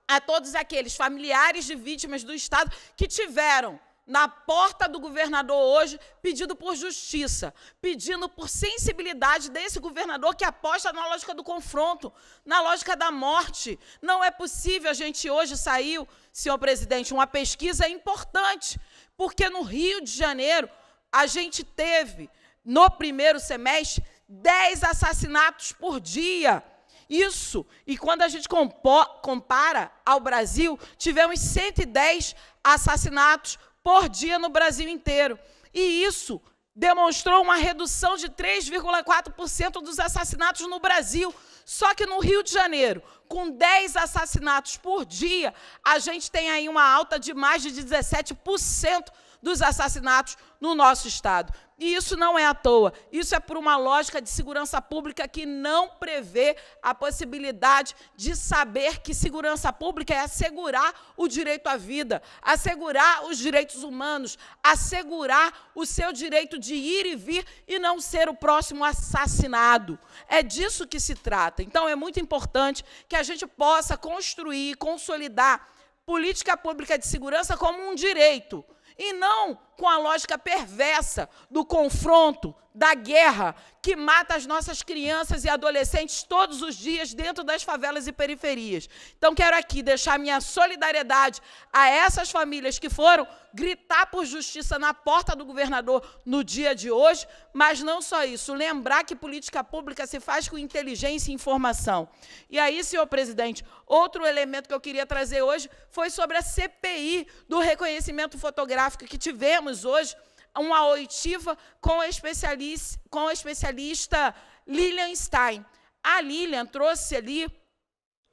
a todos aqueles familiares de vítimas do Estado que tiveram na porta do governador hoje, pedindo por justiça, pedindo por sensibilidade desse governador que aposta na lógica do confronto, na lógica da morte. Não é possível, a gente hoje saiu, senhor presidente, uma pesquisa importante, porque no Rio de Janeiro a gente teve, no primeiro semestre, 10 assassinatos por dia. Isso, e quando a gente compara ao Brasil, tivemos 110 assassinatos por dia no Brasil inteiro. E isso demonstrou uma redução de 3,4% dos assassinatos no Brasil. Só que no Rio de Janeiro, com 10 assassinatos por dia, a gente tem aí uma alta de mais de 17% dos assassinatos no nosso Estado. E isso não é à toa, isso é por uma lógica de segurança pública que não prevê a possibilidade de saber que segurança pública é assegurar o direito à vida, assegurar os direitos humanos, assegurar o seu direito de ir e vir e não ser o próximo assassinado. É disso que se trata. Então, é muito importante que a gente possa construir e consolidar política pública de segurança como um direito e não com a lógica perversa do confronto, da guerra, que mata as nossas crianças e adolescentes todos os dias dentro das favelas e periferias. Então, quero aqui deixar minha solidariedade a essas famílias que foram gritar por justiça na porta do governador no dia de hoje, mas não só isso, lembrar que política pública se faz com inteligência e informação. E aí, senhor presidente, outro elemento que eu queria trazer hoje foi sobre a CPI do reconhecimento fotográfico que tivemos temos hoje uma oitiva com a especialista, com a especialista Lilian Stein. A Lilian trouxe ali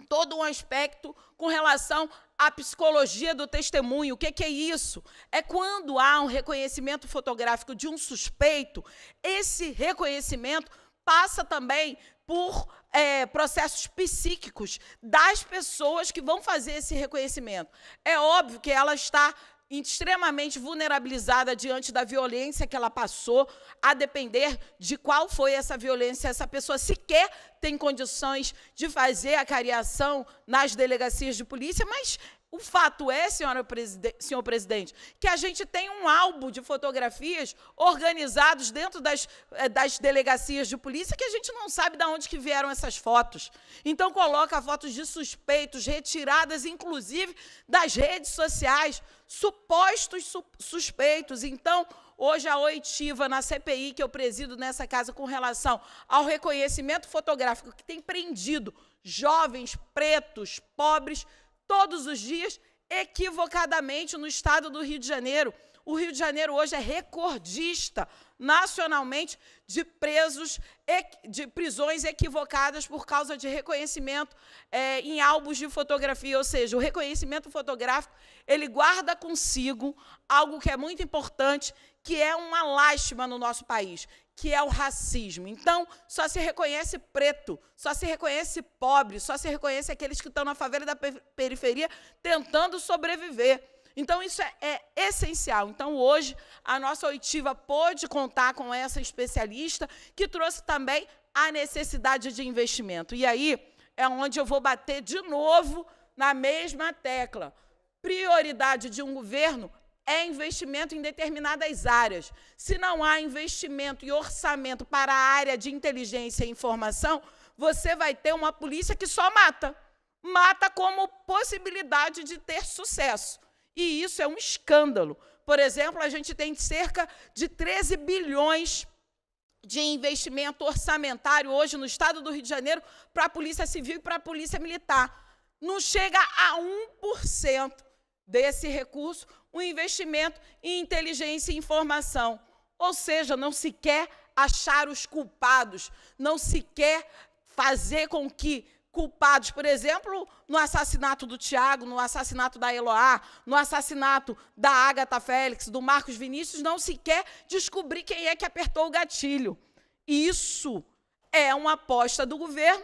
todo um aspecto com relação à psicologia do testemunho. O que, que, é isso? É quando há um reconhecimento fotográfico de um suspeito, esse reconhecimento passa também por é, processos psíquicos das pessoas que vão fazer esse reconhecimento. É óbvio que ela está extremamente vulnerabilizada diante da violência que ela passou, a depender de qual foi essa violência. Essa pessoa sequer tem condições de fazer a cariação nas delegacias de polícia, mas o fato é, senhora preside senhor presidente, que a gente tem um álbum de fotografias organizados dentro das, eh, das delegacias de polícia que a gente não sabe de onde que vieram essas fotos. Então coloca fotos de suspeitos retiradas, inclusive, das redes sociais, supostos su suspeitos. Então, hoje a oitiva na CPI que eu presido nessa casa com relação ao reconhecimento fotográfico que tem prendido jovens pretos, pobres, todos os dias, equivocadamente, no estado do Rio de Janeiro. O Rio de Janeiro hoje é recordista nacionalmente de presos, de prisões equivocadas por causa de reconhecimento é, em álbuns de fotografia, ou seja, o reconhecimento fotográfico ele guarda consigo algo que é muito importante, que é uma lástima no nosso país, que é o racismo. Então, só se reconhece preto, só se reconhece pobre, só se reconhece aqueles que estão na favela da periferia tentando sobreviver. Então, isso é, é, essencial. Então, hoje, a nossa oitiva pôde contar com essa especialista que trouxe também a necessidade de investimento. E aí é onde eu vou bater de novo na mesma tecla. Prioridade de um governo é investimento em determinadas áreas. Se não há investimento e orçamento para a área de inteligência e informação, você vai ter uma polícia que só mata. Mata como possibilidade de ter sucesso. E isso é um escândalo. Por exemplo, a gente tem cerca de 13 bilhões de investimento orçamentário hoje no estado do Rio de Janeiro para a Polícia Civil e para a Polícia Militar. Não chega a 1% desse recurso um investimento em inteligência e informação. Ou seja, não se quer achar os culpados, não se quer fazer com que culpados, por exemplo, no assassinato do Tiago, no assassinato da Eloá, no assassinato da Agatha Félix, do Marcos Vinícius, não se quer descobrir quem é que apertou o gatilho. Isso é uma aposta do governo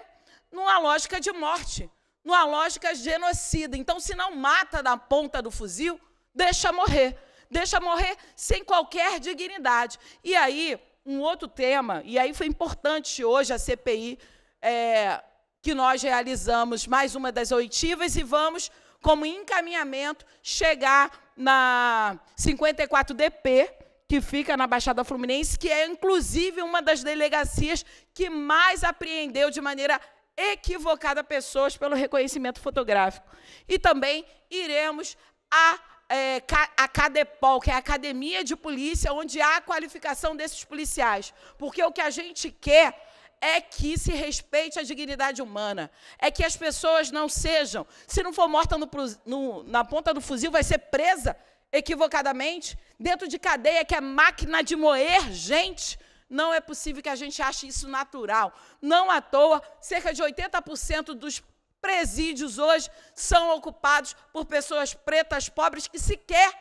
numa lógica de morte, numa lógica genocida. Então, se não mata na ponta do fuzil, Deixa morrer. Deixa morrer sem qualquer dignidade. E aí, um outro tema, e aí foi importante hoje a CPI, é, que nós realizamos mais uma das oitivas e vamos, como encaminhamento, chegar na 54DP, que fica na Baixada Fluminense, que é inclusive uma das delegacias que mais apreendeu de maneira equivocada pessoas pelo reconhecimento fotográfico. E também iremos a é, a CADEPOL, que é a Academia de Polícia, onde há a qualificação desses policiais. Porque o que a gente quer é que se respeite a dignidade humana, é que as pessoas não sejam, se não for morta no, no, na ponta do fuzil, vai ser presa equivocadamente, dentro de cadeia que é máquina de moer gente. Não é possível que a gente ache isso natural. Não à toa, cerca de 80% dos presídios hoje são ocupados por pessoas pretas, pobres, que sequer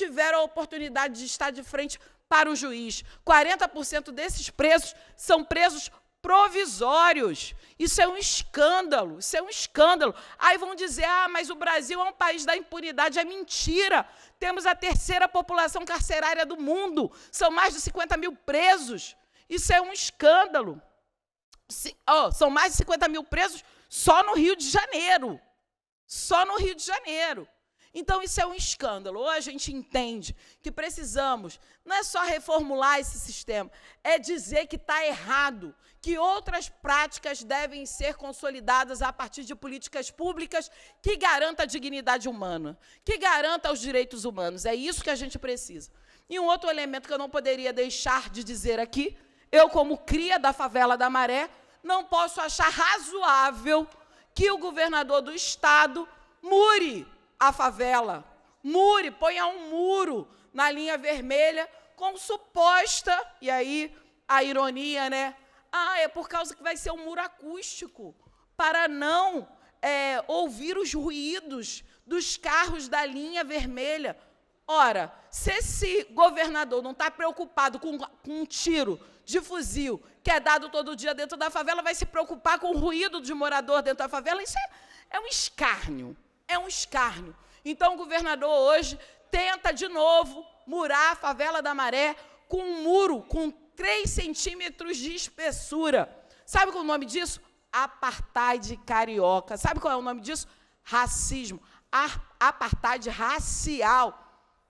tiveram a oportunidade de estar de frente para o juiz. 40% desses presos são presos provisórios. Isso é um escândalo, isso é um escândalo. Aí vão dizer: "Ah, mas o Brasil é um país da impunidade". É mentira. Temos a terceira população carcerária do mundo. São mais de 50 mil presos. Isso é um escândalo. Se, oh, são mais de 50 mil presos só no Rio de Janeiro. Só no Rio de Janeiro. Então, isso é um escândalo. Ou a gente entende que precisamos, não é só reformular esse sistema, é dizer que está errado, que outras práticas devem ser consolidadas a partir de políticas públicas que garanta a dignidade humana, que garanta os direitos humanos. É isso que a gente precisa. E um outro elemento que eu não poderia deixar de dizer aqui, eu, como cria da favela da Maré, não posso achar razoável que o governador do estado mure a favela, mure, ponha um muro na linha vermelha com suposta, e aí a ironia, né? Ah, é por causa que vai ser um muro acústico para não é, ouvir os ruídos dos carros da linha vermelha. Ora, se esse governador não está preocupado com, com um tiro de fuzil que é dado todo dia dentro da favela vai se preocupar com o ruído de morador dentro da favela. Isso é, é um escárnio. É um escárnio. Então, o governador hoje tenta de novo murar a favela da Maré com um muro com 3 centímetros de espessura. Sabe qual é o nome disso? Apartheid carioca. Sabe qual é o nome disso? Racismo. Apartheid racial.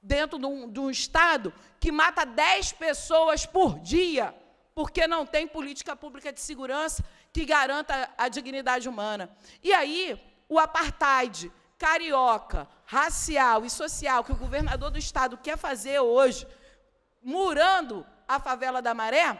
Dentro de um, de um Estado que mata 10 pessoas por dia porque não tem política pública de segurança que garanta a dignidade humana. E aí, o apartheid carioca, racial e social que o governador do Estado quer fazer hoje, murando a favela da Maré,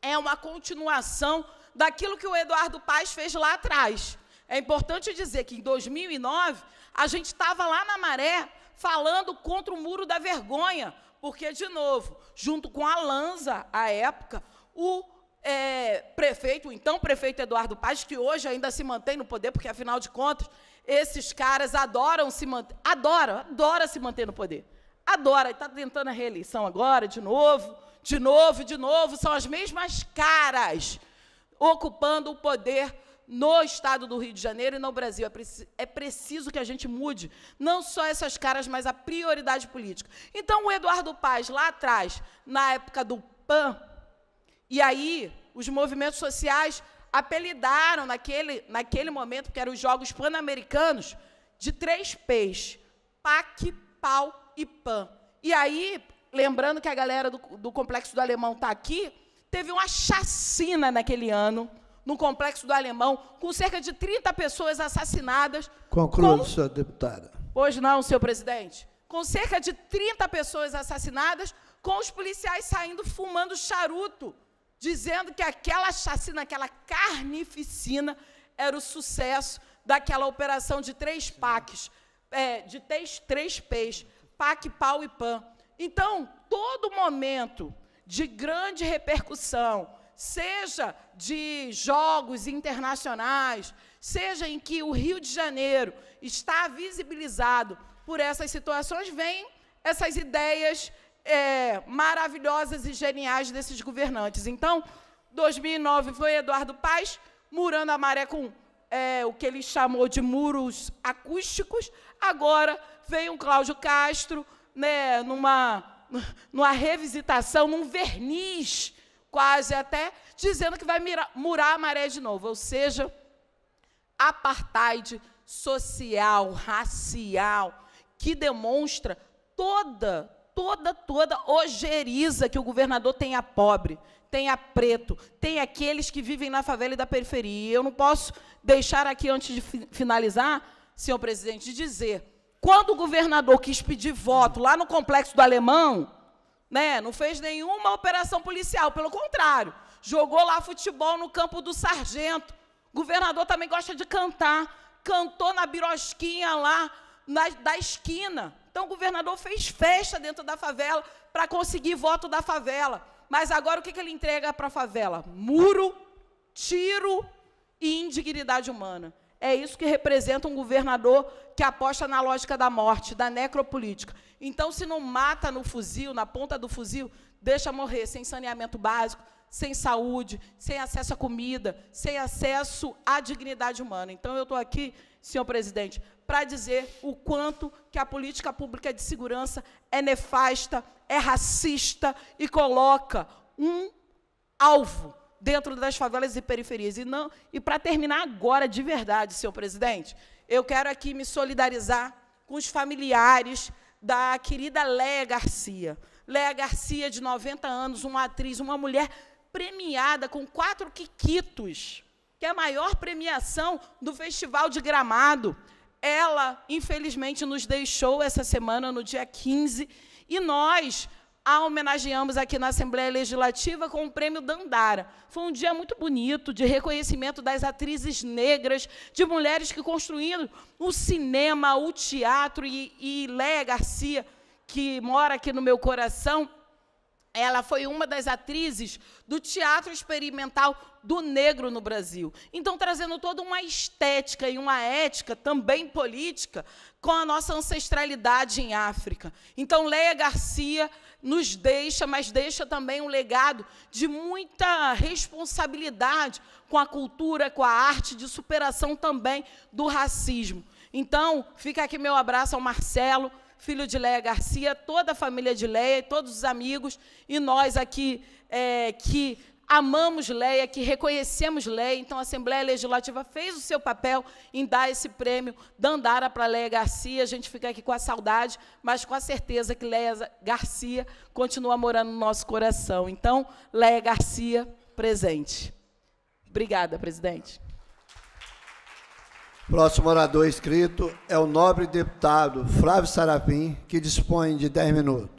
é uma continuação daquilo que o Eduardo Paes fez lá atrás. É importante dizer que, em 2009, a gente estava lá na Maré falando contra o muro da vergonha, porque, de novo, junto com a Lanza, à época, o é, prefeito, o então prefeito Eduardo Paz, que hoje ainda se mantém no poder, porque, afinal de contas, esses caras adoram se manter, adora, adora se manter no poder. Adora, está tentando a reeleição agora, de novo, de novo, de novo, são as mesmas caras ocupando o poder no estado do Rio de Janeiro e no Brasil. É, preci é preciso que a gente mude não só essas caras, mas a prioridade política. Então, o Eduardo Paz, lá atrás, na época do PAN, e aí os movimentos sociais apelidaram naquele, naquele momento, que eram os Jogos Pan-Americanos, de três P's: PAC, PAU e PAN. E aí, lembrando que a galera do, do Complexo do Alemão está aqui, teve uma chacina naquele ano no complexo do Alemão, com cerca de 30 pessoas assassinadas. Concluo, com... senhora deputada. Pois não, senhor presidente. Com cerca de 30 pessoas assassinadas, com os policiais saindo fumando charuto, dizendo que aquela chacina, aquela carnificina, era o sucesso daquela operação de três paques, é, de três, três P's, PAC, PAU e PAN. Então, todo momento de grande repercussão, seja de jogos internacionais, seja em que o Rio de Janeiro está visibilizado por essas situações, vêm essas ideias é, maravilhosas e geniais desses governantes. Então, 2009 foi Eduardo Paes murando a maré com é, o que ele chamou de muros acústicos. Agora vem o Cláudio Castro, né, numa, <laughs> numa revisitação, num verniz quase até, dizendo que vai mirar, murar a maré de novo. Ou seja, apartheid social, racial, que demonstra toda, toda, toda ojeriza que o governador tem a pobre, tem a preto, tem aqueles que vivem na favela e da periferia. E eu não posso deixar aqui, antes de finalizar, senhor presidente, dizer, quando o governador quis pedir voto lá no Complexo do Alemão, né? Não fez nenhuma operação policial, pelo contrário, jogou lá futebol no campo do sargento. O governador também gosta de cantar, cantou na birosquinha lá na, da esquina. Então o governador fez festa dentro da favela para conseguir voto da favela. Mas agora o que, que ele entrega para a favela? Muro, tiro e indignidade humana. É isso que representa um governador que aposta na lógica da morte, da necropolítica. Então, se não mata no fuzil, na ponta do fuzil, deixa morrer sem saneamento básico, sem saúde, sem acesso à comida, sem acesso à dignidade humana. Então, eu estou aqui, senhor presidente, para dizer o quanto que a política pública de segurança é nefasta, é racista e coloca um alvo dentro das favelas e periferias. E, não, e para terminar agora, de verdade, senhor presidente, eu quero aqui me solidarizar com os familiares da querida Léa Garcia. Léa Garcia, de 90 anos, uma atriz, uma mulher premiada com quatro quiquitos, que é a maior premiação do Festival de Gramado. Ela, infelizmente, nos deixou essa semana, no dia 15, e nós a homenageamos aqui na Assembleia Legislativa com o Prêmio Dandara. Foi um dia muito bonito de reconhecimento das atrizes negras, de mulheres que construíram o cinema, o teatro, e, e Léa Garcia, que mora aqui no meu coração, ela foi uma das atrizes do teatro experimental do negro no Brasil. Então, trazendo toda uma estética e uma ética, também política, com a nossa ancestralidade em África. Então, Leia Garcia nos deixa, mas deixa também um legado de muita responsabilidade com a cultura, com a arte, de superação também do racismo. Então, fica aqui meu abraço ao Marcelo, filho de Leia Garcia, toda a família de Leia, todos os amigos e nós aqui é, que amamos Leia, que reconhecemos Leia. Então, a Assembleia Legislativa fez o seu papel em dar esse prêmio Dandara para Leia Garcia. A gente fica aqui com a saudade, mas com a certeza que Leia Garcia continua morando no nosso coração. Então, Leia Garcia, presente. Obrigada, presidente. Próximo orador inscrito é o nobre deputado Flávio Sarapim que dispõe de 10 minutos.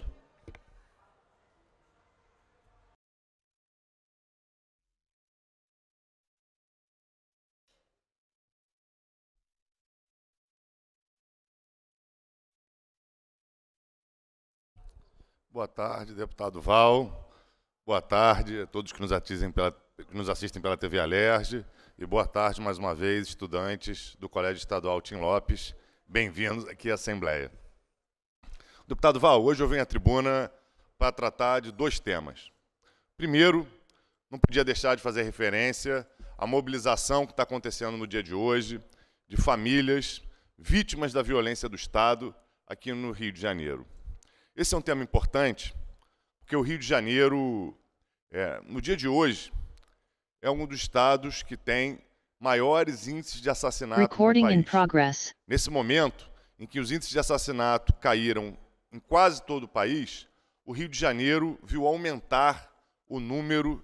Boa tarde, deputado Val. Boa tarde a todos que nos, pela, que nos assistem pela TV Alerj. E boa tarde, mais uma vez, estudantes do Colégio Estadual Tim Lopes. Bem-vindos aqui à Assembleia. Deputado Val, hoje eu venho à tribuna para tratar de dois temas. Primeiro, não podia deixar de fazer referência à mobilização que está acontecendo no dia de hoje de famílias vítimas da violência do Estado aqui no Rio de Janeiro. Esse é um tema importante, porque o Rio de Janeiro, é, no dia de hoje, é um dos estados que tem maiores índices de assassinato Recording no país. Nesse momento em que os índices de assassinato caíram em quase todo o país, o Rio de Janeiro viu aumentar o número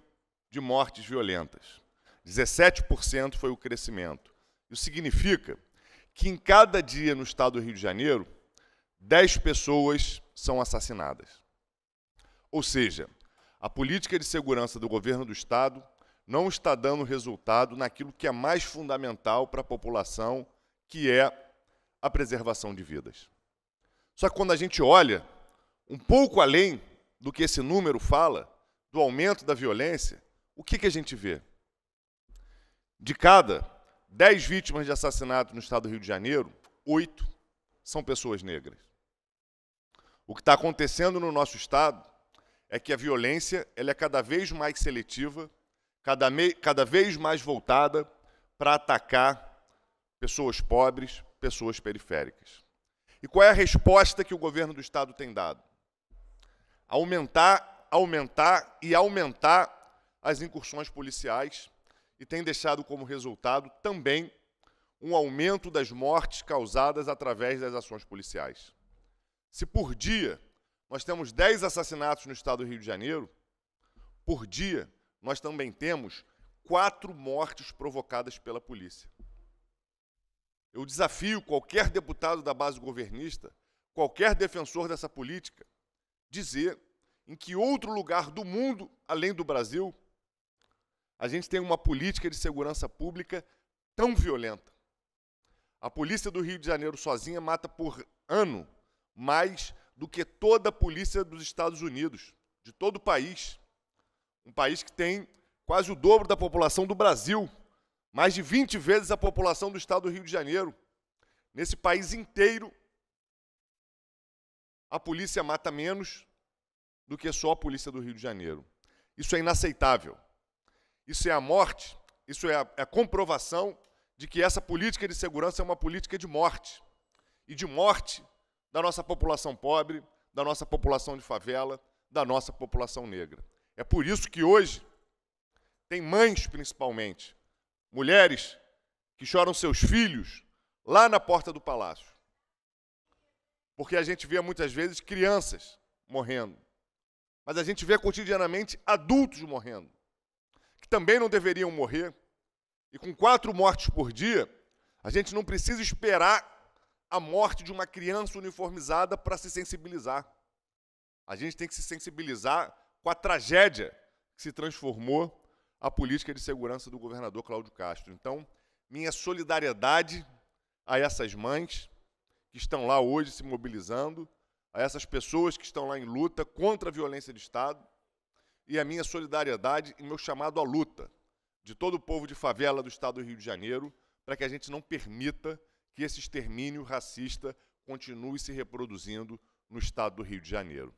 de mortes violentas. 17% foi o crescimento. Isso significa que em cada dia no estado do Rio de Janeiro, 10 pessoas são assassinadas. Ou seja, a política de segurança do governo do Estado não está dando resultado naquilo que é mais fundamental para a população, que é a preservação de vidas. Só que quando a gente olha um pouco além do que esse número fala, do aumento da violência, o que, que a gente vê? De cada 10 vítimas de assassinato no estado do Rio de Janeiro, oito são pessoas negras. O que está acontecendo no nosso Estado é que a violência ela é cada vez mais seletiva, cada, cada vez mais voltada para atacar pessoas pobres, pessoas periféricas. E qual é a resposta que o governo do Estado tem dado? Aumentar, aumentar e aumentar as incursões policiais e tem deixado como resultado também um aumento das mortes causadas através das ações policiais. Se por dia nós temos 10 assassinatos no estado do Rio de Janeiro, por dia nós também temos quatro mortes provocadas pela polícia. Eu desafio qualquer deputado da base governista, qualquer defensor dessa política, dizer em que outro lugar do mundo, além do Brasil, a gente tem uma política de segurança pública tão violenta. A polícia do Rio de Janeiro sozinha mata por ano mais do que toda a polícia dos Estados Unidos, de todo o país. Um país que tem quase o dobro da população do Brasil, mais de 20 vezes a população do estado do Rio de Janeiro. Nesse país inteiro, a polícia mata menos do que só a polícia do Rio de Janeiro. Isso é inaceitável. Isso é a morte, isso é a, é a comprovação de que essa política de segurança é uma política de morte. E de morte da nossa população pobre, da nossa população de favela, da nossa população negra. É por isso que hoje tem mães, principalmente, mulheres que choram seus filhos lá na porta do palácio. Porque a gente vê muitas vezes crianças morrendo, mas a gente vê cotidianamente adultos morrendo, que também não deveriam morrer. E com quatro mortes por dia, a gente não precisa esperar a morte de uma criança uniformizada para se sensibilizar. A gente tem que se sensibilizar com a tragédia que se transformou a política de segurança do governador Cláudio Castro. Então, minha solidariedade a essas mães que estão lá hoje se mobilizando, a essas pessoas que estão lá em luta contra a violência de Estado, e a minha solidariedade e meu chamado à luta de todo o povo de favela do Estado do Rio de Janeiro, para que a gente não permita que esse extermínio racista continue se reproduzindo no estado do Rio de Janeiro.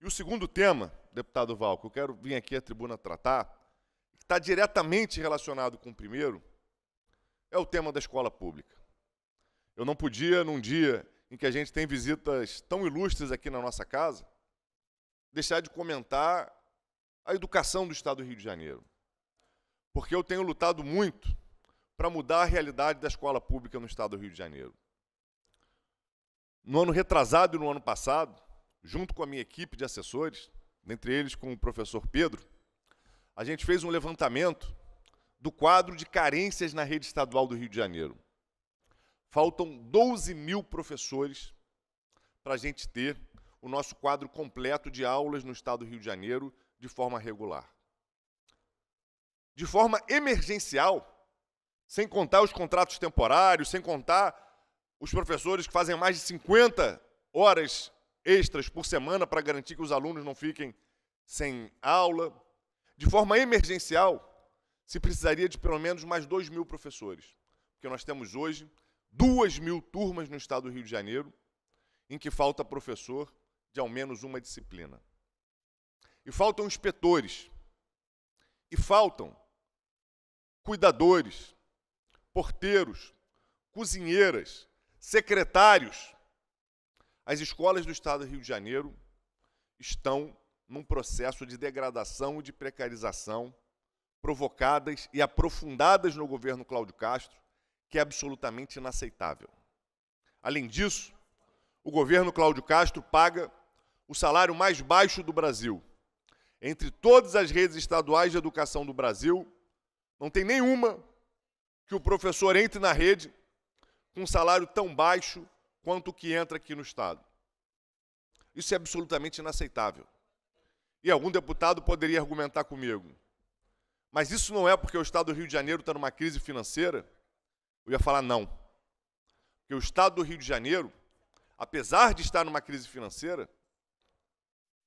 E o segundo tema, deputado Val, que eu quero vir aqui à tribuna tratar, que está diretamente relacionado com o primeiro, é o tema da escola pública. Eu não podia, num dia em que a gente tem visitas tão ilustres aqui na nossa casa, deixar de comentar a educação do Estado do Rio de Janeiro. Porque eu tenho lutado muito para mudar a realidade da escola pública no estado do Rio de Janeiro. No ano retrasado e no ano passado, junto com a minha equipe de assessores, dentre eles com o professor Pedro, a gente fez um levantamento do quadro de carências na rede estadual do Rio de Janeiro. Faltam 12 mil professores para a gente ter o nosso quadro completo de aulas no estado do Rio de Janeiro de forma regular. De forma emergencial, sem contar os contratos temporários, sem contar os professores que fazem mais de 50 horas extras por semana para garantir que os alunos não fiquem sem aula. De forma emergencial, se precisaria de pelo menos mais 2 mil professores, porque nós temos hoje 2 mil turmas no estado do Rio de Janeiro em que falta professor de ao menos uma disciplina. E faltam inspetores, e faltam cuidadores, porteiros, cozinheiras, secretários. As escolas do estado do Rio de Janeiro estão num processo de degradação e de precarização provocadas e aprofundadas no governo Cláudio Castro, que é absolutamente inaceitável. Além disso, o governo Cláudio Castro paga o salário mais baixo do Brasil. Entre todas as redes estaduais de educação do Brasil, não tem nenhuma que o professor entre na rede com um salário tão baixo quanto o que entra aqui no Estado. Isso é absolutamente inaceitável. E algum deputado poderia argumentar comigo. Mas isso não é porque o Estado do Rio de Janeiro está numa crise financeira? Eu ia falar não. Porque o Estado do Rio de Janeiro, apesar de estar numa crise financeira,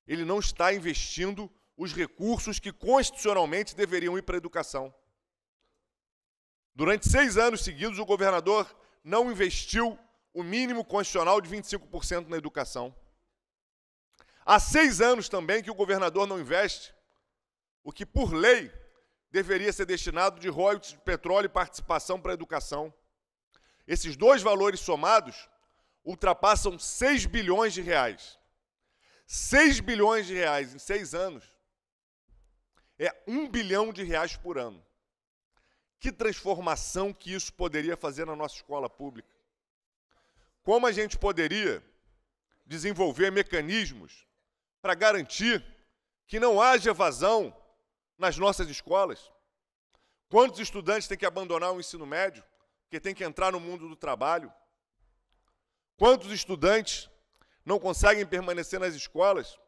ele não está investindo os recursos que constitucionalmente deveriam ir para a educação. Durante seis anos seguidos, o governador não investiu o mínimo constitucional de 25% na educação. Há seis anos também que o governador não investe o que, por lei, deveria ser destinado de royalties de petróleo e participação para a educação. Esses dois valores somados ultrapassam 6 bilhões de reais. 6 bilhões de reais em seis anos é 1 bilhão de reais por ano. Que transformação que isso poderia fazer na nossa escola pública? Como a gente poderia desenvolver mecanismos para garantir que não haja evasão nas nossas escolas? Quantos estudantes têm que abandonar o ensino médio porque têm que entrar no mundo do trabalho? Quantos estudantes não conseguem permanecer nas escolas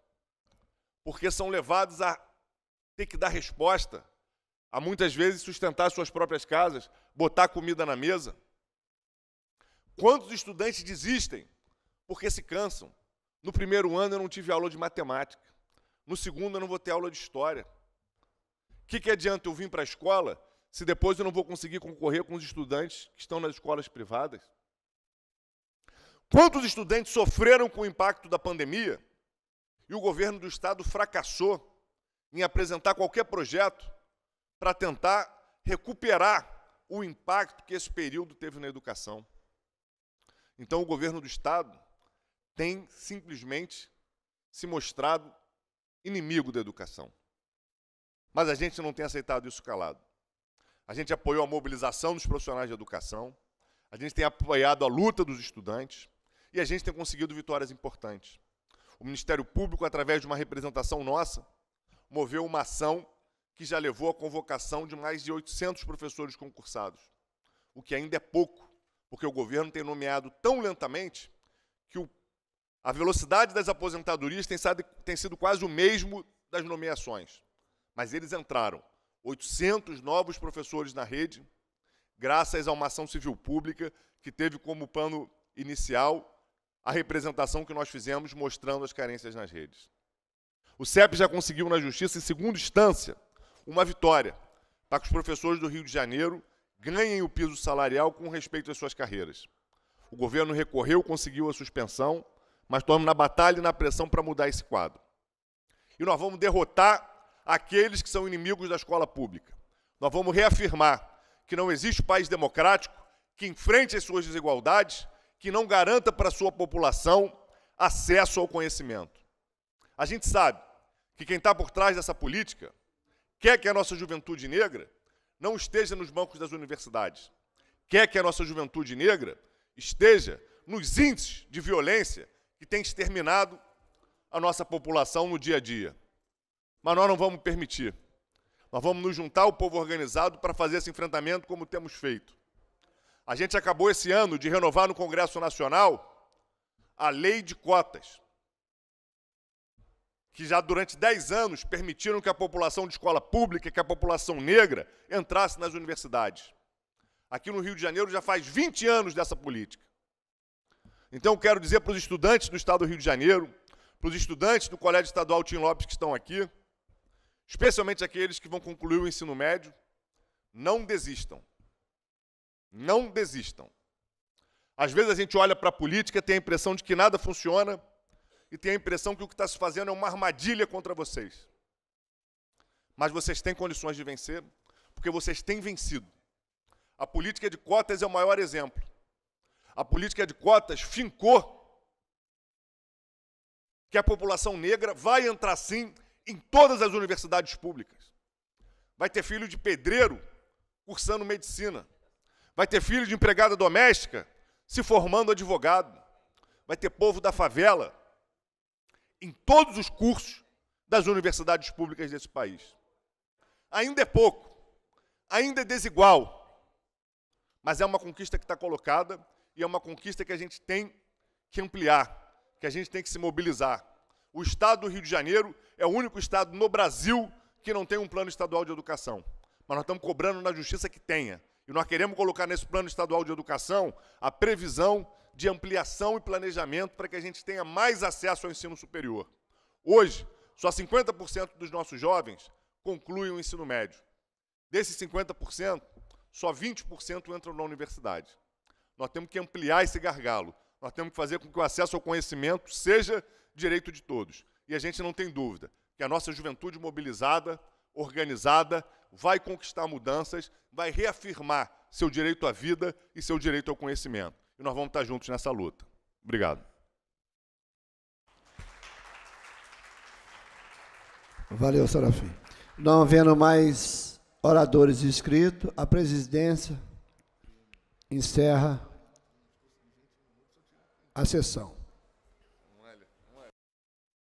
porque são levados a ter que dar resposta a muitas vezes sustentar suas próprias casas, botar comida na mesa. Quantos estudantes desistem porque se cansam? No primeiro ano eu não tive aula de matemática, no segundo eu não vou ter aula de história. O que, que adianta eu vir para a escola se depois eu não vou conseguir concorrer com os estudantes que estão nas escolas privadas? Quantos estudantes sofreram com o impacto da pandemia e o governo do estado fracassou em apresentar qualquer projeto para tentar recuperar o impacto que esse período teve na educação. Então, o governo do Estado tem simplesmente se mostrado inimigo da educação. Mas a gente não tem aceitado isso calado. A gente apoiou a mobilização dos profissionais de educação, a gente tem apoiado a luta dos estudantes e a gente tem conseguido vitórias importantes. O Ministério Público, através de uma representação nossa, moveu uma ação que já levou à convocação de mais de 800 professores concursados, o que ainda é pouco, porque o governo tem nomeado tão lentamente que o, a velocidade das aposentadorias tem, tem sido quase o mesmo das nomeações. Mas eles entraram, 800 novos professores na rede, graças a uma ação civil pública que teve como pano inicial a representação que nós fizemos mostrando as carências nas redes. O CEP já conseguiu na justiça, em segunda instância, uma vitória para tá que os professores do Rio de Janeiro ganhem o piso salarial com respeito às suas carreiras. O governo recorreu, conseguiu a suspensão, mas estamos na batalha e na pressão para mudar esse quadro. E nós vamos derrotar aqueles que são inimigos da escola pública. Nós vamos reafirmar que não existe país democrático que enfrente as suas desigualdades, que não garanta para a sua população acesso ao conhecimento. A gente sabe que quem está por trás dessa política Quer que a nossa juventude negra não esteja nos bancos das universidades. Quer que a nossa juventude negra esteja nos índices de violência que tem exterminado a nossa população no dia a dia. Mas nós não vamos permitir. Nós vamos nos juntar ao povo organizado para fazer esse enfrentamento como temos feito. A gente acabou esse ano de renovar no Congresso Nacional a lei de cotas, que já durante 10 anos permitiram que a população de escola pública, que a população negra, entrasse nas universidades. Aqui no Rio de Janeiro já faz 20 anos dessa política. Então, quero dizer para os estudantes do Estado do Rio de Janeiro, para os estudantes do Colégio Estadual Tim Lopes que estão aqui, especialmente aqueles que vão concluir o ensino médio, não desistam. Não desistam. Às vezes a gente olha para a política e tem a impressão de que nada funciona e tem a impressão que o que está se fazendo é uma armadilha contra vocês. Mas vocês têm condições de vencer, porque vocês têm vencido. A política de cotas é o maior exemplo. A política de cotas fincou que a população negra vai entrar sim em todas as universidades públicas. Vai ter filho de pedreiro cursando medicina. Vai ter filho de empregada doméstica se formando advogado. Vai ter povo da favela em todos os cursos das universidades públicas desse país. Ainda é pouco, ainda é desigual, mas é uma conquista que está colocada e é uma conquista que a gente tem que ampliar, que a gente tem que se mobilizar. O Estado do Rio de Janeiro é o único Estado no Brasil que não tem um plano estadual de educação. Mas nós estamos cobrando na justiça que tenha. E nós queremos colocar nesse plano estadual de educação a previsão de ampliação e planejamento para que a gente tenha mais acesso ao ensino superior. Hoje, só 50% dos nossos jovens concluem o ensino médio. Desses 50%, só 20% entram na universidade. Nós temos que ampliar esse gargalo. Nós temos que fazer com que o acesso ao conhecimento seja direito de todos. E a gente não tem dúvida que a nossa juventude mobilizada, organizada, vai conquistar mudanças, vai reafirmar seu direito à vida e seu direito ao conhecimento e nós vamos estar juntos nessa luta. Obrigado. Valeu, sarafim Não havendo mais oradores inscritos, a presidência encerra a sessão.